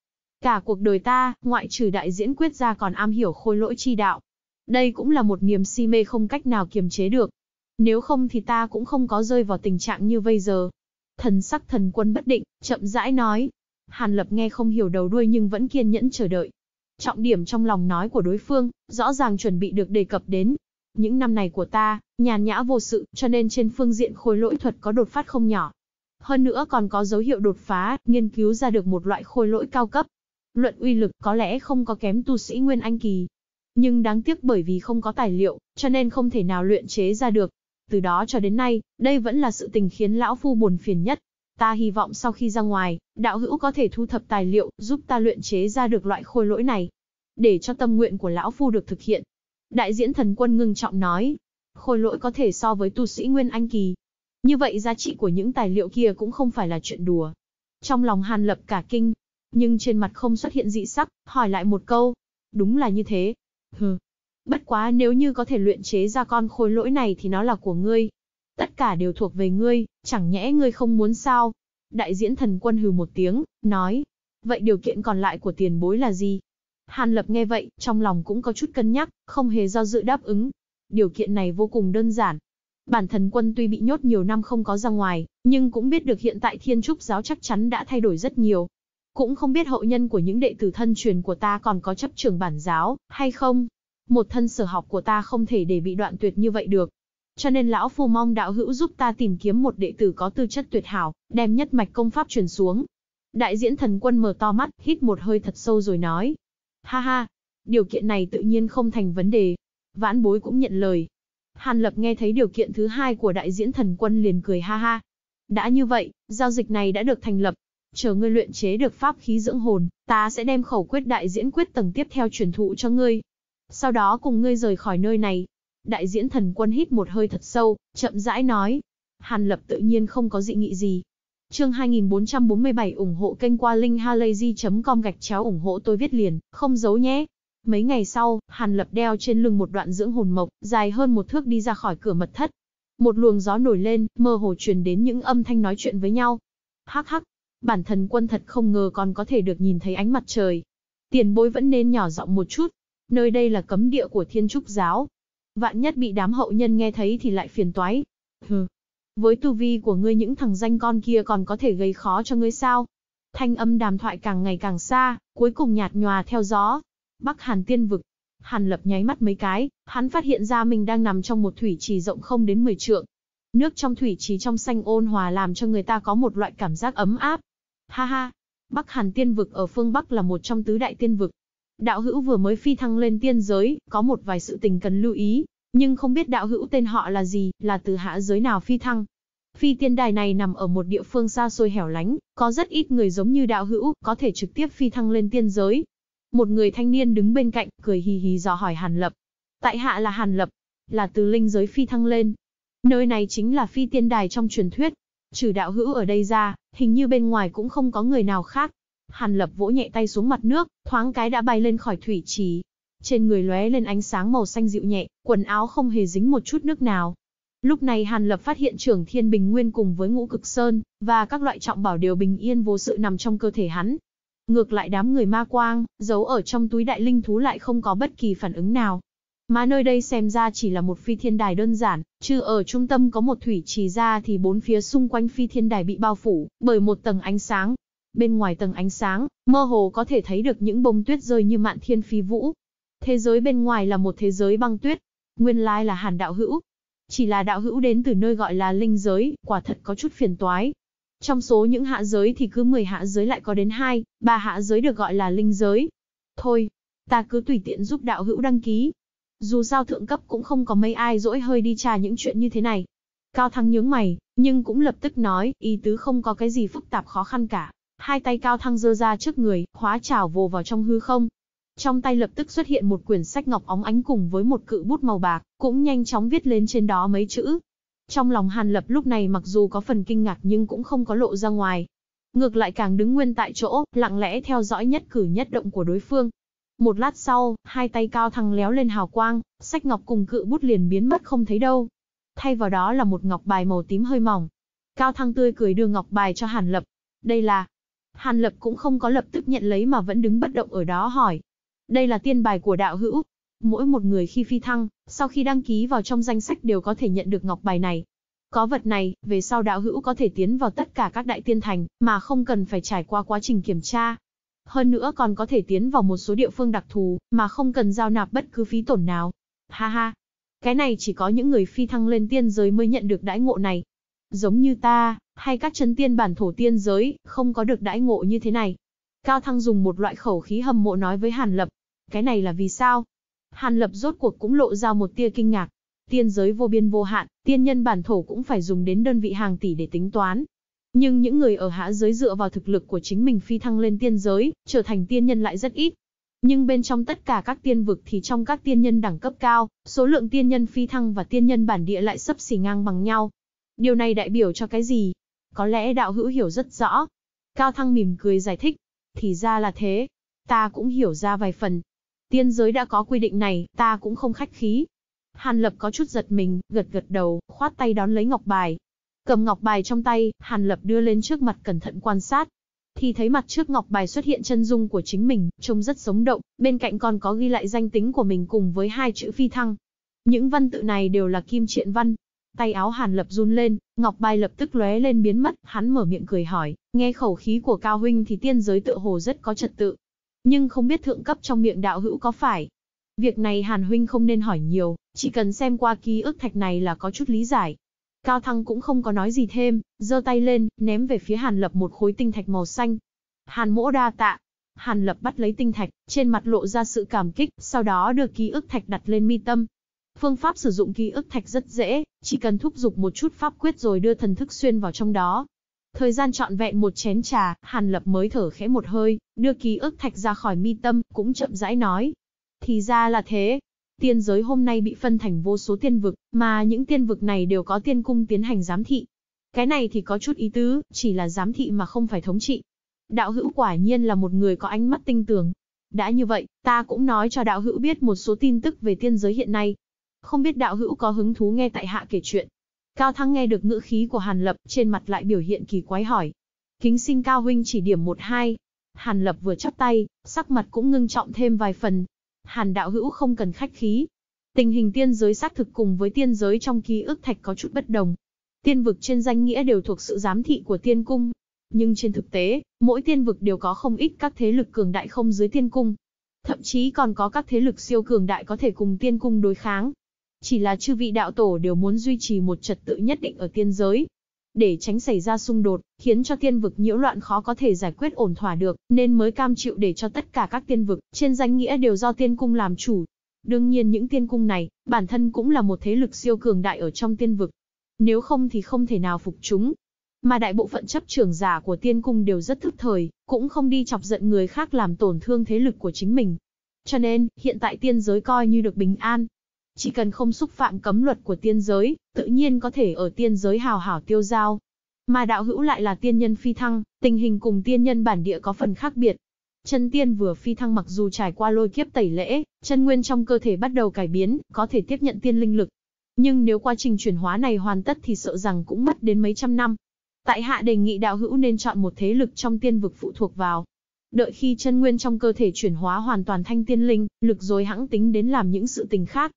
Cả cuộc đời ta, ngoại trừ đại diễn quyết ra còn am hiểu khôi lỗi chi đạo. Đây cũng là một niềm si mê không cách nào kiềm chế được. Nếu không thì ta cũng không có rơi vào tình trạng như bây giờ. Thần sắc thần quân bất định, chậm rãi nói. Hàn Lập nghe không hiểu đầu đuôi nhưng vẫn kiên nhẫn chờ đợi. Trọng điểm trong lòng nói của đối phương, rõ ràng chuẩn bị được đề cập đến. Những năm này của ta, nhàn nhã vô sự, cho nên trên phương diện khối lỗi thuật có đột phát không nhỏ. Hơn nữa còn có dấu hiệu đột phá, nghiên cứu ra được một loại khối lỗi cao cấp, Luận uy lực có lẽ không có kém tu sĩ Nguyên Anh Kỳ. Nhưng đáng tiếc bởi vì không có tài liệu, cho nên không thể nào luyện chế ra được. Từ đó cho đến nay, đây vẫn là sự tình khiến lão phu buồn phiền nhất. Ta hy vọng sau khi ra ngoài, đạo hữu có thể thu thập tài liệu, giúp ta luyện chế ra được loại khôi lỗi này. Để cho tâm nguyện của lão phu được thực hiện. Đại diễn thần quân ngưng trọng nói, khôi lỗi có thể so với tu sĩ Nguyên Anh Kỳ. Như vậy giá trị của những tài liệu kia cũng không phải là chuyện đùa. Trong lòng Hàn Lập cả kinh, nhưng trên mặt không xuất hiện dị sắc, hỏi lại một câu. Đúng là như thế. Hừ. Bất quá nếu như có thể luyện chế ra con khối lỗi này thì nó là của ngươi. Tất cả đều thuộc về ngươi, chẳng nhẽ ngươi không muốn sao? Đại diễn thần quân hừ một tiếng, nói. Vậy điều kiện còn lại của tiền bối là gì? Hàn Lập nghe vậy, trong lòng cũng có chút cân nhắc, không hề do dự đáp ứng. Điều kiện này vô cùng đơn giản, Bản thần quân tuy bị nhốt nhiều năm không có ra ngoài, nhưng cũng biết được hiện tại thiên trúc giáo chắc chắn đã thay đổi rất nhiều, cũng không biết hậu nhân của những đệ tử thân truyền của ta còn có chấp trường bản giáo, hay không. Một thân sở học của ta không thể để bị đoạn tuyệt như vậy được. Cho nên lão phu mong đạo hữu giúp ta tìm kiếm một đệ tử có tư chất tuyệt hảo, đem nhất mạch công pháp truyền xuống. Đại diễn thần quân mở to mắt, hít một hơi thật sâu rồi nói. Ha ha, điều kiện này tự nhiên không thành vấn đề. Vãn bối cũng nhận lời. Hàn Lập nghe thấy điều kiện thứ hai của đại diễn thần quân liền cười ha ha. Đã như vậy, giao dịch này đã được thành lập, chờ ngươi luyện chế được pháp khí dưỡng hồn, ta sẽ đem khẩu quyết đại diễn quyết tầng tiếp theo truyền thụ cho ngươi. Sau đó cùng ngươi rời khỏi nơi này. Đại diễn thần quân hít một hơi thật sâu, chậm rãi nói. Hàn lập tự nhiên không có dị nghị gì. Chương 2447 ủng hộ kênh qua linkhalazy.com gạch chéo ủng hộ tôi viết liền, không giấu nhé. Mấy ngày sau, Hàn Lập đeo trên lưng một đoạn dưỡng hồn mộc, dài hơn một thước đi ra khỏi cửa mật thất. Một luồng gió nổi lên, mơ hồ truyền đến những âm thanh nói chuyện với nhau. Hắc hắc, bản thân quân thật không ngờ còn có thể được nhìn thấy ánh mặt trời. Tiền bối vẫn nên nhỏ giọng một chút, nơi đây là cấm địa của thiên trúc giáo. Vạn nhất bị đám hậu nhân nghe thấy thì lại phiền toái. Hừ, với tu vi của ngươi những thằng danh con kia còn có thể gây khó cho ngươi sao? Thanh âm đàm thoại càng ngày càng xa, cuối cùng nhạt nhòa theo gió. Bắc Hàn tiên vực. Hàn lập nháy mắt mấy cái, hắn phát hiện ra mình đang nằm trong một thủy trì rộng không đến 10 trượng. Nước trong thủy trì trong xanh ôn hòa làm cho người ta có một loại cảm giác ấm áp, Ha ha, Bắc Hàn tiên vực ở phương Bắc là một trong tứ đại tiên vực. Đạo hữu vừa mới phi thăng lên tiên giới, có một vài sự tình cần lưu ý, nhưng không biết đạo hữu tên họ là gì, là từ hạ giới nào phi thăng. Phi tiên đài này nằm ở một địa phương xa xôi hẻo lánh, có rất ít người giống như đạo hữu, có thể trực tiếp phi thăng lên tiên giới. Một người thanh niên đứng bên cạnh, cười hì hì dò hỏi Hàn Lập. Tại hạ là Hàn Lập, là từ linh giới phi thăng lên. Nơi này chính là phi tiên đài trong truyền thuyết, Trừ đạo hữu ở đây ra, hình như bên ngoài cũng không có người nào khác. Hàn lập vỗ nhẹ tay xuống mặt nước, thoáng cái đã bay lên khỏi thủy trì. Trên người lóe lên ánh sáng màu xanh dịu nhẹ, quần áo không hề dính một chút nước nào. Lúc này Hàn Lập phát hiện trưởng Thiên Bình Nguyên cùng với Ngũ Cực Sơn, và các loại trọng bảo đều bình yên vô sự nằm trong cơ thể hắn. Ngược lại đám người ma quang, giấu ở trong túi đại linh thú lại không có bất kỳ phản ứng nào, mà nơi đây xem ra chỉ là một phi thiên đài đơn giản, chứ ở trung tâm có một thủy trì ra thì bốn phía xung quanh phi thiên đài bị bao phủ bởi một tầng ánh sáng. Bên ngoài tầng ánh sáng, mơ hồ có thể thấy được những bông tuyết rơi như mạn thiên phi vũ. Thế giới bên ngoài là một thế giới băng tuyết, nguyên lai là hàn đạo hữu. Chỉ là đạo hữu đến từ nơi gọi là linh giới, quả thật có chút phiền toái. Trong số những hạ giới thì cứ 10 hạ giới lại có đến 2, 3 hạ giới được gọi là linh giới. Thôi, ta cứ tùy tiện giúp đạo hữu đăng ký, dù sao thượng cấp cũng không có mấy ai dỗi hơi đi trà những chuyện như thế này. Cao Thăng nhướng mày, nhưng cũng lập tức nói, ý tứ không có cái gì phức tạp khó khăn cả. Hai tay Cao Thăng giơ ra trước người, hóa trảo vồ vào trong hư không. Trong tay lập tức xuất hiện một quyển sách ngọc óng ánh cùng với một cự bút màu bạc, cũng nhanh chóng viết lên trên đó mấy chữ. Trong lòng Hàn Lập lúc này mặc dù có phần kinh ngạc nhưng cũng không có lộ ra ngoài. Ngược lại càng đứng nguyên tại chỗ, lặng lẽ theo dõi nhất cử nhất động của đối phương. Một lát sau, hai tay cao thăng léo lên hào quang, sách ngọc cùng cự bút liền biến mất không thấy đâu. Thay vào đó là một ngọc bài màu tím hơi mỏng. Cao thăng tươi cười đưa ngọc bài cho Hàn Lập. Đây là... Hàn Lập cũng không có lập tức nhận lấy mà vẫn đứng bất động ở đó hỏi. Đây là tiên bài của đạo hữu. Mỗi một người khi phi thăng, sau khi đăng ký vào trong danh sách đều có thể nhận được ngọc bài này. Có vật này, về sau đạo hữu có thể tiến vào tất cả các đại tiên thành, mà không cần phải trải qua quá trình kiểm tra. Hơn nữa còn có thể tiến vào một số địa phương đặc thù, mà không cần giao nạp bất cứ phí tổn nào. Ha ha! Cái này chỉ có những người phi thăng lên tiên giới mới nhận được đãi ngộ này. Giống như ta, hay các chân tiên bản thổ tiên giới, không có được đãi ngộ như thế này. Cao Thăng dùng một loại khẩu khí hầm mộ nói với Hàn Lập. Cái này là vì sao? Hàn Lập rốt cuộc cũng lộ ra một tia kinh ngạc. Tiên giới vô biên vô hạn, tiên nhân bản thổ cũng phải dùng đến đơn vị hàng tỷ để tính toán, nhưng những người ở hạ giới dựa vào thực lực của chính mình phi thăng lên tiên giới, trở thành tiên nhân lại rất ít. Nhưng bên trong tất cả các tiên vực thì trong các tiên nhân đẳng cấp cao, số lượng tiên nhân phi thăng và tiên nhân bản địa lại sấp xỉ ngang bằng nhau. Điều này đại biểu cho cái gì? Có lẽ đạo hữu hiểu rất rõ. Cao Thăng mỉm cười giải thích. Thì ra là thế. Ta cũng hiểu ra vài phần. Tiên giới đã có quy định này, ta cũng không khách khí. Hàn Lập có chút giật mình, gật gật đầu, khoát tay đón lấy ngọc bài, Cầm ngọc bài trong tay, Hàn Lập đưa lên trước mặt cẩn thận quan sát. Thì thấy mặt trước ngọc bài xuất hiện chân dung của chính mình, trông rất sống động, bên cạnh còn có ghi lại danh tính của mình cùng với hai chữ phi thăng. Những văn tự này đều là kim triện văn. Tay áo Hàn Lập run lên, ngọc bài lập tức lóe lên biến mất, hắn mở miệng cười hỏi, nghe khẩu khí của Cao Huynh thì tiên giới tự hồ rất có trật tự. Nhưng không biết thượng cấp trong miệng đạo hữu có phải, Việc này Hàn Huynh không nên hỏi nhiều, chỉ cần xem qua ký ức thạch này là có chút lý giải. Cao Thăng cũng không có nói gì thêm, giơ tay lên, ném về phía Hàn Lập một khối tinh thạch màu xanh. Hàn mỗ đa tạ. Hàn Lập bắt lấy tinh thạch, trên mặt lộ ra sự cảm kích, sau đó đưa ký ức thạch đặt lên mi tâm. Phương pháp sử dụng ký ức thạch rất dễ, chỉ cần thúc giục một chút pháp quyết rồi đưa thần thức xuyên vào trong đó. Thời gian trọn vẹn một chén trà, Hàn Lập mới thở khẽ một hơi, đưa ký ức thạch ra khỏi mi tâm, cũng chậm rãi nói. Thì ra là thế, Tiên giới hôm nay bị phân thành vô số tiên vực, mà những tiên vực này đều có tiên cung tiến hành giám thị. Cái này thì có chút ý tứ, chỉ là giám thị mà không phải thống trị. Đạo hữu quả nhiên là một người có ánh mắt tinh tường. Đã như vậy, ta cũng nói cho đạo hữu biết một số tin tức về tiên giới hiện nay. Không biết đạo hữu có hứng thú nghe tại hạ kể chuyện. Cao Thăng nghe được ngữ khí của Hàn Lập, trên mặt lại biểu hiện kỳ quái hỏi. Kính xin Cao Huynh chỉ điểm một hai. Hàn Lập vừa chắp tay, sắc mặt cũng ngưng trọng thêm vài phần, Hàn đạo hữu không cần khách khí. Tình hình tiên giới xác thực cùng với tiên giới trong ký ức thạch có chút bất đồng. Tiên vực trên danh nghĩa đều thuộc sự giám thị của tiên cung. Nhưng trên thực tế, mỗi tiên vực đều có không ít các thế lực cường đại không dưới tiên cung. Thậm chí còn có các thế lực siêu cường đại có thể cùng tiên cung đối kháng. Chỉ là chư vị đạo tổ đều muốn duy trì một trật tự nhất định ở tiên giới, để tránh xảy ra xung đột, khiến cho tiên vực nhiễu loạn khó có thể giải quyết ổn thỏa được, nên mới cam chịu để cho tất cả các tiên vực, trên danh nghĩa đều do tiên cung làm chủ. Đương nhiên những tiên cung này, bản thân cũng là một thế lực siêu cường đại ở trong tiên vực. Nếu không thì không thể nào phục chúng. Mà đại bộ phận chấp trường giả của tiên cung đều rất thức thời, cũng không đi chọc giận người khác làm tổn thương thế lực của chính mình. Cho nên, hiện tại tiên giới coi như được bình an, chỉ cần không xúc phạm cấm luật của tiên giới, tự nhiên có thể ở tiên giới hào hảo tiêu giao. Mà đạo hữu lại là tiên nhân phi thăng, tình hình cùng tiên nhân bản địa có phần khác biệt. Chân tiên vừa phi thăng mặc dù trải qua lôi kiếp tẩy lễ, chân nguyên trong cơ thể bắt đầu cải biến, có thể tiếp nhận tiên linh lực. Nhưng nếu quá trình chuyển hóa này hoàn tất thì sợ rằng cũng mất đến mấy trăm năm. Tại hạ đề nghị đạo hữu nên chọn một thế lực trong tiên vực phụ thuộc vào. Đợi khi chân nguyên trong cơ thể chuyển hóa hoàn toàn thanh tiên linh, lực rồi hãng tính đến làm những sự tình khác,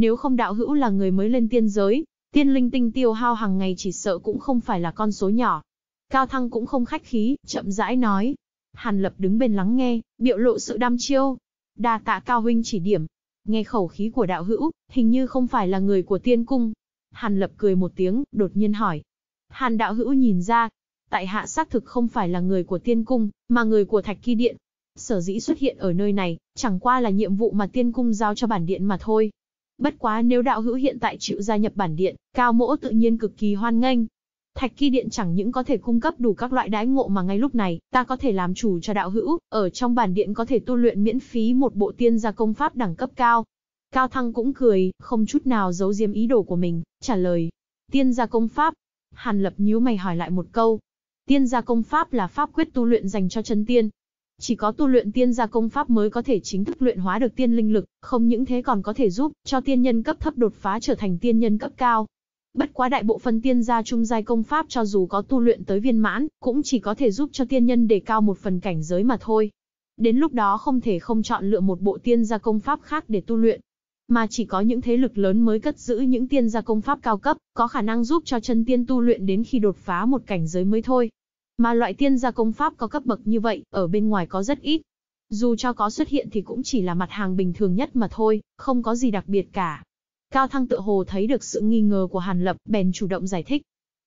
nếu không đạo hữu là người mới lên tiên giới, tiên linh tinh tiêu hao hàng ngày chỉ sợ cũng không phải là con số nhỏ. Cao Thăng cũng không khách khí, chậm rãi nói. Hàn Lập đứng bên lắng nghe, biểu lộ sự đam chiêu. Đa tạ Cao Huynh chỉ điểm. Nghe khẩu khí của đạo hữu, hình như không phải là người của tiên cung. Hàn Lập cười một tiếng, đột nhiên hỏi. Hàn đạo hữu nhìn ra, tại hạ xác thực không phải là người của tiên cung, mà người của thạch kỳ điện. Sở dĩ xuất hiện ở nơi này, chẳng qua là nhiệm vụ mà tiên cung giao cho bản điện mà thôi. Bất quá nếu đạo hữu hiện tại chịu gia nhập bản điện, cao mỗ tự nhiên cực kỳ hoan nghênh. Thạch kỳ điện chẳng những có thể cung cấp đủ các loại đái ngộ mà ngay lúc này, ta có thể làm chủ cho đạo hữu, ở trong bản điện có thể tu luyện miễn phí một bộ tiên gia công pháp đẳng cấp cao. Cao Thăng cũng cười, không chút nào giấu diếm ý đồ của mình, trả lời. Tiên gia công pháp. Hàn lập nhíu mày hỏi lại một câu. Tiên gia công pháp là pháp quyết tu luyện dành cho chân tiên, chỉ có tu luyện tiên gia công pháp mới có thể chính thức luyện hóa được tiên linh lực, không những thế còn có thể giúp cho tiên nhân cấp thấp đột phá trở thành tiên nhân cấp cao. Bất quá đại bộ phân tiên gia trung giai công pháp cho dù có tu luyện tới viên mãn, cũng chỉ có thể giúp cho tiên nhân đề cao một phần cảnh giới mà thôi. Đến lúc đó không thể không chọn lựa một bộ tiên gia công pháp khác để tu luyện mà chỉ có những thế lực lớn mới cất giữ những tiên gia công pháp cao cấp, có khả năng giúp cho chân tiên tu luyện đến khi đột phá một cảnh giới mới thôi. Mà loại tiên gia công pháp có cấp bậc như vậy, ở bên ngoài có rất ít. Dù cho có xuất hiện thì cũng chỉ là mặt hàng bình thường nhất mà thôi, không có gì đặc biệt cả. Cao Thăng tự hồ thấy được sự nghi ngờ của Hàn Lập, bèn chủ động giải thích.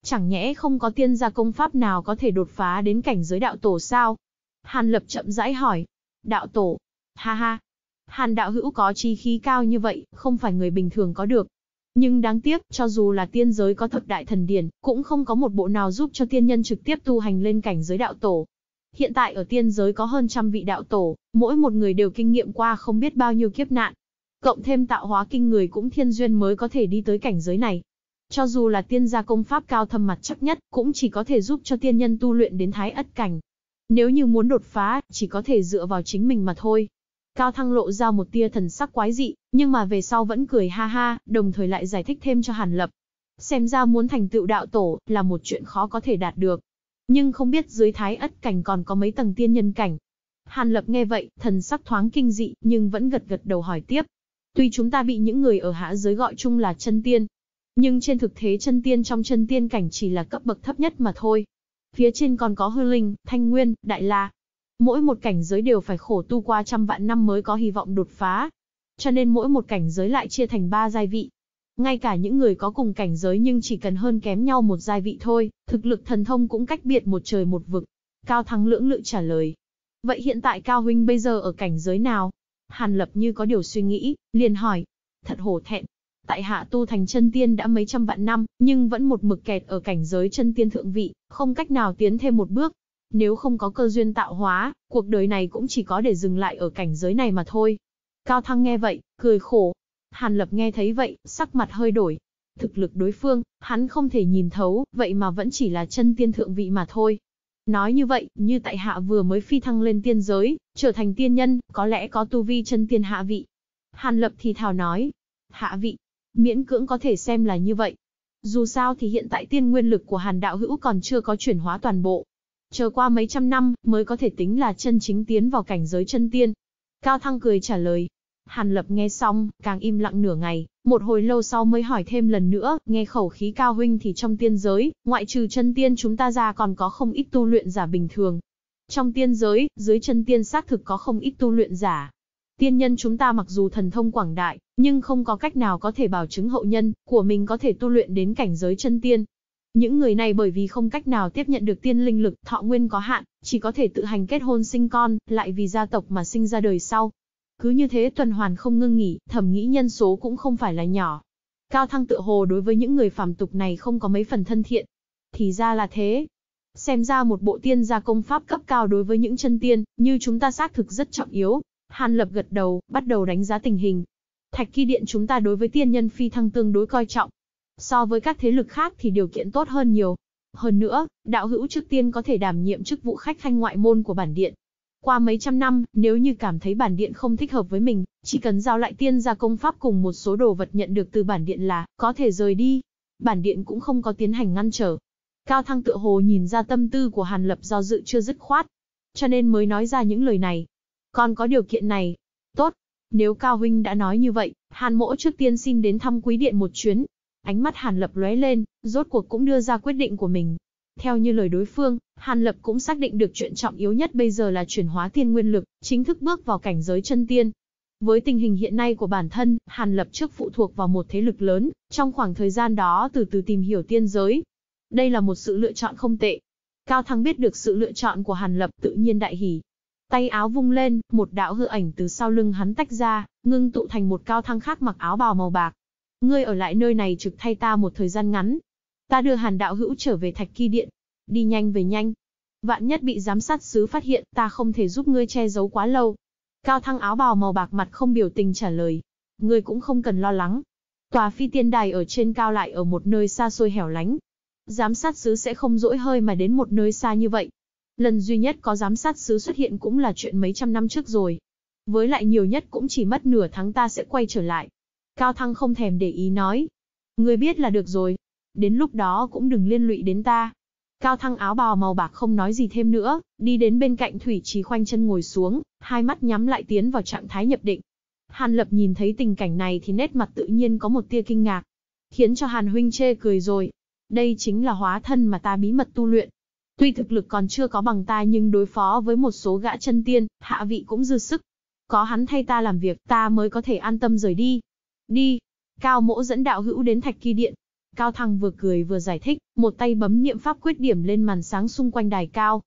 Chẳng nhẽ không có tiên gia công pháp nào có thể đột phá đến cảnh giới đạo tổ sao? Hàn Lập chậm rãi hỏi. Đạo tổ? Ha ha. Hàn đạo hữu có chi khí cao như vậy, không phải người bình thường có được, nhưng đáng tiếc, cho dù là tiên giới có thập đại thần điển, cũng không có một bộ nào giúp cho tiên nhân trực tiếp tu hành lên cảnh giới đạo tổ. Hiện tại ở tiên giới có hơn trăm vị đạo tổ, mỗi một người đều kinh nghiệm qua không biết bao nhiêu kiếp nạn. Cộng thêm tạo hóa kinh người cũng thiên duyên mới có thể đi tới cảnh giới này. Cho dù là tiên gia công pháp cao thâm mặt chắc nhất, cũng chỉ có thể giúp cho tiên nhân tu luyện đến thái ất cảnh. Nếu như muốn đột phá, chỉ có thể dựa vào chính mình mà thôi. Cao Thăng lộ ra một tia thần sắc quái dị, nhưng mà về sau vẫn cười ha ha, đồng thời lại giải thích thêm cho Hàn Lập. Xem ra muốn thành tựu đạo tổ là một chuyện khó có thể đạt được. Nhưng không biết dưới thái ất cảnh còn có mấy tầng tiên nhân cảnh. Hàn Lập nghe vậy, thần sắc thoáng kinh dị, nhưng vẫn gật gật đầu hỏi tiếp. Tuy chúng ta bị những người ở hạ giới gọi chung là chân tiên, nhưng trên thực thế chân tiên trong chân tiên cảnh chỉ là cấp bậc thấp nhất mà thôi. Phía trên còn có hư linh, thanh nguyên, đại la, Mỗi một cảnh giới đều phải khổ tu qua trăm vạn năm mới có hy vọng đột phá. Cho nên mỗi một cảnh giới lại chia thành ba giai vị. Ngay cả những người có cùng cảnh giới nhưng chỉ cần hơn kém nhau một giai vị thôi, thực lực thần thông cũng cách biệt một trời một vực. Cao Thắng lưỡng lự trả lời. Vậy hiện tại Cao Huynh bây giờ ở cảnh giới nào? Hàn Lập như có điều suy nghĩ, liền hỏi. Thật hổ thẹn. Tại hạ tu thành chân tiên đã mấy trăm vạn năm, nhưng vẫn một mực kẹt ở cảnh giới chân tiên thượng vị, không cách nào tiến thêm một bước. Nếu không có cơ duyên tạo hóa, cuộc đời này cũng chỉ có để dừng lại ở cảnh giới này mà thôi. Cao Thăng nghe vậy, cười khổ. Hàn Lập nghe thấy vậy, sắc mặt hơi đổi. Thực lực đối phương, hắn không thể nhìn thấu, vậy mà vẫn chỉ là chân tiên thượng vị mà thôi. Nói như vậy, như tại hạ vừa mới phi thăng lên tiên giới, trở thành tiên nhân, có lẽ có tu vi chân tiên hạ vị. Hàn Lập thì thào nói, hạ vị, miễn cưỡng có thể xem là như vậy. Dù sao thì hiện tại tiên nguyên lực của Hàn Đạo Hữu còn chưa có chuyển hóa toàn bộ, chờ qua mấy trăm năm mới có thể tính là chân chính tiến vào cảnh giới chân tiên. Cao Thăng cười trả lời. Hàn Lập nghe xong, càng im lặng nửa ngày, một hồi lâu sau mới hỏi thêm lần nữa, nghe khẩu khí Cao Huynh thì trong tiên giới, ngoại trừ chân tiên chúng ta ra còn có không ít tu luyện giả bình thường. Trong tiên giới, dưới chân tiên xác thực có không ít tu luyện giả. Tiên nhân chúng ta mặc dù thần thông quảng đại, nhưng không có cách nào có thể bảo chứng hậu nhân của mình có thể tu luyện đến cảnh giới chân tiên. Những người này bởi vì không cách nào tiếp nhận được tiên linh lực, thọ nguyên có hạn, chỉ có thể tự hành kết hôn sinh con, lại vì gia tộc mà sinh ra đời sau. Cứ như thế tuần hoàn không ngưng nghỉ, thẩm nghĩ nhân số cũng không phải là nhỏ. Cao Thăng tự hồ đối với những người phàm tục này không có mấy phần thân thiện. Thì ra là thế. Xem ra một bộ tiên gia công pháp cấp cao đối với những chân tiên, như chúng ta xác thực rất trọng yếu. Hàn Lập gật đầu, bắt đầu đánh giá tình hình. Thạch kỳ điện chúng ta đối với tiên nhân phi thăng tương đối coi trọng, So với các thế lực khác thì điều kiện tốt hơn nhiều. Hơn nữa, đạo hữu trước tiên có thể đảm nhiệm chức vụ khách khanh ngoại môn của bản điện. Qua mấy trăm năm, nếu như cảm thấy bản điện không thích hợp với mình, chỉ cần giao lại tiên ra công pháp cùng một số đồ vật nhận được từ bản điện là có thể rời đi. Bản điện cũng không có tiến hành ngăn trở. Cao Thăng tựa hồ nhìn ra tâm tư của Hàn Lập do dự chưa dứt khoát, cho nên mới nói ra những lời này. Còn có điều kiện này. Tốt, nếu Cao Huynh đã nói như vậy, Hàn Mỗ trước tiên xin đến thăm quý điện một chuyến, Ánh mắt Hàn Lập lóe lên, rốt cuộc cũng đưa ra quyết định của mình. Theo như lời đối phương, Hàn Lập cũng xác định được chuyện trọng yếu nhất bây giờ là chuyển hóa tiên nguyên lực, chính thức bước vào cảnh giới chân tiên. Với tình hình hiện nay của bản thân, Hàn Lập trước phụ thuộc vào một thế lực lớn, trong khoảng thời gian đó từ từ tìm hiểu tiên giới. Đây là một sự lựa chọn không tệ. Cao Thăng biết được sự lựa chọn của Hàn Lập tự nhiên đại hỉ. Tay áo vung lên, một đạo hư ảnh từ sau lưng hắn tách ra, ngưng tụ thành một cao thăng khác mặc áo bào màu bạc. Ngươi ở lại nơi này trực thay ta một thời gian ngắn. Ta đưa hàn đạo hữu trở về thạch kỳ điện. Đi nhanh về nhanh. Vạn nhất bị giám sát sứ phát hiện, ta không thể giúp ngươi che giấu quá lâu. Cao thăng áo bào màu bạc mặt không biểu tình trả lời. Ngươi cũng không cần lo lắng. Tòa phi tiên đài ở trên cao lại ở một nơi xa xôi hẻo lánh. Giám sát sứ sẽ không dỗi hơi mà đến một nơi xa như vậy. Lần duy nhất có giám sát sứ xuất hiện cũng là chuyện mấy trăm năm trước rồi. Với lại nhiều nhất cũng chỉ mất nửa tháng ta sẽ quay trở lại. Cao Thăng không thèm để ý nói. Ngươi biết là được rồi. Đến lúc đó cũng đừng liên lụy đến ta. Cao Thăng áo bào màu bạc không nói gì thêm nữa, đi đến bên cạnh Thủy Trì khoanh chân ngồi xuống, hai mắt nhắm lại tiến vào trạng thái nhập định. Hàn Lập nhìn thấy tình cảnh này thì nét mặt tự nhiên có một tia kinh ngạc, khiến cho Hàn Huynh chê cười rồi. Đây chính là hóa thân mà ta bí mật tu luyện. Tuy thực lực còn chưa có bằng ta nhưng đối phó với một số gã chân tiên, hạ vị cũng dư sức. Có hắn thay ta làm việc, ta mới có thể an tâm rời đi. Đi. Cao mỗ dẫn đạo hữu đến thạch kỳ điện. Cao thăng vừa cười vừa giải thích, một tay bấm niệm pháp quyết điểm lên màn sáng xung quanh đài cao.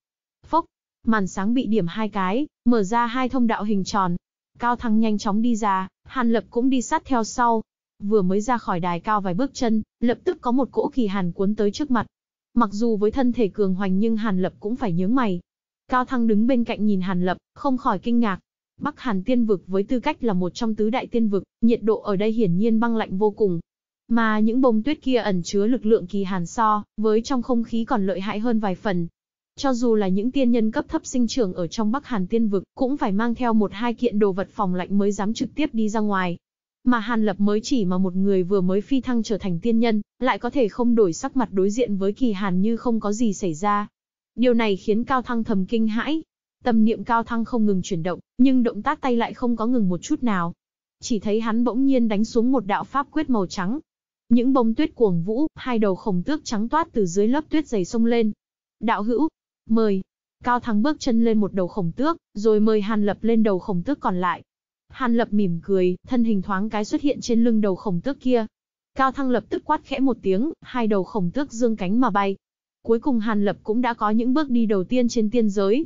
Phốc. Màn sáng bị điểm hai cái, mở ra hai thông đạo hình tròn. Cao thăng nhanh chóng đi ra, hàn lập cũng đi sát theo sau. Vừa mới ra khỏi đài cao vài bước chân, lập tức có một cỗ kỳ hàn cuốn tới trước mặt. Mặc dù với thân thể cường hoành nhưng hàn lập cũng phải nhướng mày, Cao Thăng đứng bên cạnh nhìn Hàn Lập, không khỏi kinh ngạc, Bắc Hàn tiên vực với tư cách là một trong tứ đại tiên vực, nhiệt độ ở đây hiển nhiên băng lạnh vô cùng. Mà những bông tuyết kia ẩn chứa lực lượng kỳ hàn so, với trong không khí còn lợi hại hơn vài phần. Cho dù là những tiên nhân cấp thấp sinh trưởng ở trong Bắc Hàn tiên vực, cũng phải mang theo một hai kiện đồ vật phòng lạnh mới dám trực tiếp đi ra ngoài. Mà Hàn Lập mới chỉ mà một người vừa mới phi thăng trở thành tiên nhân, lại có thể không đổi sắc mặt đối diện với kỳ hàn như không có gì xảy ra. Điều này khiến Cao Thăng thầm kinh hãi, Tâm niệm cao thăng không ngừng chuyển động, nhưng động tác tay lại không có ngừng một chút nào. Chỉ thấy hắn bỗng nhiên đánh xuống một đạo pháp quyết màu trắng. Những bông tuyết cuồng vũ, hai đầu khổng tước trắng toát từ dưới lớp tuyết dày sông lên. Đạo hữu, mời. Cao thăng bước chân lên một đầu khổng tước, rồi mời Hàn Lập lên đầu khổng tước còn lại. Hàn Lập mỉm cười, thân hình thoáng cái xuất hiện trên lưng đầu khổng tước kia. Cao Thăng lập tức quát khẽ một tiếng, hai đầu khổng tước dương cánh mà bay. Cuối cùng Hàn Lập cũng đã có những bước đi đầu tiên trên tiên giới.